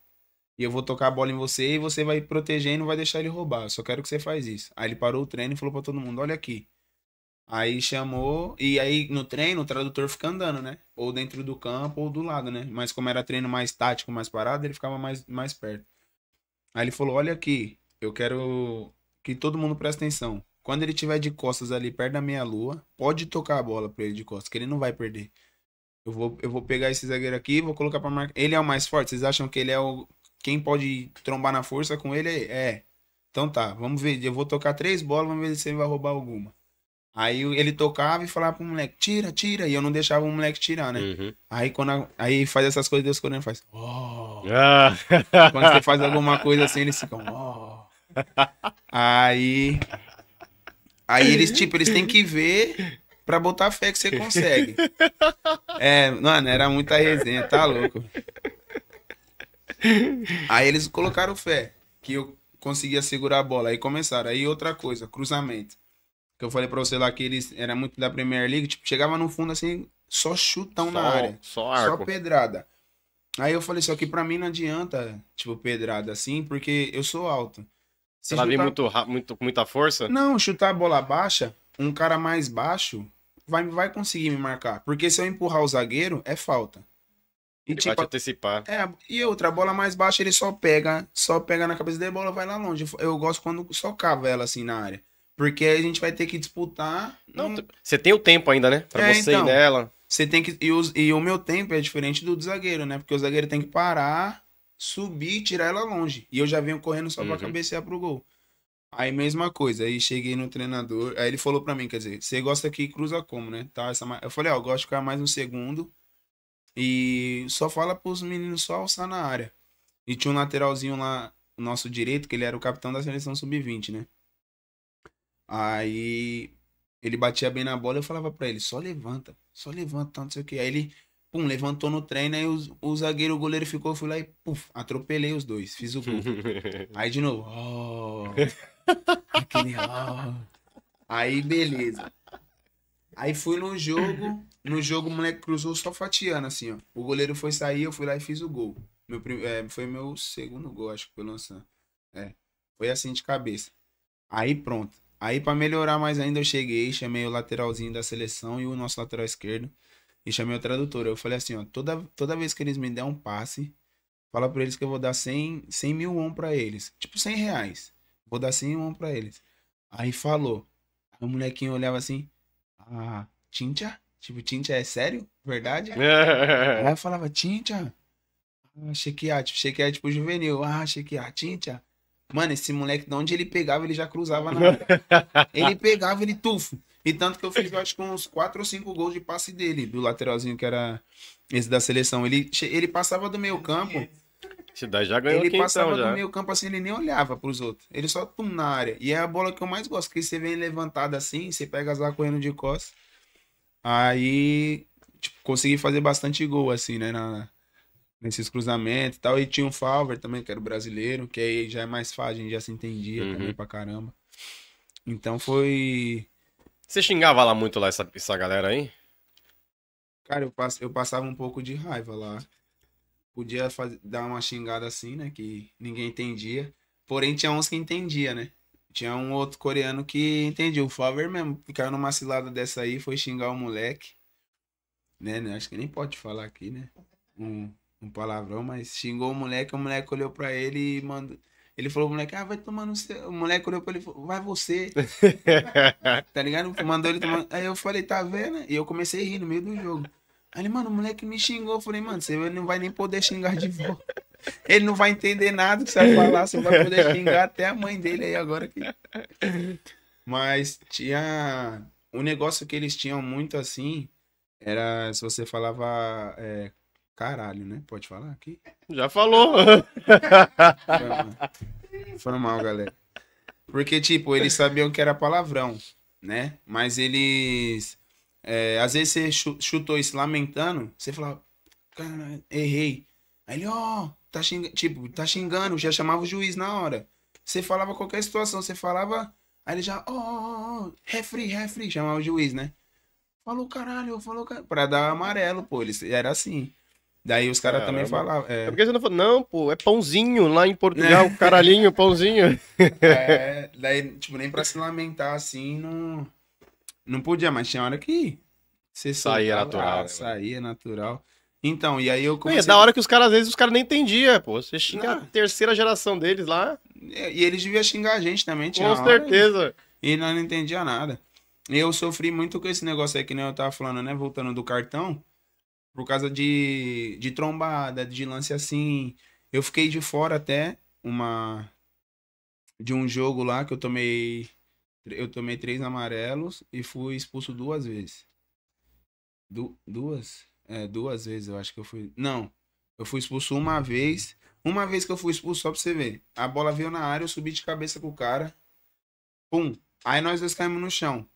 e eu vou tocar a bola em você e você vai protegendo, vai deixar ele roubar. Eu só quero que você faz isso. Aí ele parou o treino e falou para todo mundo: "Olha aqui". Aí chamou e aí no treino o tradutor fica andando, né? Ou dentro do campo ou do lado, né? Mas como era treino mais tático, mais parado, ele ficava mais mais perto. Aí ele falou: "Olha aqui, eu quero que todo mundo preste atenção. Quando ele tiver de costas ali perto da meia lua, pode tocar a bola para ele de costas, que ele não vai perder. Eu vou, eu vou pegar esse zagueiro aqui, vou colocar para marcar. Ele é o mais forte. Vocês acham que ele é o quem pode trombar na força com ele é. é. Então tá, vamos ver. Eu vou tocar três bolas, vamos ver se ele vai roubar alguma. Aí ele tocava e falava pro moleque, tira, tira. E eu não deixava o moleque tirar, né? Uhum. Aí quando a, aí faz essas coisas, Deus coreano faz. Oh. Quando você faz alguma coisa assim, eles ficam. Oh. Aí. Aí eles, tipo, eles têm que ver pra botar fé que você consegue. É, mano, era muita resenha, tá louco. Aí eles colocaram fé que eu conseguia segurar a bola. Aí começaram. Aí outra coisa, cruzamento. Que eu falei pra você lá que eles era muito da Premier League, tipo, chegava no fundo assim, só chutão só, na área. Só arco. Só pedrada. Aí eu falei, só que pra mim não adianta, tipo, pedrada assim, porque eu sou alto. Se ela chutar... muito, muito, muita força? Não, chutar a bola baixa, um cara mais baixo vai, vai conseguir me marcar. Porque se eu empurrar o zagueiro, é falta. E tipo, vai te antecipar. É, e outra, a bola mais baixa ele só pega, só pega na cabeça da bola vai lá longe. Eu gosto quando só cava ela assim na área. Porque a gente vai ter que disputar. Não, você tem o tempo ainda, né? Pra é, você então, ir nela. Você tem que. E, os... e o meu tempo é diferente do, do zagueiro, né? Porque o zagueiro tem que parar, subir tirar ela longe. E eu já venho correndo só uhum. pra cabecear pro gol. Aí mesma coisa, aí cheguei no treinador, aí ele falou pra mim, quer dizer, você gosta que cruza como, né? Tá, essa... Eu falei, ó, oh, eu gosto de ficar mais um segundo e só fala pros meninos só alçar na área. E tinha um lateralzinho lá, nosso direito, que ele era o capitão da seleção sub-20, né? Aí ele batia bem na bola eu falava pra ele, só levanta, só levanta, não sei o que. Aí ele, pum, levantou no treino, aí o, o zagueiro, o goleiro ficou, eu fui lá e, puf, atropelei os dois, fiz o gol. aí de novo, oh, aquele, oh. Aí beleza. Aí fui no jogo, no jogo o moleque cruzou só fatiando, assim, ó. O goleiro foi sair, eu fui lá e fiz o gol. Meu prim... É, foi meu segundo gol, acho que foi lançando. É. Foi assim de cabeça. Aí pronto. Aí para melhorar mais ainda eu cheguei, chamei o lateralzinho da seleção e o nosso lateral esquerdo e chamei o tradutor. Eu falei assim, ó, toda, toda vez que eles me der um passe, fala para eles que eu vou dar 100, 100 mil on para eles. Tipo 100 reais. Vou dar 100 on para eles. Aí falou. Aí o molequinho olhava assim, ah, Tintia? Tipo, Tintia é sério? Verdade? É. Aí eu falava, Tintia? Ah, Shekiá, é, tipo, que é tipo juvenil. Ah, é. ah, Tintia? Mano, esse moleque, de onde ele pegava, ele já cruzava na área. Ele pegava, ele tufo. E tanto que eu fiz, eu acho que uns 4 ou 5 gols de passe dele, do lateralzinho que era esse da seleção. Ele, ele passava do meio campo já ganhou Ele então, passava já. do meio campo assim, ele nem olhava pros outros. Ele só pum na área. E é a bola que eu mais gosto, que você vem levantada assim, você pega as lá correndo de costas. Aí, tipo, consegui fazer bastante gol, assim, né, na, nesses cruzamentos e tal. E tinha o Favre também, que era brasileiro, que aí já é mais fácil, a gente já se entendia uhum. também pra caramba. Então foi... Você xingava lá muito lá essa, essa galera aí? Cara, eu, pass... eu passava um pouco de raiva lá podia fazer, dar uma xingada assim, né? Que ninguém entendia. Porém, tinha uns que entendia, né? Tinha um outro coreano que entendia. O Favor mesmo ficaram numa cilada dessa aí, foi xingar o moleque. Né? né? Acho que nem pode falar aqui, né? Um, um palavrão, mas xingou o moleque. O moleque olhou pra ele e mandou. Ele falou, moleque, ah, vai tomar no seu. O moleque olhou pra ele e falou, vai você. tá ligado? Mandou ele tomar. Aí eu falei, tá vendo? E eu comecei a rir no meio do jogo. Ali ele, mano, o moleque me xingou. Eu falei, mano, você não vai nem poder xingar de volta. Ele não vai entender nada que você vai falar, você vai poder xingar até a mãe dele aí agora. Que... Mas tinha. O negócio que eles tinham muito assim era se você falava é, caralho, né? Pode falar aqui? Já falou! Foi mal, Foi mal galera. Porque, tipo, eles sabiam que era palavrão, né? Mas eles é, às vezes você chutou isso lamentando, você fala, cara, errei. Aí ele, ó, oh, tá xingando, tipo, tá xingando, já chamava o juiz na hora. Você falava qualquer situação, você falava, aí ele já, ó, ó, ó, refri, refri, chamava o juiz, né? Falou caralho, falou caralho, pra dar amarelo, pô, eles, era assim. Daí os caras também falavam. É... é porque você não falou, não, pô, é pãozinho lá em Portugal, é. caralhinho, pãozinho. É, daí, tipo, nem pra se lamentar assim, não. Não podia, mais, tinha hora que. Você saía natural. Né, saía natural. Então, e aí eu é comecei... É da hora que os caras, às vezes, os caras nem entendiam, pô. Você xinga não. a terceira geração deles lá. É, e, eles deviam xingar a gente também, tinha Com certeza. E, e nós não entendia nada. E eu sofri muito com esse negócio aí, que nem eu tava falando, né? Voltando do cartão. Por causa de, de trombada, de lance assim. Eu fiquei de fora até uma... De um jogo lá que eu tomei eu tomei três amarelos e fui expulso duas vezes. Du duas? É, duas vezes eu acho que eu fui. Não, eu fui expulso uma vez. Uma vez que eu fui expulso, só pra você ver. A bola veio na área, eu subi de cabeça com o cara. Pum. Aí nós dois caímos no chão.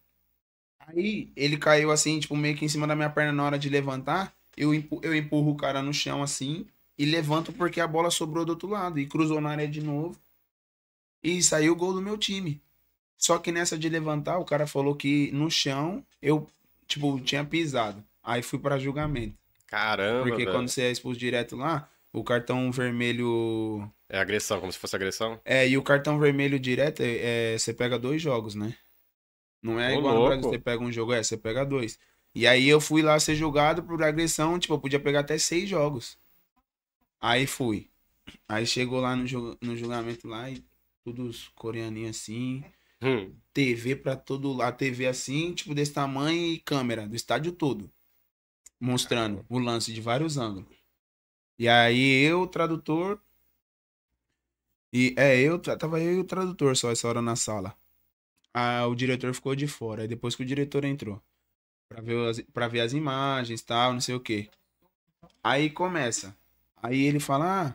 Aí ele caiu assim, tipo, meio que em cima da minha perna na hora de levantar. Eu, eu empurro o cara no chão assim e levanto porque a bola sobrou do outro lado e cruzou na área de novo. E saiu o gol do meu time. Só que nessa de levantar, o cara falou que no chão eu, tipo, tinha pisado. Aí fui para julgamento. Caramba. Porque velho. quando você é expulso direto lá, o cartão vermelho. É agressão, como se fosse agressão? É, e o cartão vermelho direto, é, é você pega dois jogos, né? Não é Ô, igual no Brasil, você pega um jogo, é, você pega dois. E aí eu fui lá ser julgado por agressão, tipo, eu podia pegar até seis jogos. Aí fui. Aí chegou lá no, no julgamento lá e todos coreaninhos assim. Hum. TV para todo lado, TV assim, tipo desse tamanho e câmera do estádio todo. Mostrando o lance de vários ângulos. E aí eu, tradutor. E é, eu tava eu e o tradutor só essa hora na sala. Ah, o diretor ficou de fora. Aí depois que o diretor entrou. Pra ver as, pra ver as imagens tal, não sei o que. Aí começa. Aí ele fala: ah,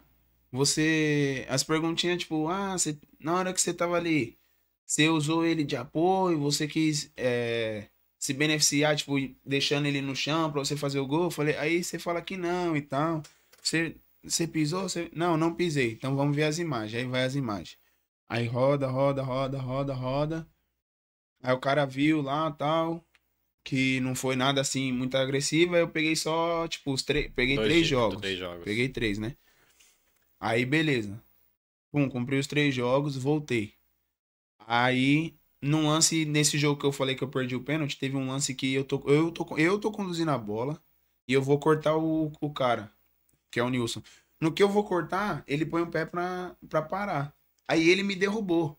você. As perguntinhas, tipo, ah, você, na hora que você tava ali, você usou ele de apoio, você quis é, se beneficiar, tipo, deixando ele no chão para você fazer o gol. Falei, aí você fala que não e tal. Você, você pisou? Você... Não, não pisei. Então vamos ver as imagens. Aí vai as imagens. Aí roda, roda, roda, roda, roda. Aí o cara viu lá tal. Que não foi nada assim muito agressivo. Aí eu peguei só, tipo, os tre... peguei Dois três jogos. três jogos. Peguei três, né? Aí beleza. Pum, cumpri os três jogos, voltei. Aí, num lance, nesse jogo que eu falei que eu perdi o pênalti, teve um lance que eu tô, eu tô, eu tô conduzindo a bola e eu vou cortar o, o cara, que é o Nilson. No que eu vou cortar, ele põe o pé pra, pra parar. Aí ele me derrubou.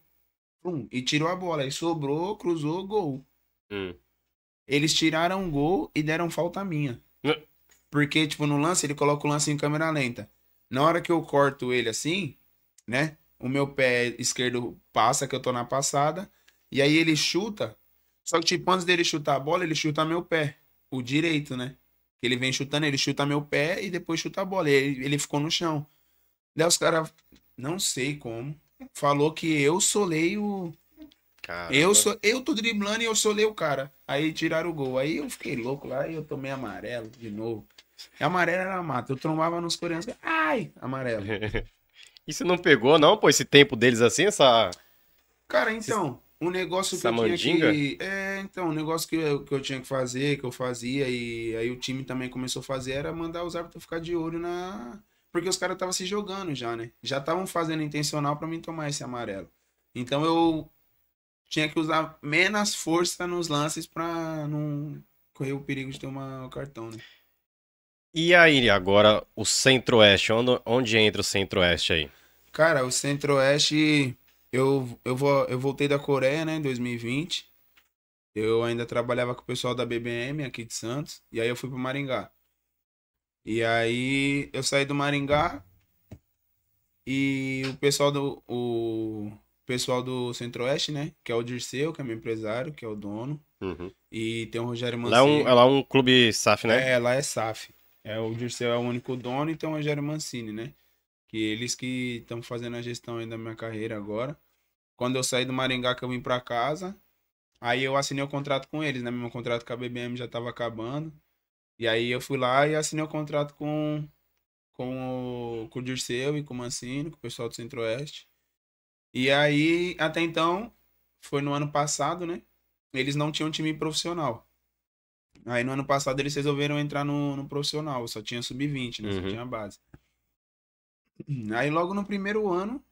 Pum, e tirou a bola. Aí sobrou, cruzou, gol. Hum. Eles tiraram o um gol e deram falta minha. Hum. Porque, tipo, no lance, ele coloca o lance em câmera lenta. Na hora que eu corto ele assim, né? o meu pé esquerdo passa, que eu tô na passada, e aí ele chuta. Só que, tipo, antes dele chutar a bola, ele chuta meu pé, o direito, né? Ele vem chutando, ele chuta meu pé e depois chuta a bola. Ele, ele ficou no chão. Daí os caras, não sei como, falou que eu solei o. Caramba. Eu, sou, eu tô driblando e eu solei o cara. Aí tiraram o gol. Aí eu fiquei louco lá e eu tomei amarelo de novo. E amarelo era mata. Eu trombava nos coreanos. Ai, amarelo. E você não pegou, não, pô, esse tempo deles assim, essa. Cara, então, um negócio essa que eu mandinga? tinha que. É, então, um negócio que eu, que eu tinha que fazer, que eu fazia, e aí o time também começou a fazer, era mandar os árbitros ficar de olho na. Porque os caras estavam se jogando já, né? Já estavam fazendo intencional para mim tomar esse amarelo. Então eu tinha que usar menos força nos lances pra não correr o perigo de ter um cartão, né? E aí, agora o Centro-Oeste, onde, onde entra o Centro-Oeste aí? Cara, o Centro-Oeste, eu, eu, vou, eu voltei da Coreia, né, em 2020. Eu ainda trabalhava com o pessoal da BBM aqui de Santos, e aí eu fui pro Maringá. E aí eu saí do Maringá e o pessoal do o pessoal do Centro-Oeste, né, que é o Dirceu, que é meu empresário, que é o dono. Uhum. E tem o Rogério Mancini. Lá é um, é lá um clube SAF, né? É, lá é SAF. É, o Dirceu é o único dono, então o é Rogério Mancini, né? Que eles que estão fazendo a gestão aí da minha carreira agora. Quando eu saí do Maringá, que eu vim para casa, aí eu assinei o contrato com eles, né? Meu contrato com a BBM já estava acabando. E aí eu fui lá e assinei o contrato com, com, o, com o Dirceu e com o Mancini, com o pessoal do Centro-Oeste. E aí, até então, foi no ano passado, né? Eles não tinham time profissional. Aí no ano passado eles resolveram entrar no, no profissional, só tinha sub-20, né? Uhum. Só tinha base. Aí logo no primeiro ano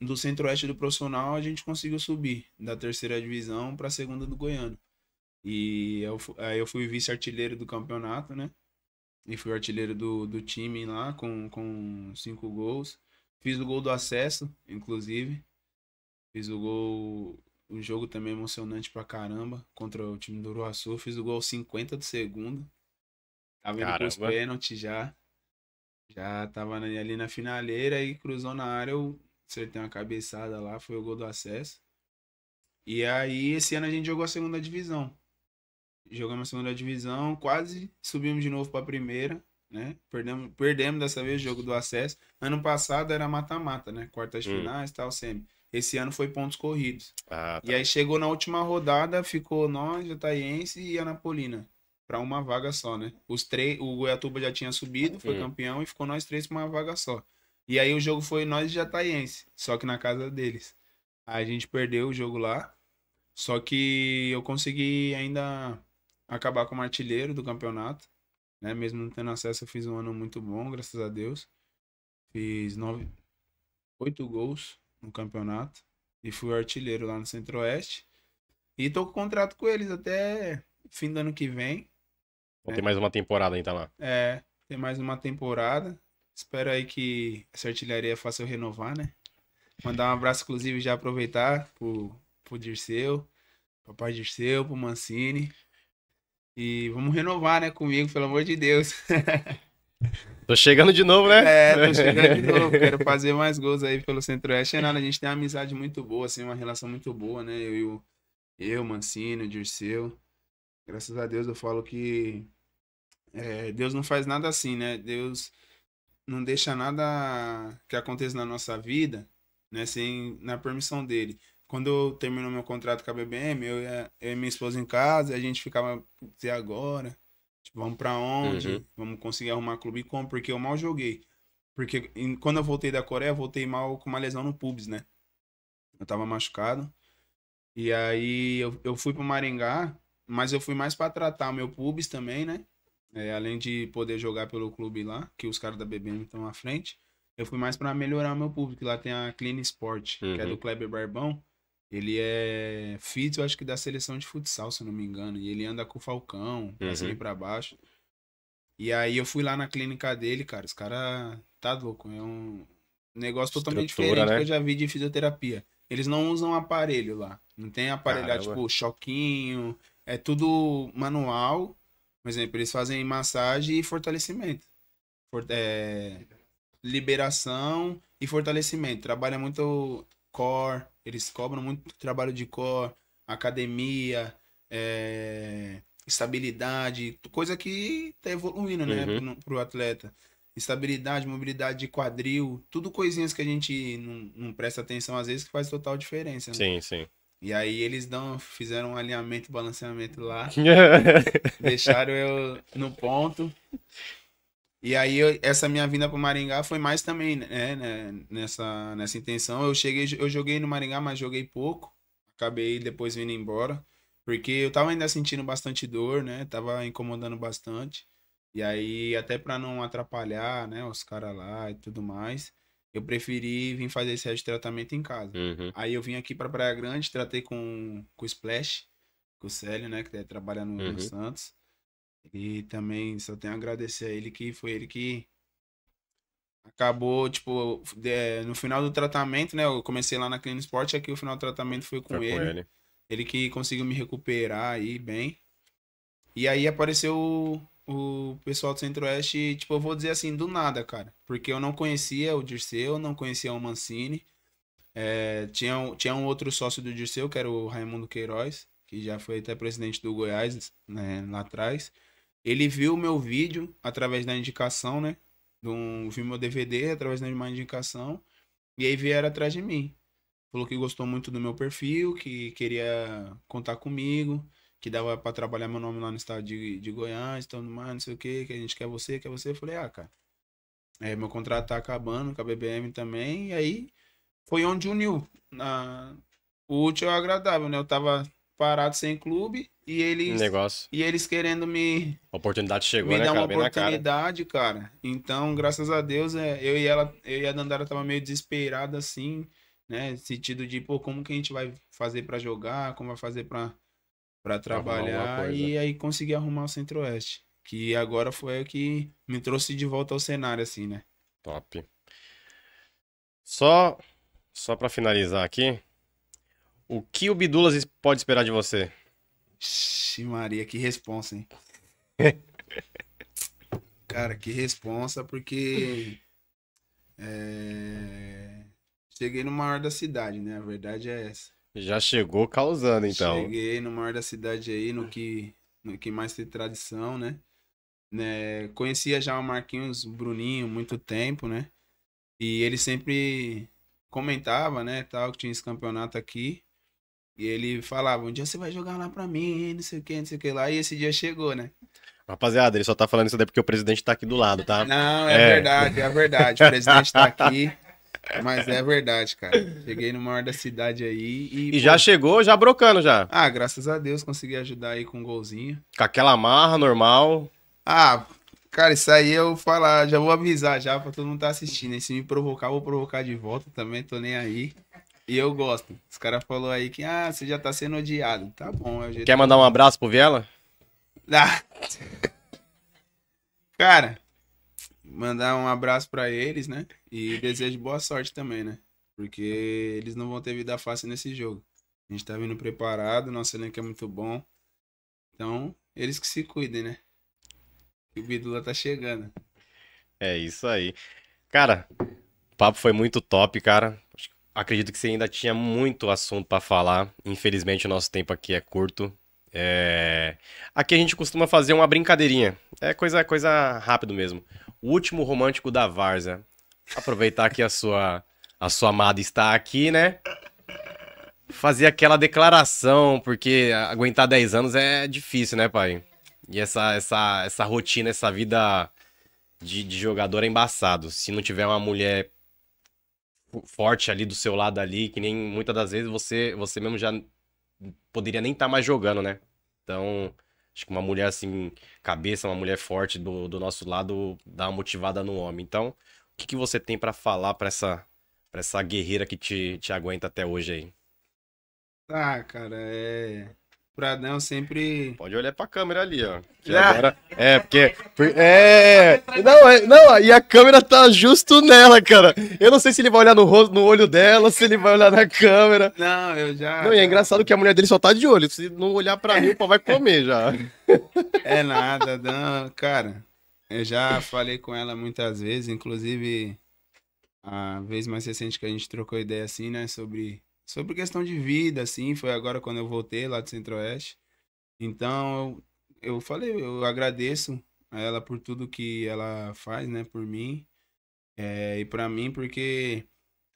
do Centro-Oeste do profissional, a gente conseguiu subir da terceira divisão para a segunda do Goiano. E eu, aí eu fui vice-artilheiro do campeonato, né? E fui artilheiro do, do time lá com, com cinco gols. Fiz o gol do acesso, inclusive. Fiz o gol o jogo também é emocionante pra caramba contra o time do Uruaçu. Fiz o gol 50 do segundo. Tava indo caramba. pros pênaltis já. Já tava ali na finaleira e cruzou na área. Eu acertei uma cabeçada lá, foi o gol do acesso. E aí, esse ano a gente jogou a segunda divisão. Jogamos a segunda divisão, quase subimos de novo pra primeira, né? Perdemos, perdemos dessa vez o jogo do acesso. Ano passado era mata-mata, né? Quartas hum. finais, tal, semi. Esse ano foi pontos corridos. Ah, tá. E aí chegou na última rodada, ficou nós, Jataiense e Anapolina. Pra uma vaga só, né? Os três, o Goiatuba já tinha subido, foi hum. campeão e ficou nós três pra uma vaga só. E aí o jogo foi nós e Jataiense, só que na casa deles. Aí a gente perdeu o jogo lá. Só que eu consegui ainda acabar como artilheiro do campeonato. Né? Mesmo não tendo acesso, eu fiz um ano muito bom, graças a Deus. Fiz nove, oito gols no campeonato. E fui artilheiro lá no Centro-Oeste. E tô com contrato com eles até fim do ano que vem. Vou né? ter mais uma temporada ainda então, lá. É, tem mais uma temporada. Espero aí que essa artilharia faça eu renovar, né? Mandar um abraço, inclusive, já aproveitar pro, pro Dirceu, papai Dirceu, pro Mancini. E vamos renovar, né, comigo, pelo amor de Deus. Tô chegando de novo, né? É, tô chegando de novo. Quero fazer mais gols aí pelo Centro-Oeste. É nada, a gente tem uma amizade muito boa, assim, uma relação muito boa, né? Eu e o eu, Mancino, Dirceu. Graças a Deus eu falo que é, Deus não faz nada assim, né? Deus não deixa nada que aconteça na nossa vida, né? Sem na permissão dele. Quando eu terminou meu contrato com a BBM, eu, eu e minha esposa em casa, a gente ficava até agora. Tipo, vamos pra onde? Uhum. Vamos conseguir arrumar clube como? Porque eu mal joguei. Porque em, quando eu voltei da Coreia, eu voltei mal com uma lesão no pubis, né? Eu tava machucado. E aí eu, eu fui pro Maringá, mas eu fui mais para tratar meu pubis também, né? É, além de poder jogar pelo clube lá, que os caras da BBM estão à frente, eu fui mais para melhorar meu pubis que Lá tem a Clean Sport, uhum. que é do uhum. Kleber Barbão. Ele é fit, eu acho que da seleção de futsal, se não me engano. E ele anda com o Falcão, passa uhum. e pra baixo. E aí eu fui lá na clínica dele, cara. Os caras tá louco. É um negócio totalmente Estrutura, diferente né? que eu já vi de fisioterapia. Eles não usam aparelho lá. Não tem aparelho lá, é tipo, choquinho. É tudo manual. Por exemplo, eles fazem massagem e fortalecimento. For é... liberação e fortalecimento. Trabalha muito core, eles cobram muito trabalho de core, academia, é, estabilidade, coisa que tá evoluindo, né, uhum. pro, pro atleta. Estabilidade, mobilidade de quadril, tudo coisinhas que a gente não, não presta atenção às vezes que faz total diferença. Né? Sim, sim. E aí eles dão, fizeram um alinhamento, balanceamento lá, deixaram eu no ponto. E aí, eu, essa minha vinda para Maringá foi mais também, né, né, nessa, nessa intenção. Eu cheguei, eu joguei no Maringá, mas joguei pouco. Acabei depois vindo embora, porque eu tava ainda sentindo bastante dor, né? Tava incomodando bastante. E aí, até para não atrapalhar, né, os caras lá e tudo mais, eu preferi vir fazer esse tratamento em casa. Uhum. Aí eu vim aqui para Praia Grande, tratei com, com o Splash, com o Célio, né, que é trabalha no, uhum. no Santos. E também só tenho a agradecer a ele que foi ele que acabou, tipo, de, é, no final do tratamento, né? Eu comecei lá na Clean Sport, aqui o final do tratamento foi com, foi ele. com ele. ele. que conseguiu me recuperar aí bem. E aí apareceu o, o pessoal do Centro-Oeste, tipo, eu vou dizer assim, do nada, cara. Porque eu não conhecia o Dirceu, não conhecia o Mancini. É, tinha, um, tinha um outro sócio do Dirceu, que era o Raimundo Queiroz, que já foi até presidente do Goiás né, lá atrás. Ele viu o meu vídeo através da indicação, né? Um, viu meu DVD através de uma indicação. E aí vieram atrás de mim. Falou que gostou muito do meu perfil, que queria contar comigo, que dava para trabalhar meu nome lá no estado de, de Goiás, então mais, não sei o que, que a gente quer você, quer você. Eu falei, ah, cara, é, meu contrato tá acabando com a BBM também. E aí foi onde uniu. Na... O útil é o agradável, né? Eu tava parado sem clube e eles Negócio. e eles querendo me a oportunidade chegou, me né, dar uma cara? oportunidade, cara. cara. Então, graças a Deus, é, eu e ela, eu e a Dandara tava meio desesperada assim, né, sentido de, pô, como que a gente vai fazer para jogar, como vai fazer para para trabalhar e aí consegui arrumar o Centro-Oeste, que agora foi o que me trouxe de volta ao cenário assim, né? Top. Só só para finalizar aqui, o que o Bidulas pode esperar de você? Ixi, Maria, que responsa, hein? Cara, que responsa, porque. É... Cheguei no maior da cidade, né? A verdade é essa. Já chegou causando, então. Cheguei no maior da cidade aí, no que, no que mais tem tradição, né? né? Conhecia já o Marquinhos Bruninho muito tempo, né? E ele sempre comentava, né, tal, que tinha esse campeonato aqui. E ele falava, um dia você vai jogar lá pra mim, não sei o que, não sei o que lá. E esse dia chegou, né? Rapaziada, ele só tá falando isso daí porque o presidente tá aqui do lado, tá? Não, é, é. verdade, é verdade. O presidente tá aqui. Mas é verdade, cara. Cheguei no maior da cidade aí e. e pô, já chegou, já brocando já. Ah, graças a Deus consegui ajudar aí com um golzinho. Com aquela marra normal. Ah, cara, isso aí eu falar, já vou avisar já pra todo mundo tá assistindo. E se me provocar, vou provocar de volta também, tô nem aí. E eu gosto. Os caras falaram aí que, ah, você já tá sendo odiado. Tá bom. É Quer mandar um abraço pro Viela? Ah. cara, mandar um abraço para eles, né? E desejo boa sorte também, né? Porque eles não vão ter vida fácil nesse jogo. A gente tá vindo preparado, nosso elenco é muito bom. Então, eles que se cuidem, né? O Bidula tá chegando. É isso aí. Cara, o papo foi muito top, cara acredito que você ainda tinha muito assunto para falar. Infelizmente, o nosso tempo aqui é curto. É... Aqui a gente costuma fazer uma brincadeirinha. É coisa, coisa rápido mesmo. O último romântico da Varza. Aproveitar que a sua, a sua amada está aqui, né? Fazer aquela declaração, porque aguentar 10 anos é difícil, né, pai? E essa, essa, essa rotina, essa vida de, de jogador é embaçado. Se não tiver uma mulher forte ali do seu lado ali, que nem muitas das vezes você, você mesmo já poderia nem estar tá mais jogando, né? Então, acho que uma mulher assim, cabeça, uma mulher forte do, do nosso lado dá uma motivada no homem. Então, o que, que você tem para falar para essa para essa guerreira que te, te aguenta até hoje aí? Ah, cara, é Pradão sempre. Pode olhar pra câmera ali, ó. Que ah. agora. É, porque. É. Não, é- não, e a câmera tá justo nela, cara. Eu não sei se ele vai olhar no, rosto, no olho dela, se ele vai olhar na câmera. Não, eu já. Não, e é engraçado que a mulher dele só tá de olho. Se não olhar pra mim, o pau vai comer já. É nada, não, cara. Eu já falei com ela muitas vezes, inclusive a vez mais recente que a gente trocou ideia assim, né, sobre sobre questão de vida, assim, foi agora quando eu voltei lá do Centro-Oeste. Então, eu, eu falei, eu agradeço a ela por tudo que ela faz, né, por mim. É, e para mim, porque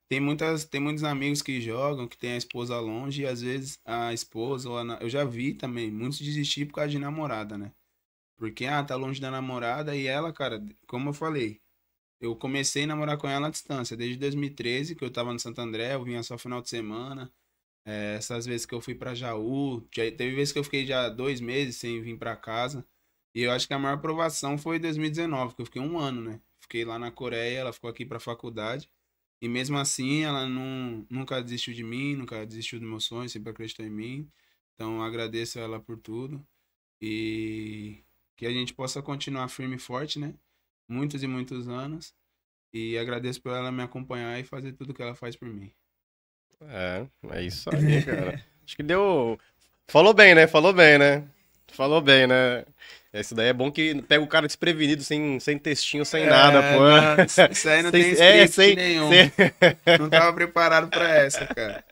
tem muitas tem muitos amigos que jogam, que tem a esposa longe, e às vezes a esposa ou a, eu já vi também muitos desistir por causa de namorada, né? Porque ah, tá longe da namorada e ela, cara, como eu falei, eu comecei a namorar com ela à distância, desde 2013, que eu tava no Santo André, eu vinha só final de semana. É, essas vezes que eu fui para Jaú, já, teve vezes que eu fiquei já dois meses sem vir para casa. E eu acho que a maior aprovação foi 2019, que eu fiquei um ano, né? Fiquei lá na Coreia, ela ficou aqui pra faculdade. E mesmo assim, ela não, nunca desistiu de mim, nunca desistiu dos meus sonhos, sempre acreditou em mim. Então agradeço ela por tudo. E que a gente possa continuar firme e forte, né? muitos e muitos anos. E agradeço por ela me acompanhar e fazer tudo que ela faz por mim. É, é isso aí, cara. Acho que deu. Falou bem, né? Falou bem, né? Falou bem, né? É, isso daí é bom que pega o cara desprevenido, sem, sem textinho, sem é, nada, pô. Isso aí não sem, tem é, script é, sem, nenhum. Sem... Não tava preparado para essa, cara.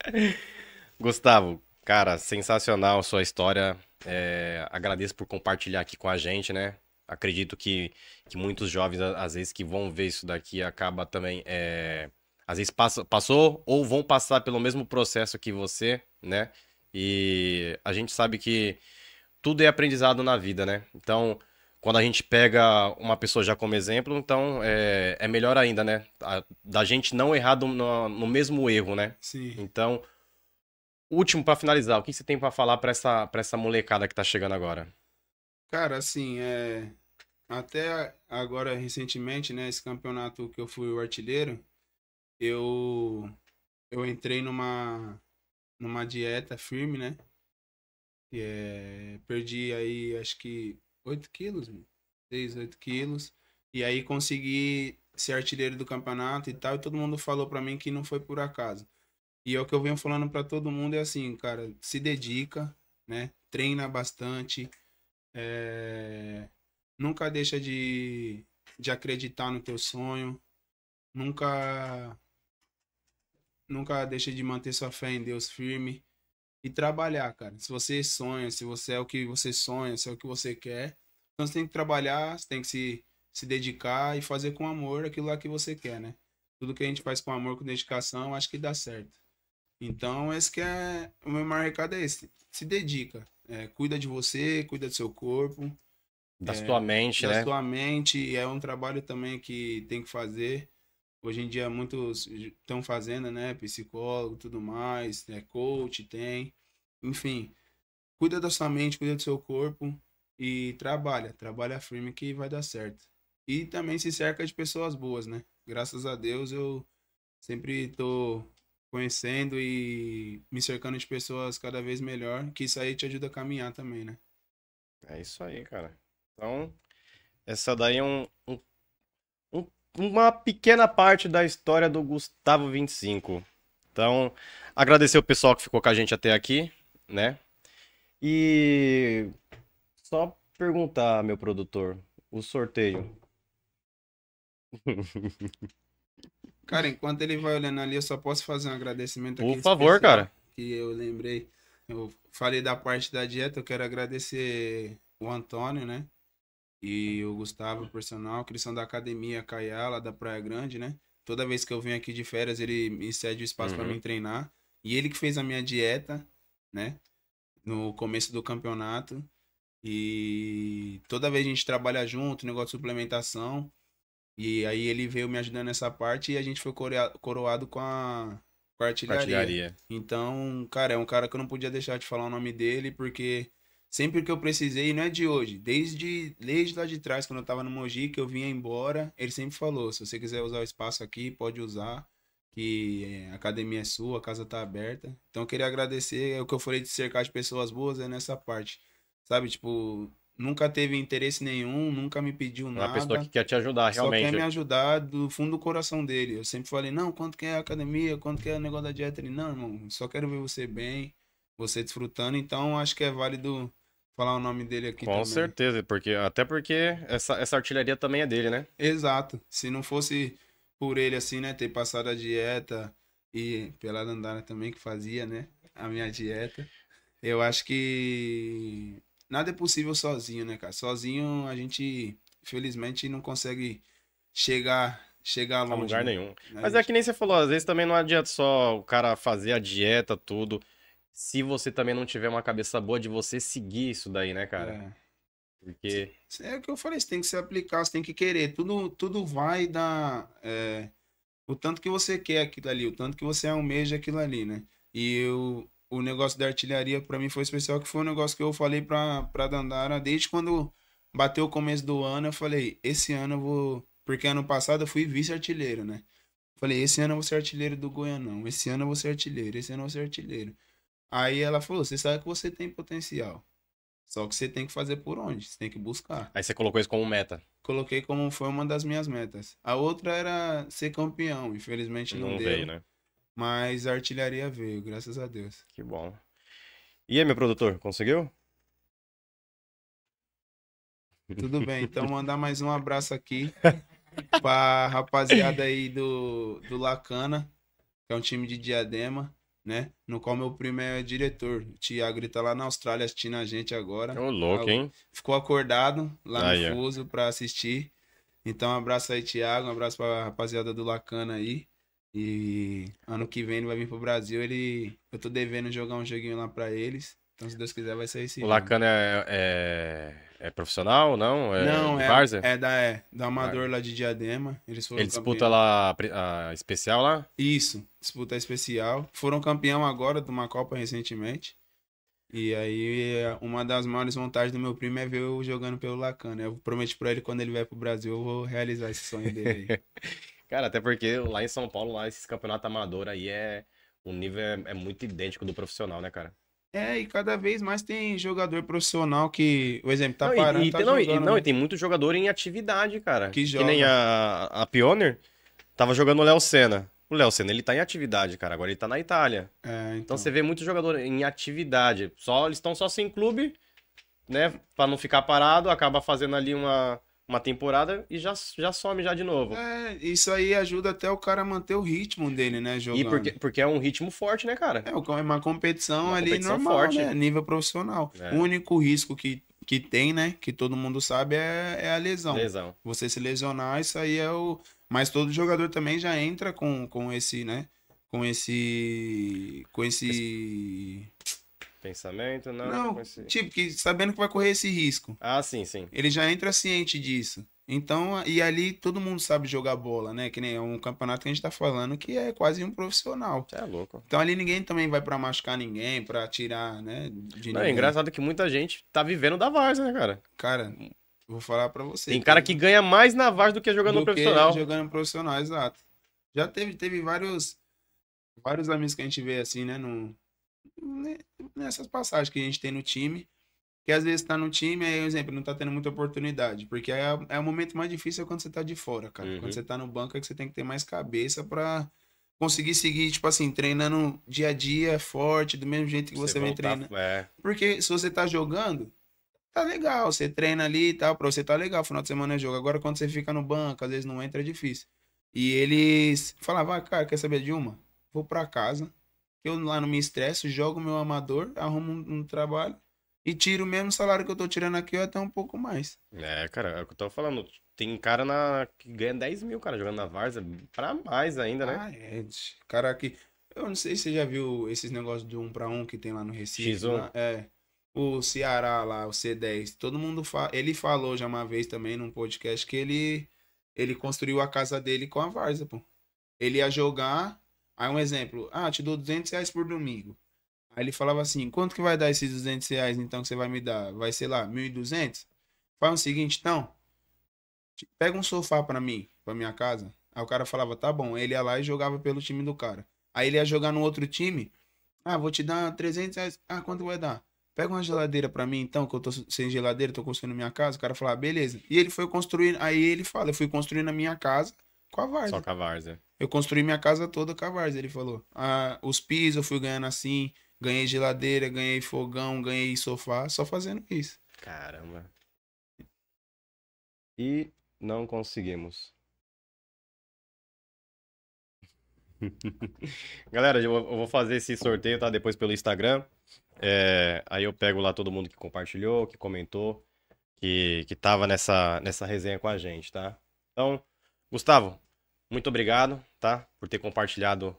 Gustavo, cara, sensacional sua história. É, agradeço por compartilhar aqui com a gente, né? acredito que, que muitos jovens, às vezes, que vão ver isso daqui, acaba também. É, às vezes passa, passou ou vão passar pelo mesmo processo que você, né? E a gente sabe que tudo é aprendizado na vida, né? Então, quando a gente pega uma pessoa já como exemplo, então é, é melhor ainda, né? A, da gente não errar do, no, no, mesmo erro, né? Sim. Então, último para finalizar, o que você tem para falar para essa, essa molecada que tá chegando agora? Cara, assim, é até agora recentemente, né, esse campeonato que eu fui o artilheiro, eu eu entrei numa numa dieta firme, né? E é, perdi aí acho que 8 quilos, 6, 8 quilos. E aí consegui ser artilheiro do campeonato e tal, e todo mundo falou para mim que não foi por acaso. E é o que eu venho falando para todo mundo é assim, cara, se dedica, né? Treina bastante, é, Nunca deixa de, de acreditar no teu sonho. Nunca nunca deixa de manter sua fé em Deus firme e trabalhar, cara. Se você sonha, se você é o que você sonha, se é o que você quer, então você tem que trabalhar, você tem que se, se dedicar e fazer com amor aquilo lá que você quer, né? Tudo que a gente faz com amor, com dedicação, acho que dá certo. Então, esse que é o meu maior recado é esse. Se dedica, é, cuida de você, cuida do seu corpo, da é, sua mente, da né? Da sua mente, e é um trabalho também que tem que fazer. Hoje em dia muitos estão fazendo, né? Psicólogo, tudo mais, né? coach tem. Enfim, cuida da sua mente, cuida do seu corpo e trabalha, trabalha firme que vai dar certo. E também se cerca de pessoas boas, né? Graças a Deus eu sempre tô conhecendo e me cercando de pessoas cada vez melhor, que isso aí te ajuda a caminhar também, né? É isso aí, cara. Então, essa daí é um, um, uma pequena parte da história do Gustavo 25. Então, agradecer o pessoal que ficou com a gente até aqui, né? E só perguntar, meu produtor, o sorteio. Cara, enquanto ele vai olhando ali, eu só posso fazer um agradecimento aqui. Por favor, cara. Que eu lembrei. Eu falei da parte da dieta, eu quero agradecer o Antônio, né? E o Gustavo, personal, Cristão da academia Caiala, da Praia Grande, né? Toda vez que eu venho aqui de férias, ele me cede o espaço uhum. para me treinar. E ele que fez a minha dieta, né? No começo do campeonato. E toda vez a gente trabalha junto, negócio de suplementação. E aí ele veio me ajudando nessa parte e a gente foi coroado com a, com a artilharia. Então, cara, é um cara que eu não podia deixar de falar o nome dele, porque Sempre que eu precisei, não é de hoje, desde, desde lá de trás, quando eu tava no Mogi, que eu vinha embora, ele sempre falou: se você quiser usar o espaço aqui, pode usar, que eh, a academia é sua, a casa tá aberta. Então eu queria agradecer, é o que eu falei de cercar de pessoas boas é nessa parte, sabe? Tipo, nunca teve interesse nenhum, nunca me pediu nada. É uma pessoa que quer te ajudar, realmente. Só quer me ajudar do fundo do coração dele. Eu sempre falei, não, quanto que é a academia, quanto que é o negócio da dieta? Ele, não, irmão, só quero ver você bem, você desfrutando. Então, acho que é válido falar o nome dele aqui Com também. certeza, porque até porque essa, essa artilharia também é dele, né? Exato. Se não fosse por ele assim, né, ter passado a dieta e pela Dandara também que fazia, né, a minha dieta, eu acho que nada é possível sozinho, né, cara? Sozinho a gente infelizmente não consegue chegar chegar longe. A lugar né? nenhum. Né, Mas é gente... é que nem você falou, às vezes também não adianta só o cara fazer a dieta, tudo se você também não tiver uma cabeça boa de você seguir isso daí, né, cara? É. Porque. É o que eu falei, você tem que se aplicar, você tem que querer. Tudo, tudo vai da. É, o tanto que você quer aquilo ali, o tanto que você almeja aquilo ali, né? E eu, o negócio da artilharia, para mim, foi especial, que foi um negócio que eu falei pra, pra Dandara desde quando bateu o começo do ano. Eu falei, esse ano eu vou. Porque ano passado eu fui vice-artilheiro, né? Falei, esse ano eu vou ser artilheiro do Goianão, esse ano eu vou ser artilheiro, esse ano eu vou ser artilheiro. Aí ela falou: você sabe que você tem potencial. Só que você tem que fazer por onde? Você tem que buscar. Aí você colocou isso como meta? Coloquei como foi uma das minhas metas. A outra era ser campeão, infelizmente não, não deu. Veio, né? Mas a artilharia veio, graças a Deus. Que bom. E aí, meu produtor, conseguiu? Tudo bem, então mandar mais um abraço aqui pra rapaziada aí do, do Lacana, que é um time de Diadema né? No qual meu primo é diretor. O Tiago, ele tá lá na Austrália assistindo a gente agora. Ô, louco, ah, hein? Ficou acordado lá no Fuso é. pra assistir. Então, um abraço aí, Tiago. Um abraço pra rapaziada do Lacana aí. E ano que vem ele vai vir pro Brasil. Ele... Eu tô devendo jogar um joguinho lá pra eles. Então, se Deus quiser, vai ser esse. O Lacana é... é é profissional, não? É, não, é, Barza? é da, é, da Amador lá de Diadema. Eles foram Ele disputa lá a, especial lá? Isso, disputa especial. Foram campeão agora de uma Copa recentemente. E aí, é, uma das maiores vontades do meu primo é ver eu jogando pelo Lacan, né? Eu prometi pra ele quando ele vier pro Brasil, eu vou realizar esse sonho dele. Cara, até porque lá em São Paulo, lá, esses campeonatos amador aí é o nível é, é, muito idêntico do profissional, né, cara? É, e cada vez mais tem jogador profissional que, o exemplo, tá não, parando. E, tá não, e, não, e tem muito jogador em atividade, cara. Que, joga. que nem a, a Pioneer tava jogando o Léo Senna. O Léo Senna, ele tá em atividade, cara. Agora ele tá na Itália. É, então. então você vê muito jogador em atividade. Só, eles estão só sem clube, né? Pra não ficar parado, acaba fazendo ali uma uma temporada e já, já some já de novo. É, isso aí ajuda até o cara a manter o ritmo dele, né, jogando. E porque, porque é um ritmo forte, né, cara? É, é uma competição uma ali competição normal, forte. né, nível profissional. É. O único risco que, que tem, né, que todo mundo sabe, é, é a lesão. Lesão. Você se lesionar, isso aí é o... Mas todo jogador também já entra com, com esse, né, com esse... Com esse... esse Pensamento, não. Não, tipo, que sabendo que vai correr esse risco. Ah, sim, sim. Ele já entra ciente disso. Então, e ali todo mundo sabe jogar bola, né? Que nem é um campeonato que a gente tá falando que é quase um profissional. Você é louco. Então ali ninguém também vai para machucar ninguém, para tirar, né? De não, é engraçado que muita gente tá vivendo da várzea né, cara? Cara, vou falar para você. Tem cara que ganha mais na várzea do que jogando do profissional. Que jogando profissional, exato. Já teve, teve vários, vários amigos que a gente vê assim, né? No, né, nessas passagens que a gente tem no time. Que às vezes tá no time, aí, exemplo, não tá tendo muita oportunidade. Porque é, é o momento mais difícil é quando você tá de fora, cara. Uhum. Quando você tá no banco é que você tem que ter mais cabeça pra conseguir seguir, tipo assim, treinando dia a dia, forte, do mesmo jeito que você, você vem treinando. É. Porque se você tá jogando, tá legal. Você treina ali e tal, pra você tá legal. Final de semana é jogo. Agora, quando você fica no banco, às vezes não entra, é difícil. E eles falavam, ah, cara, quer saber de uma? Vou pra casa, eu lá não me estresso, jogo meu amador, arrumo um, um trabalho e tiro o mesmo salário que eu tô tirando aqui ou até um pouco mais. É, cara, é o que eu tô falando. Tem cara na, que ganha 10 mil, cara, jogando na Varza, pra mais ainda, né? Ah, é. Cara que. Eu não sei se você já viu esses negócios de um pra um que tem lá no Recife. X1. Lá, é. O Ceará lá, o C10. Todo mundo fala. Ele falou já uma vez também num podcast que ele. Ele construiu a casa dele com a Varza, pô. Ele ia jogar, Aí um exemplo, ah, te dou 200 reais por domingo. Aí ele falava assim, quanto que vai dar esses 200 reais então que você vai me dar? Vai ser lá, 1.200? Faz o seguinte então, pega um sofá para mim, pra minha casa. Aí o cara falava, tá bom. ele ia lá e jogava pelo time do cara. Aí ele ia jogar no outro time, ah, vou te dar 300 reais. Ah, quanto vai dar? Pega uma geladeira para mim então, que eu tô sem geladeira, tô construindo minha casa. O cara falava, beleza. E ele foi construindo, aí ele fala, eu fui construindo a minha casa com a Varsa. Só com a Varsa. Eu construí minha casa toda com a Vars, ele falou. Ah, os pisos eu fui ganhando assim, ganhei geladeira, ganhei fogão, ganhei sofá, só fazendo isso. Caramba. E não conseguimos. Galera, eu vou fazer esse sorteio, tá? Depois pelo Instagram. É, aí eu pego lá todo mundo que compartilhou, que comentou, que, que tava nessa, nessa resenha com a gente, tá? Então, Gustavo, muito obrigado tá? Por ter compartilhado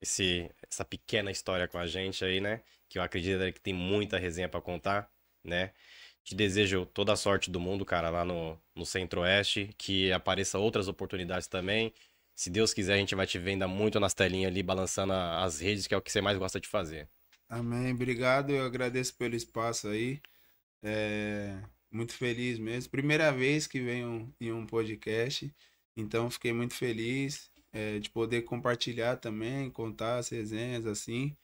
esse, essa pequena história com a gente aí, né? Que eu acredito que tem muita resenha para contar, né? Te desejo toda a sorte do mundo, cara, lá no, no Centro-Oeste. Que apareça outras oportunidades também. Se Deus quiser, a gente vai te vendo muito nas telinhas ali, balançando as redes, que é o que você mais gosta de fazer. Amém. Obrigado. Eu agradeço pelo espaço aí. É... Muito feliz mesmo. Primeira vez que venho em um podcast. Então, fiquei muito feliz é, de poder compartilhar também, contar as resenhas, assim.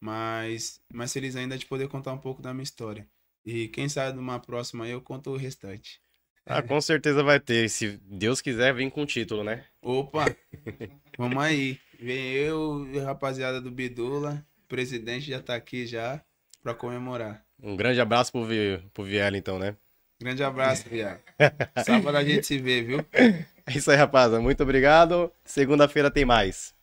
Mas mais feliz ainda de poder contar um pouco da minha história. E quem sabe numa próxima eu conto o restante. Ah, com certeza vai ter. Se Deus quiser, vem com título, né? Opa! Vamos aí. Vem eu e a rapaziada do Bidula. O presidente já tá aqui já para comemorar. Um grande abraço pro, Vi... pro Viela, então, né? Grande abraço, Viela. Sábado a gente se vê, viu? É isso aí, rapaz. Muito obrigado. Segunda-feira tem mais.